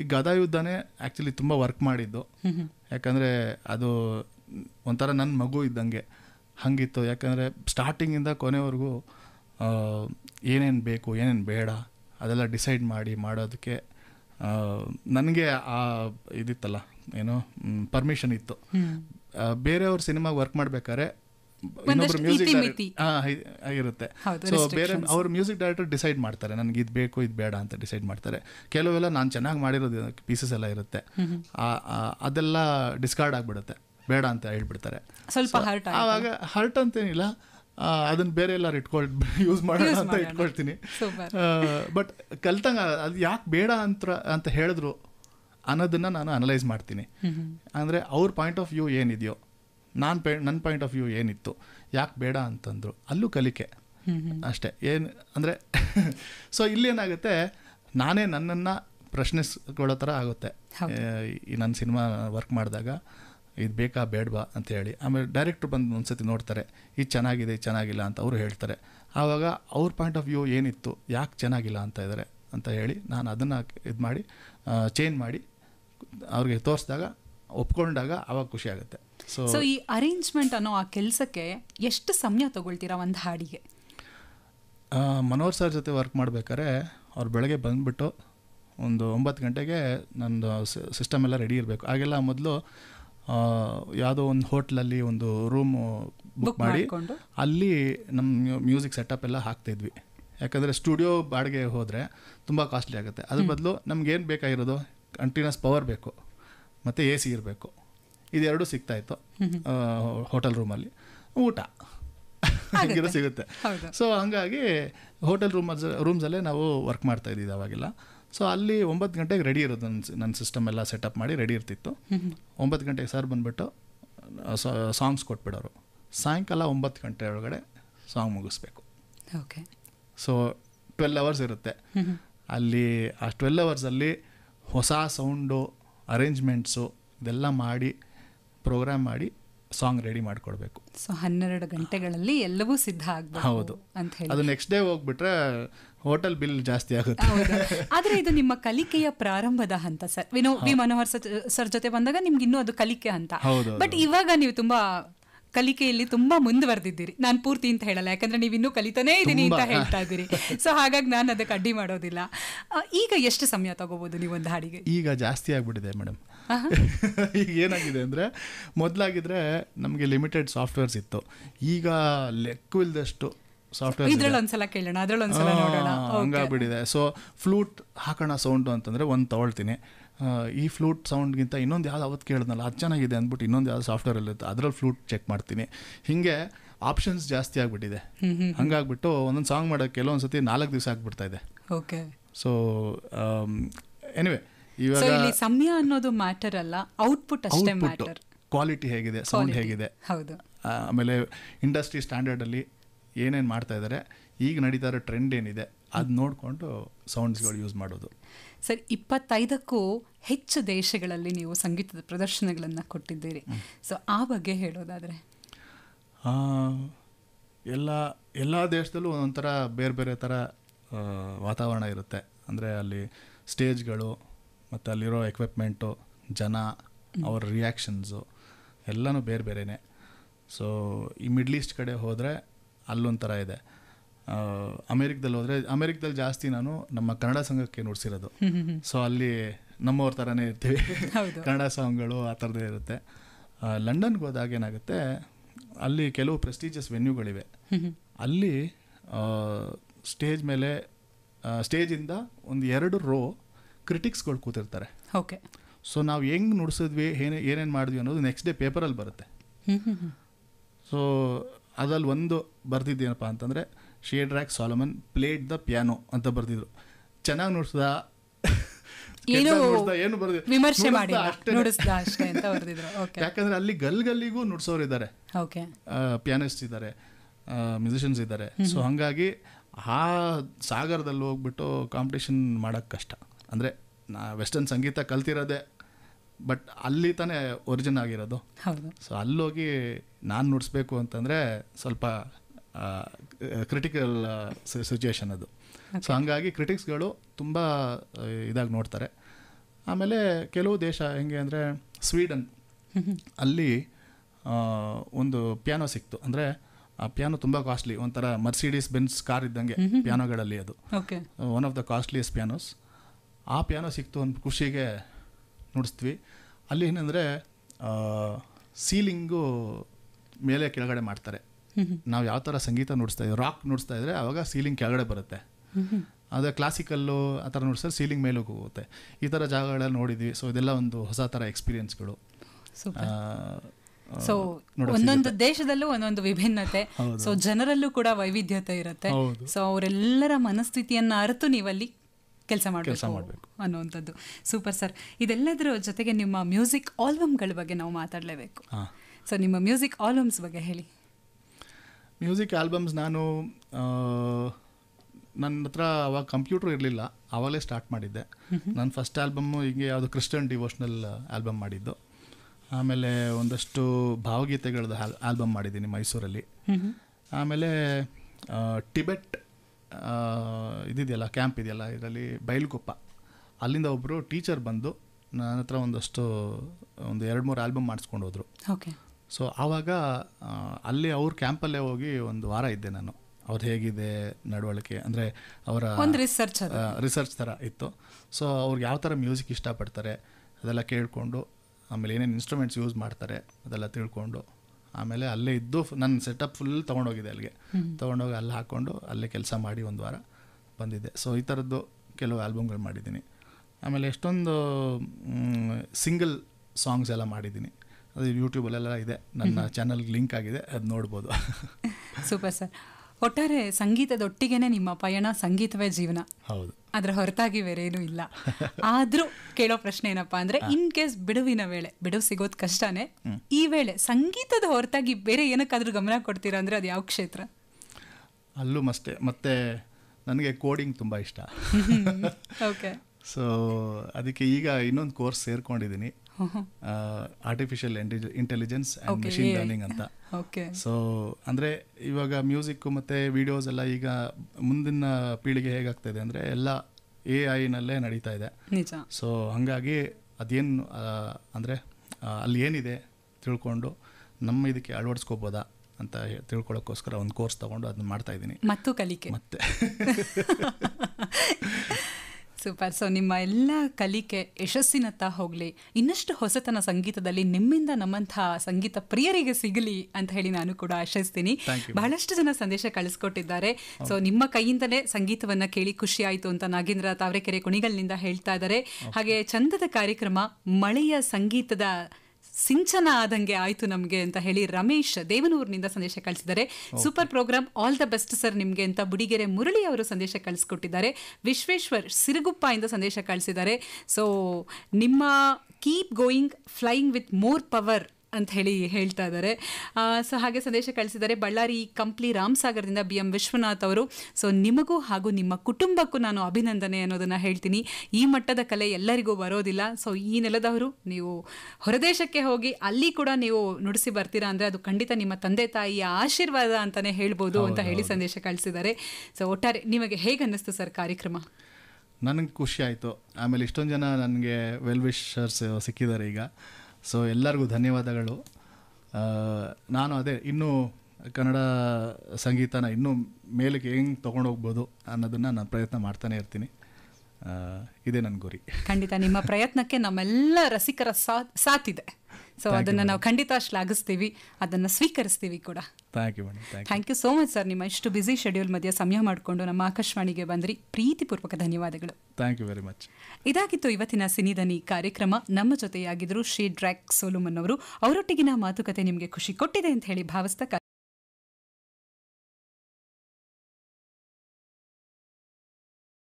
ಈ ಗದಾಯುದ್ಧನೇ ಆ್ಯಕ್ಚುಲಿ ತುಂಬ ವರ್ಕ್ ಮಾಡಿದ್ದು ಯಾಕಂದರೆ ಅದು ಒಂಥರ ನನ್ನ ಮಗು ಇದ್ದಂಗೆ ಹಂಗಿತ್ತು ಯಾಕಂದರೆ ಸ್ಟಾರ್ಟಿಂಗಿಂದ ಕೊನೆವರೆಗೂ ಏನೇನು ಬೇಕು ಏನೇನು ಬೇಡ ಅದೆಲ್ಲ ಡಿಸೈಡ್ ಮಾಡಿ ಮಾಡೋದಕ್ಕೆ ನನಗೆ ಆ ಇದಿತ್ತಲ್ಲ ಏನು ಪರ್ಮಿಷನ್ ಇತ್ತು ಬೇರೆಯವ್ರ ಸಿನಿಮಾಗೆ ವರ್ಕ್ ಮಾಡ್ಬೇಕಾದ್ರೆ ಇನ್ನೊಬ್ರು ಮ್ಯೂಸಿಕ್ ಆಗಿರುತ್ತೆ ಸೊ ಬೇರೆ ಅವ್ರ ಮ್ಯೂಸಿಕ್ ಡೈರೆಕ್ಟರ್ ಡಿಸೈಡ್ ಮಾಡ್ತಾರೆ ನನಗೆ ಇದು ಬೇಕು ಇದು ಬೇಡ ಅಂತ ಡಿಸೈಡ್ ಮಾಡ್ತಾರೆ ಕೆಲವೆಲ್ಲ ನಾನು ಚೆನ್ನಾಗಿ ಮಾಡಿರೋದು ಪೀಸಸ್ ಎಲ್ಲ ಇರುತ್ತೆ ಅದೆಲ್ಲ ಡಿಸ್ಕಾರ್ಡ್ ಆಗಿಬಿಡುತ್ತೆ ಬೇಡ ಅಂತ ಹೇಳ್ಬಿಡ್ತಾರೆ ಸ್ವಲ್ಪ ಹರ್ಟ್ ಆವಾಗ ಹರ್ಟ್ ಅಂತೇನಿಲ್ಲ ಅದನ್ನ ಬೇರೆ ಎಲ್ಲಾರು ಇಟ್ಕೊಳ್ ಯೂಸ್ ಮಾಡೋಣ ಅಂತ ಇಟ್ಕೊಳ್ತೀನಿ ಬಟ್ ಕಲ್ತಂಗ ಅದು ಯಾಕೆ ಬೇಡ ಅಂತ ಅಂತ ಹೇಳಿದ್ರು ಅನ್ನೋದನ್ನು ನಾನು ಅನಲೈಸ್ ಮಾಡ್ತೀನಿ ಅಂದರೆ ಅವ್ರ ಪಾಯಿಂಟ್ ಆಫ್ ವ್ಯೂ ಏನಿದೆಯೋ ನಾನು ನನ್ನ ಪಾಯಿಂಟ್ ಆಫ್ ವ್ಯೂ ಏನಿತ್ತು ಯಾಕೆ ಬೇಡ ಅಂತಂದ್ರು ಅಲ್ಲೂ ಕಲಿಕೆ ಅಷ್ಟೇ ಏನು ಅಂದರೆ ಸೊ ಇಲ್ಲೇನಾಗುತ್ತೆ ನಾನೇ ನನ್ನನ್ನು ಪ್ರಶ್ನಿಸ್ಕೊಳ್ಳೋ ಥರ ಆಗುತ್ತೆ ಈ ನನ್ನ ಸಿನಿಮಾ ವರ್ಕ್ ಮಾಡಿದಾಗ ಇದು ಬೇಕಾ ಬೇಡವಾ ಅಂತ ಹೇಳಿ ಆಮೇಲೆ ಡೈರೆಕ್ಟ್ರು ಬಂದು ಒಂದು ನೋಡ್ತಾರೆ ಇದು ಚೆನ್ನಾಗಿದೆ ಚೆನ್ನಾಗಿಲ್ಲ ಅಂತ ಅವರು ಹೇಳ್ತಾರೆ ಆವಾಗ ಅವ್ರ ಪಾಯಿಂಟ್ ಆಫ್ ವ್ಯೂ ಏನಿತ್ತು ಯಾಕೆ ಚೆನ್ನಾಗಿಲ್ಲ ಅಂತ ಇದ್ದಾರೆ ಅಂತ ಹೇಳಿ ನಾನು ಅದನ್ನು ಇದು ಮಾಡಿ ಚೇಂಜ್ ಮಾಡಿ ಅವ್ರಿಗೆ ತೋರಿಸಿದಾಗ ಒಪ್ಕೊಂಡಾಗ ಅವಾಗ ಖುಷಿ ಆಗುತ್ತೆ ಸೊ ಸೊ ಈ ಅರೇಂಜ್ಮೆಂಟ್ ಅನ್ನೋ ಆ ಕೆಲಸಕ್ಕೆ ಎಷ್ಟು ಸಮಯ ತೊಗೊಳ್ತೀರಾ ಒಂದು ಹಾಡಿಗೆ ಮನೋಹರ್ ಸರ್ ಜೊತೆ ವರ್ಕ್ ಮಾಡಬೇಕಾದ್ರೆ ಅವ್ರು ಬೆಳಗ್ಗೆ ಬಂದುಬಿಟ್ಟು ಒಂದು ಒಂಬತ್ತು ಗಂಟೆಗೆ ನಂದು ಸಿಸ್ಟಮ್ ಎಲ್ಲ ರೆಡಿ ಇರಬೇಕು ಆಗೆಲ್ಲ ಮೊದಲು ಯಾವುದೋ ಒಂದು ಹೋಟ್ಲಲ್ಲಿ ಒಂದು ರೂಮು ಬುಕ್ ಮಾಡಿ ಅಲ್ಲಿ ನಮ್ಮ ಮ್ಯೂಸಿಕ್ ಸೆಟಪ್ ಎಲ್ಲ ಹಾಕ್ತಿದ್ವಿ ಯಾಕಂದರೆ ಸ್ಟುಡಿಯೋ ಬಾಡಿಗೆ ಹೋದರೆ ತುಂಬ ಕಾಸ್ಟ್ಲಿ ಆಗುತ್ತೆ ಅದ್ರ ಬದಲು ನಮ್ಗೆ ಏನು ಬೇಕಾಗಿರೋದು ಕಂಟಿನ್ಯೂಸ್ ಪವರ್ ಬೇಕು ಮತ್ತು ಎ ಸಿ ಇರಬೇಕು ಇದೆರಡೂ ಸಿಗ್ತಾಯಿತ್ತು ಹೋಟೆಲ್ ರೂಮಲ್ಲಿ ಊಟ ಸಿಗುತ್ತೆ ಸೊ ಹಾಗಾಗಿ ಹೋಟೆಲ್ ರೂಮ್ ರೂಮ್ಸಲ್ಲೇ ನಾವು ವರ್ಕ್ ಮಾಡ್ತಾ ಇದ್ದೀವಿ ಅವಾಗೆಲ್ಲ ಸೊ ಅಲ್ಲಿ ಒಂಬತ್ತು ಗಂಟೆಗೆ ರೆಡಿ ಇರೋದು ನನ್ನ ನನ್ನ ಸಿಸ್ಟಮ್ ಎಲ್ಲ ಸೆಟಪ್ ಮಾಡಿ ರೆಡಿ ಇರ್ತಿತ್ತು ಒಂಬತ್ತು ಗಂಟೆಗೆ ಸರ್ ಬಂದುಬಿಟ್ಟು ಸಾಂಗ್ಸ್ ಕೊಟ್ಬಿಡೋರು ಸಾಯಂಕಾಲ ಒಂಬತ್ತು ಗಂಟೆ ಒಳಗಡೆ ಸಾಂಗ್ ಮುಗಿಸ್ಬೇಕು ಓಕೆ ಸೊ ಟ್ವೆಲ್ ಅವರ್ಸ್ ಇರುತ್ತೆ ಅಲ್ಲಿ ಆ ಟ್ವೆಲ್ ಅವರ್ಸಲ್ಲಿ ಹೊಸ ಸೌಂಡು ಅರೇಂಜ್ಮೆಂಟ್ಸು ಇದೆಲ್ಲ ಮಾಡಿ ಪ್ರೋಗ್ರಾಮ್ ಮಾಡಿ ಸಾಂಗ್ ರೆಡಿ ಮಾಡಿಕೊಡ್ಬೇಕು ಸೊ ಹನ್ನೆರಡು ಗಂಟೆಗಳಲ್ಲಿ ಎಲ್ಲವೂ ಸಿದ್ಧ ಆಗ್ಬೋದು ಹೌದು ಅಂತ ಹೇಳಿ ಅದು ನೆಕ್ಸ್ಟ್ ಡೇ ಹೋಗ್ಬಿಟ್ರೆ ಹೋಟೆಲ್ ಬಿಲ್ ಜಾಸ್ತಿ ಆಗುತ್ತೆ ಆದ್ರೆ ಇದು ನಿಮ್ಮ ಕಲಿಕೆಯ ಪ್ರಾರಂಭದ ಹಂತ ಸರ್ ವಿನೋ ವಿ ಮನೋಹರ್ ಸರ್ ಜೊತೆ ಬಂದಾಗ ನಿಮ್ಗೆ ಇನ್ನೂ ಅದು ಕಲಿಕೆ ಅಂತ ಬಟ್ ಇವಾಗ ನೀವು ತುಂಬಾ ಕಲಿಕೆಯಲ್ಲಿ ತುಂಬಾ ಮುಂದುವರೆದಿದ್ದೀರಿ ನಾನು ಪೂರ್ತಿ ಅಂತ ಹೇಳಲ್ಲ ಯಾಕಂದ್ರೆ ನೀವು ಇನ್ನೂ ಕಲಿತಾನೇ ಇದ್ದೀನಿ ಅಂತ ಹೇಳ್ತಾ ಇದ್ದೀರಿ ಸೊ ಹಾಗಾಗಿ ನಾನು ಅದಕ್ಕೆ ಅಡ್ಡಿ ಮಾಡೋದಿಲ್ಲ ಈಗ ಎಷ್ಟು ಸಮಯ ತಗೋಬಹುದು ನೀವು ಒಂದು ಹಾಡಿಗೆ ಈಗ ಜಾಸ್ತಿ ಆಗ್ಬಿಟ್ಟಿದೆ ಮೇಡಮ್ ಈಗ ಏನಾಗಿದೆ ಅಂದ್ರೆ ಮೊದಲಾಗಿದ್ರೆ ನಮಗೆ ಲಿಮಿಟೆಡ್ ಸಾಫ್ಟ್ವೇರ್ಸ್ ಇತ್ತು ಈಗ ಲೆಕ್ಕವಿಲ್ಲದಷ್ಟು ಸಾಫ್ಟ್ವೇರ್ ಸಲ ಕೇಳೋಣ ಅದ್ರಲ್ಲಿ ಹಂಗಾಗ್ಬಿಟ್ಟಿದೆ ಸೊ ಫ್ಲೂಟ್ ಹಾಕೋಣ ಸೌಂಡು ಅಂತಂದ್ರೆ ಒಂದು ತಗೊಳ್ತೀನಿ ಈ ಫ್ಲೂಟ್ ಸೌಂಡ್ಗಿಂತ ಇನ್ನೊಂದು ಯಾವ್ದು ಅವತ್ತು ಕೇಳಿದ್ನಲ್ಲ ಅದು ಚೆನ್ನಾಗಿದೆ ಅಂದ್ಬಿಟ್ಟು ಇನ್ನೊಂದು ಯಾವ್ದು ಸಾಫ್ಟ್ವೇರ್ ಇರುತ್ತೆ ಅದ್ರಲ್ಲಿ ಫ್ಲೂಟ್ ಚೆಕ್ ಮಾಡ್ತೀನಿ ಹಿಂಗೆ ಆಪ್ಷನ್ಸ್ ಜಾಸ್ತಿ ಆಗಿಬಿಟ್ಟಿದೆ ಹಂಗಾಗ್ಬಿಟ್ಟು ಒಂದೊಂದು ಸಾಂಗ್ ಮಾಡೋಕೆ ಕೆಲವೊಂದು ಸತಿ ನಾಲ್ಕು ದಿವಸ ಆಗ್ಬಿಡ್ತಾ ಇದೆ ಓಕೆ ಸೊ ಎನಿವೆ ಇವಾಗ ಸಮಯ ಅನ್ನೋದು ಮ್ಯಾಟರ್ ಅಲ್ಲ ಔಟ್ಪುಟ್ ಅಷ್ಟೇ ಮ್ಯಾಟರ್ ಕ್ವಾಲಿಟಿ ಹೇಗಿದೆ ಸೌಂಡ್ ಹೇಗಿದೆ ಹೌದು ಆಮೇಲೆ ಇಂಡಸ್ಟ್ರಿ ಸ್ಟ್ಯಾಂಡರ್ಡ್ ಅಲ್ಲಿ ಏನೇನು ಮಾಡ್ತಾ ಇದ್ದಾರೆ ಈಗ ನಡೀತಾ ಇರೋ ಟ್ರೆಂಡ್ ಏನಿದೆ ಅದು ನೋಡಿಕೊಂಡು ಸೌಂಡ್ಸ್ಗಳು ಯೂಸ್ ಮಾಡೋದು ಸರ್ ಇಪ್ಪತ್ತೈದಕ್ಕೂ ಹೆಚ್ಚು ದೇಶಗಳಲ್ಲಿ ನೀವು ಸಂಗೀತದ ಪ್ರದರ್ಶನಗಳನ್ನು ಕೊಟ್ಟಿದ್ದೀರಿ ಸೊ ಆ ಬಗ್ಗೆ ಹೇಳೋದಾದರೆ ಎಲ್ಲ ಎಲ್ಲ ದೇಶದಲ್ಲೂ ಒಂಥರ ಬೇರೆ ಬೇರೆ ಥರ ವಾತಾವರಣ ಇರುತ್ತೆ ಅಂದರೆ ಅಲ್ಲಿ ಸ್ಟೇಜ್ಗಳು ಮತ್ತು ಅಲ್ಲಿರೋ ಎಕ್ವಿಪ್ಮೆಂಟು ಜನ ಅವ್ರ ರಿಯಾಕ್ಷನ್ಸು ಎಲ್ಲನೂ ಬೇರೆ ಬೇರೆಯೇ ಸೊ ಈ ಮಿಡ್ಲ್ ಈಸ್ಟ್ ಕಡೆ ಹೋದರೆ ಅಲ್ಲೊಂಥರ ಇದೆ ಅಮೇರಿಕದಲ್ಲಿ ಹೋದರೆ ಅಮೇರಿಕದಲ್ಲಿ ಜಾಸ್ತಿ ನಾನು ನಮ್ಮ ಕನ್ನಡ ಸಂಘಕ್ಕೆ ನೋಡ್ಸಿರೋದು ಸೊ ಅಲ್ಲಿ ನಮ್ಮವ್ರ ಥರನೇ ಇರ್ತೀವಿ ಕನ್ನಡ ಸಾಂಗ್ಗಳು ಆ ಥರದೇ ಇರುತ್ತೆ ಲಂಡನ್ಗೆ ಹೋದಾಗ ಏನಾಗುತ್ತೆ ಅಲ್ಲಿ ಕೆಲವು ಪ್ರೆಸ್ಟೀಜಿಯಸ್ ವೆನ್ಯೂಗಳಿವೆ ಅಲ್ಲಿ ಸ್ಟೇಜ್ ಮೇಲೆ ಸ್ಟೇಜಿಂದ ಒಂದು ಎರಡು ರೋ ಕ್ರಿಟಿಕ್ಸ್ಗಳು ಕೂತಿರ್ತಾರೆ ಓಕೆ ಸೊ ನಾವು ಹೆಂಗೆ ನುಡಿಸಿದ್ವಿ ಏನೇ ಏನೇನು ಮಾಡಿದ್ವಿ ಅನ್ನೋದು ನೆಕ್ಸ್ಟ್ ಡೇ ಪೇಪರಲ್ಲಿ ಬರುತ್ತೆ ಸೊ ಅದರಲ್ಲಿ ಒಂದು ಬರ್ತಿದ್ದೇನಪ್ಪ ಅಂತಂದರೆ ಶೇಡ್ ರ್ಯಾಕ್ ಸಾಲಮನ್ ಪ್ಲೇಟ್ ದ ಪಿಯಾನೋ ಅಂತ ಬರ್ತಿದ್ರು ಚೆನ್ನಾಗಿ ನೋಡ್ಸ್ದ ಏನು ವಿಮರ್ಶೆ ಮಾಡಿ ಯಾಕಂದ್ರೆ ಅಲ್ಲಿ ಗಲ್ ಗಲ್ಲಿಗೂ ನುಡ್ಸೋರು ಇದ್ದಾರೆ ಪಿಯಾನಿಸ್ಟ್ ಇದ್ದಾರೆ ಮ್ಯೂಸಿಷಿಯನ್ಸ್ ಇದ್ದಾರೆ ಸೊ ಹಂಗಾಗಿ ಆ ಸಾಗರದಲ್ಲಿ ಹೋಗ್ಬಿಟ್ಟು ಕಾಂಪಿಟೇಷನ್ ಮಾಡಕ್ ಕಷ್ಟ ಅಂದ್ರೆ ನಾ ವೆಸ್ಟರ್ನ್ ಸಂಗೀತ ಕಲ್ತಿರೋದೇ ಬಟ್ ಅಲ್ಲಿ ತಾನೇ ಒರಿಜಿನ್ ಆಗಿರೋದು ಸೊ ಅಲ್ಲೋಗಿ ನಾನು ನುಡಿಸ್ಬೇಕು ಅಂತಂದರೆ ಸ್ವಲ್ಪ ಕ್ರಿಟಿಕಲ್ ಸಿಚುಯೇಷನ್ ಅದು ಸೊ ಹಂಗಾಗಿ ಕ್ರಿಟಿಕ್ಸ್ಗಳು ತುಂಬ ಇದಾಗಿ ನೋಡ್ತಾರೆ ಆಮೇಲೆ ಕೆಲವು ದೇಶ ಹೆಂಗೆ ಅಂದರೆ ಸ್ವೀಡನ್ ಅಲ್ಲಿ ಒಂದು ಪ್ಯಾನೋ ಸಿಕ್ತು ಅಂದರೆ ಆ ಪ್ಯಾನೋ ತುಂಬ ಕಾಸ್ಟ್ಲಿ ಒಂಥರ ಮರ್ಸಿಡೀಸ್ ಬೆನ್ಸ್ ಕಾರ್ ಇದ್ದಂಗೆ ಪಿಯಾನೋಗಳಲ್ಲಿ ಅದು one of the costliest pianos ಆ ಪ್ಯಾನೋ ಸಿಕ್ತು ಒಂದು ಖುಷಿಗೆ ನುಡಿಸ್ತೀವಿ ಅಲ್ಲಿ ಏನಂದರೆ ಸೀಲಿಂಗು ಮೇಲೆ ಕೆಳಗಡೆ ಮಾಡ್ತಾರೆ ನಾವು ಯಾವ ಥರ ಸಂಗೀತ ನುಡಿಸ್ತಾ ಇದ್ದೀವಿ ರಾಕ್ ನುಡಿಸ್ತಾ ಇದ್ದರೆ ಆವಾಗ ಸೀಲಿಂಗ್ ಕೆಳಗಡೆ ಬರುತ್ತೆ ಅದೇ ಕ್ಲಾಸಿಕಲ್ಲು ಆ ಥರ ನೋಡಿಸಿದ್ರೆ ಸೀಲಿಂಗ್ ಮೇಲೆ ಹೋಗುತ್ತೆ ಈ ಥರ ಜಾಗಗಳೆಲ್ಲ ನೋಡಿದ್ವಿ ಸೊ ಇದೆಲ್ಲ ಒಂದು ಹೊಸ ಥರ ಎಕ್ಸ್ಪೀರಿಯೆನ್ಸ್ಗಳು ಸೊ ಒಂದೊಂದು ದೇಶದಲ್ಲೂ ಒಂದೊಂದು ವಿಭಿನ್ನತೆ ಸೊ ಜನರಲ್ಲೂ ಕೂಡ ವೈವಿಧ್ಯತೆ ಇರುತ್ತೆ ಸೊ ಅವರೆಲ್ಲರ ಮನಸ್ಥಿತಿಯನ್ನ ಅರಿತು ನೀವಲ್ಲಿ ಕೆಲಸ ಮಾಡಬೇಕು ಅನ್ನುವಂಥದ್ದು ಸೂಪರ್ ಸರ್ ಇದೆಲ್ಲದರ ಜೊತೆಗೆ ನಿಮ್ಮ ಮ್ಯೂಸಿಕ್ ಆಲ್ಬಮ್ಗಳ ಬಗ್ಗೆ ನಾವು ಮಾತಾಡಲೇಬೇಕು ಸೊ ನಿಮ್ಮ ಮ್ಯೂಸಿಕ್ ಆಲ್ಬಮ್ಸ್ ಬಗ್ಗೆ ಹೇಳಿ ಮ್ಯೂಸಿಕ್ ಆಲ್ಬಮ್ಸ್ ನಾನು ನನ್ನ ಹತ್ರ ಅವಾಗ ಕಂಪ್ಯೂಟರ್ ಇರಲಿಲ್ಲ ಆವಾಗಲೇ ಸ್ಟಾರ್ಟ್ ಮಾಡಿದ್ದೆ ನನ್ನ ಫಸ್ಟ್ ಆಲ್ಬಮ್ಮು ಹೀಗೆ ಯಾವುದು ಕ್ರಿಶ್ಚಿಯನ್ ಡಿವೋಷ್ನಲ್ ಆಲ್ಬಮ್ ಮಾಡಿದ್ದು ಆಮೇಲೆ ಒಂದಷ್ಟು ಭಾವಗೀತೆಗಳದ್ದು ಆಲ್ಬಮ್ ಮಾಡಿದ್ದೀನಿ ಮೈಸೂರಲ್ಲಿ ಆಮೇಲೆ ಟಿಬೆಟ್ ಇದಿದೆಯಲ್ಲ ಕ್ಯಾಂಪ್ ಇದೆಯಲ್ಲ ಇದರಲ್ಲಿ ಬೈಲ್ಕೊಪ್ಪ ಅಲ್ಲಿಂದ ಒಬ್ಬರು ಟೀಚರ್ ಬಂದು ನನ್ನ ಹತ್ರ ಒಂದಷ್ಟು ಒಂದು ಎರಡು ಮೂರು ಆಲ್ಬಮ್ ಮಾಡಿಸ್ಕೊಂಡು ಹೋದರು ಓಕೆ ಸೊ ಆವಾಗ ಅಲ್ಲಿ ಅವ್ರ ಕ್ಯಾಂಪಲ್ಲೇ ಹೋಗಿ ಒಂದು ವಾರ ಇದ್ದೆ ನಾನು ಅವ್ರು ಹೇಗಿದೆ ನಡವಳಿಕೆ ಅಂದರೆ ಅವರ ರಿಸರ್ಚ್ ರಿಸರ್ಚ್ ಥರ ಇತ್ತು ಸೊ ಅವ್ರಿಗೆ ಯಾವ ಥರ ಮ್ಯೂಸಿಕ್ ಇಷ್ಟಪಡ್ತಾರೆ ಅದೆಲ್ಲ ಕೇಳಿಕೊಂಡು ಆಮೇಲೆ ಏನೇನು ಇನ್ಸ್ಟ್ರೂಮೆಂಟ್ಸ್ ಯೂಸ್ ಮಾಡ್ತಾರೆ ಅದೆಲ್ಲ ತಿಳ್ಕೊಂಡು ಆಮೇಲೆ ಅಲ್ಲೇ ಇದ್ದು ನನ್ನ ಸೆಟಪ್ ಫುಲ್ ತೊಗೊಂಡೋಗಿದೆ ಅಲ್ಲಿಗೆ ತೊಗೊಂಡೋಗಿ ಅಲ್ಲಿ ಹಾಕ್ಕೊಂಡು ಅಲ್ಲೇ ಕೆಲಸ ಮಾಡಿ ಒಂದು ವಾರ ಬಂದಿದ್ದೆ ಸೊ ಈ ಥರದ್ದು ಕೆಲವು ಆಲ್ಬಮ್ಗಳು ಮಾಡಿದ್ದೀನಿ ಆಮೇಲೆ ಎಷ್ಟೊಂದು ಸಿಂಗಲ್ ಸಾಂಗ್ಸ್ ಎಲ್ಲ ಮಾಡಿದ್ದೀನಿ ಅದು ಯೂಟ್ಯೂಬಲ್ಲೆಲ್ಲ ಇದೆ ನನ್ನ ಚಾನಲ್ಗೆ ಲಿಂಕ್ ಆಗಿದೆ ಅದು ನೋಡ್ಬೋದು ಸೂಪರ್ ಸರ್ ಒಟ್ಟಾರೆ ಸಂಗೀತದೊಟ್ಟಿಗೆನೆ ನಿಮ್ಮ ಪಯಣ ಸಂಗೀತವೇ ಜೀವನ ಹೌದು ಅದರ ಹೊರತಾಗಿ ಬೇರೆ ಏನೂ ಇಲ್ಲ ಆದರೂ ಕೇಳೋ ಪ್ರಶ್ನೆ ಏನಪ್ಪಾ ಅಂದ್ರೆ ಇನ್ ಕೇಸ್ ಬಿಡುವಿನ ವೇಳೆ ಬಿಡುವು ಸಿಗೋದು ಕಷ್ಟನೇ ಈ ವೇಳೆ ಸಂಗೀತದ ಹೊರತಾಗಿ ಬೇರೆ ಏನಕ್ಕಾದ್ರೂ ಗಮನ ಕೊಡ್ತೀರಾ ಅಂದ್ರೆ ಅದು ಯಾವ ಕ್ಷೇತ್ರ ಅಲ್ಲೂ ಮಸ್ತೆ ಮತ್ತೆ ನನಗೆ ಕೋಡಿಂಗ್ ತುಂಬ ಇಷ್ಟ ಓಕೆ ಸೊ ಅದಕ್ಕೆ ಈಗ ಇನ್ನೊಂದು ಕೋರ್ಸ್ ಸೇರ್ಕೊಂಡಿದ್ದೀನಿ artificial intelligence and machine learning ಅಂತ ಸೊ ಅಂದ್ರೆ ಇವಾಗ ಮ್ಯೂಸಿಕ್ ಮತ್ತೆ ವಿಡಿಯೋಸ್ ಎಲ್ಲ ಈಗ ಮುಂದಿನ ಪೀಳಿಗೆ ಹೇಗಾಗ್ತಾ ಇದೆ ಅಂದ್ರೆ ಎಲ್ಲ ಎ ಐನಲ್ಲೇ ನಡೀತಾ ಇದೆ ಸೊ ಹಾಗಾಗಿ ಅದೇನು ಅಂದ್ರೆ ಅಲ್ಲಿ ಏನಿದೆ ತಿಳ್ಕೊಂಡು ನಮ್ಮ ಇದಕ್ಕೆ ಅಳವಡಿಸ್ಕೋಬೋದಾ ಅಂತ ತಿಳ್ಕೊಳ್ಳೋಕೋಸ್ಕರ ಒಂದು ಕೋರ್ಸ್ ತಗೊಂಡು ಅದನ್ನ ಮಾಡ್ತಾ ಇದ್ದೀನಿ ಮತ್ತು ಕಲಿಕೆ ಮತ್ತೆ ಸೂಪರ್ ಸೊ ನಿಮ್ಮ ಎಲ್ಲ ಕಲಿಕೆ ಯಶಸ್ಸಿನತ್ತ ಹೋಗಲಿ ಇನ್ನಷ್ಟು ಹೊಸತನ ಸಂಗೀತದಲ್ಲಿ ನಿಮ್ಮಿಂದ ನಮ್ಮಂಥ ಸಂಗೀತ ಪ್ರಿಯರಿಗೆ ಸಿಗಲಿ ಅಂತ ಹೇಳಿ ನಾನು ಕೂಡ ಆಶಿಸ್ತೀನಿ ಬಹಳಷ್ಟು ಜನ ಸಂದೇಶ ಕಳಿಸ್ಕೊಟ್ಟಿದ್ದಾರೆ ಸೊ ನಿಮ್ಮ ಕೈಯಿಂದಲೇ ಸಂಗೀತವನ್ನು ಕೇಳಿ ಖುಷಿ ಆಯಿತು ಅಂತ ನಾಗೇಂದ್ರ ತಾವರೆಕೆರೆ ಕುಣಿಗಲ್ನಿಂದ ಹೇಳ್ತಾ ಇದ್ದಾರೆ ಹಾಗೆ ಚಂದದ ಕಾರ್ಯಕ್ರಮ ಮಳೆಯ ಸಂಗೀತದ ಸಿಂಚನ ಆದಂಗೆ ಆಯ್ತು ನಮಗೆ ಅಂತ ಹೇಳಿ ರಮೇಶ್ ದೇವನೂರಿನಿಂದ ಸಂದೇಶ ಕಳಿಸಿದ್ದಾರೆ super program all the best sir ನಿಮಗೆ ಅಂತ ಬುಡಿಗೆರೆ ಮುರಳಿ ಅವರು ಸಂದೇಶ ಕಳಿಸ್ಕೊಟ್ಟಿದ್ದಾರೆ ವಿಶ್ವೇಶ್ವರ್ ಸಿರುಗುಪ್ಪ ಇಂದ ಸಂದೇಶ ಕಳಿಸಿದ್ದಾರೆ ಸೊ ನಿಮ್ಮ keep going flying with more power ಅಂತ ಹೇಳಿ ಹೇಳ್ತಾ ಇದ್ದಾರೆ ಸೊ ಹಾಗೆ ಸಂದೇಶ ಕಳಿಸಿದ್ದಾರೆ ಬಳ್ಳಾರಿ ಕಂಪ್ಲಿ ರಾಮಸಾಗರದಿಂದ ಬಿ ಎಂ ವಿಶ್ವನಾಥ್ ಅವರು ಸೊ ನಿಮಗೂ ಹಾಗೂ ನಿಮ್ಮ ಕುಟುಂಬಕ್ಕೂ ನಾನು ಅಭಿನಂದನೆ ಅನ್ನೋದನ್ನು ಹೇಳ್ತೀನಿ ಈ ಮಟ್ಟದ ಕಲೆ ಎಲ್ಲರಿಗೂ ಬರೋದಿಲ್ಲ ಸೊ ಈ ನೆಲದವರು ನೀವು ಹೊರದೇಶಕ್ಕೆ ಹೋಗಿ ಅಲ್ಲಿ ಕೂಡ ನೀವು ನುಡಿಸಿ ಬರ್ತೀರಾ ಅಂದರೆ ಅದು ಖಂಡಿತ ನಿಮ್ಮ ತಂದೆ ತಾಯಿಯ ಆಶೀರ್ವಾದ ಅಂತಲೇ ಹೇಳ್ಬೋದು ಅಂತ ಹೇಳಿ ಸಂದೇಶ ಕಳಿಸಿದ್ದಾರೆ ಸೊ ಒಟ್ಟಾರೆ ನಿಮಗೆ ಹೇಗೆ ಅನ್ನಿಸ್ತು ಸರ್ ಕಾರ್ಯಕ್ರಮ ನನಗೆ ಖುಷಿ ಆಯಿತು ಆಮೇಲೆ ಇಷ್ಟೊಂದು ಜನ ನನಗೆ ವೆಲ್ ವಿಶರ್ಸ್ ಸಿಕ್ಕಿದ್ದಾರೆ ಈಗ ಸೊ ಎಲ್ಲರಿಗೂ ಧನ್ಯವಾದಗಳು ನಾನು ಅದೇ ಇನ್ನೂ ಕನ್ನಡ ಸಂಗೀತನ ಇನ್ನೂ ಮೇಲಕ್ಕೆ ಹೆಂಗೆ ತೊಗೊಂಡೋಗ್ಬೋದು ಅನ್ನೋದನ್ನು ನಾನು ಪ್ರಯತ್ನ ಮಾಡ್ತಾನೆ ಇರ್ತೀನಿ ಇದೇ ನನ್ನ ಗುರಿ ಖಂಡಿತ ನಿಮ್ಮ ಪ್ರಯತ್ನಕ್ಕೆ ನಮ್ಮೆಲ್ಲ ರಸಿಕರ ಸಾಥ್ ಸಾಥಿದೆ ಸೊ ಅದನ್ನು ನಾವು ಖಂಡಿತ ಶ್ಲಾಘಿಸ್ತೀವಿ ಅದನ್ನು ಸ್ವೀಕರಿಸ್ತೀವಿ ಕೂಡ thank you thank you so much sir ನಿಮ್ಮ ಇಷ್ಟು ಬಿಸಿ ಶೆಡ್ಯೂಲ್ ಮಧ್ಯೆ ಸಮಯ ಮಾಡಿಕೊಂಡು ನಮ್ಮ ಆಕಾಶವಾಣಿಗೆ ಬಂದ್ರಿ ಪ್ರೀತಿಪೂರ್ವಕ ಧನ್ಯವಾದಗಳು ಥ್ಯಾಂಕ್ ಯು ವೆರಿ ಮಚ್ ಇದಾಗಿತ್ತು ಇವತ್ತಿನ ಸಿನಿಧನಿ ಕಾರ್ಯಕ್ರಮ ನಮ್ಮ ಜೊತೆಯಾಗಿದ್ದರು ಶ್ರೀ ಡ್ರ್ಯಾಕ್ ಸೋಲುಮನ್ ಅವರು ಅವರೊಟ್ಟಿಗಿನ ಮಾತುಕತೆ ನಿಮಗೆ ಖುಷಿ ಕೊಟ್ಟಿದೆ ಅಂತ ಹೇಳಿ ಭಾವಿಸ್ತಾ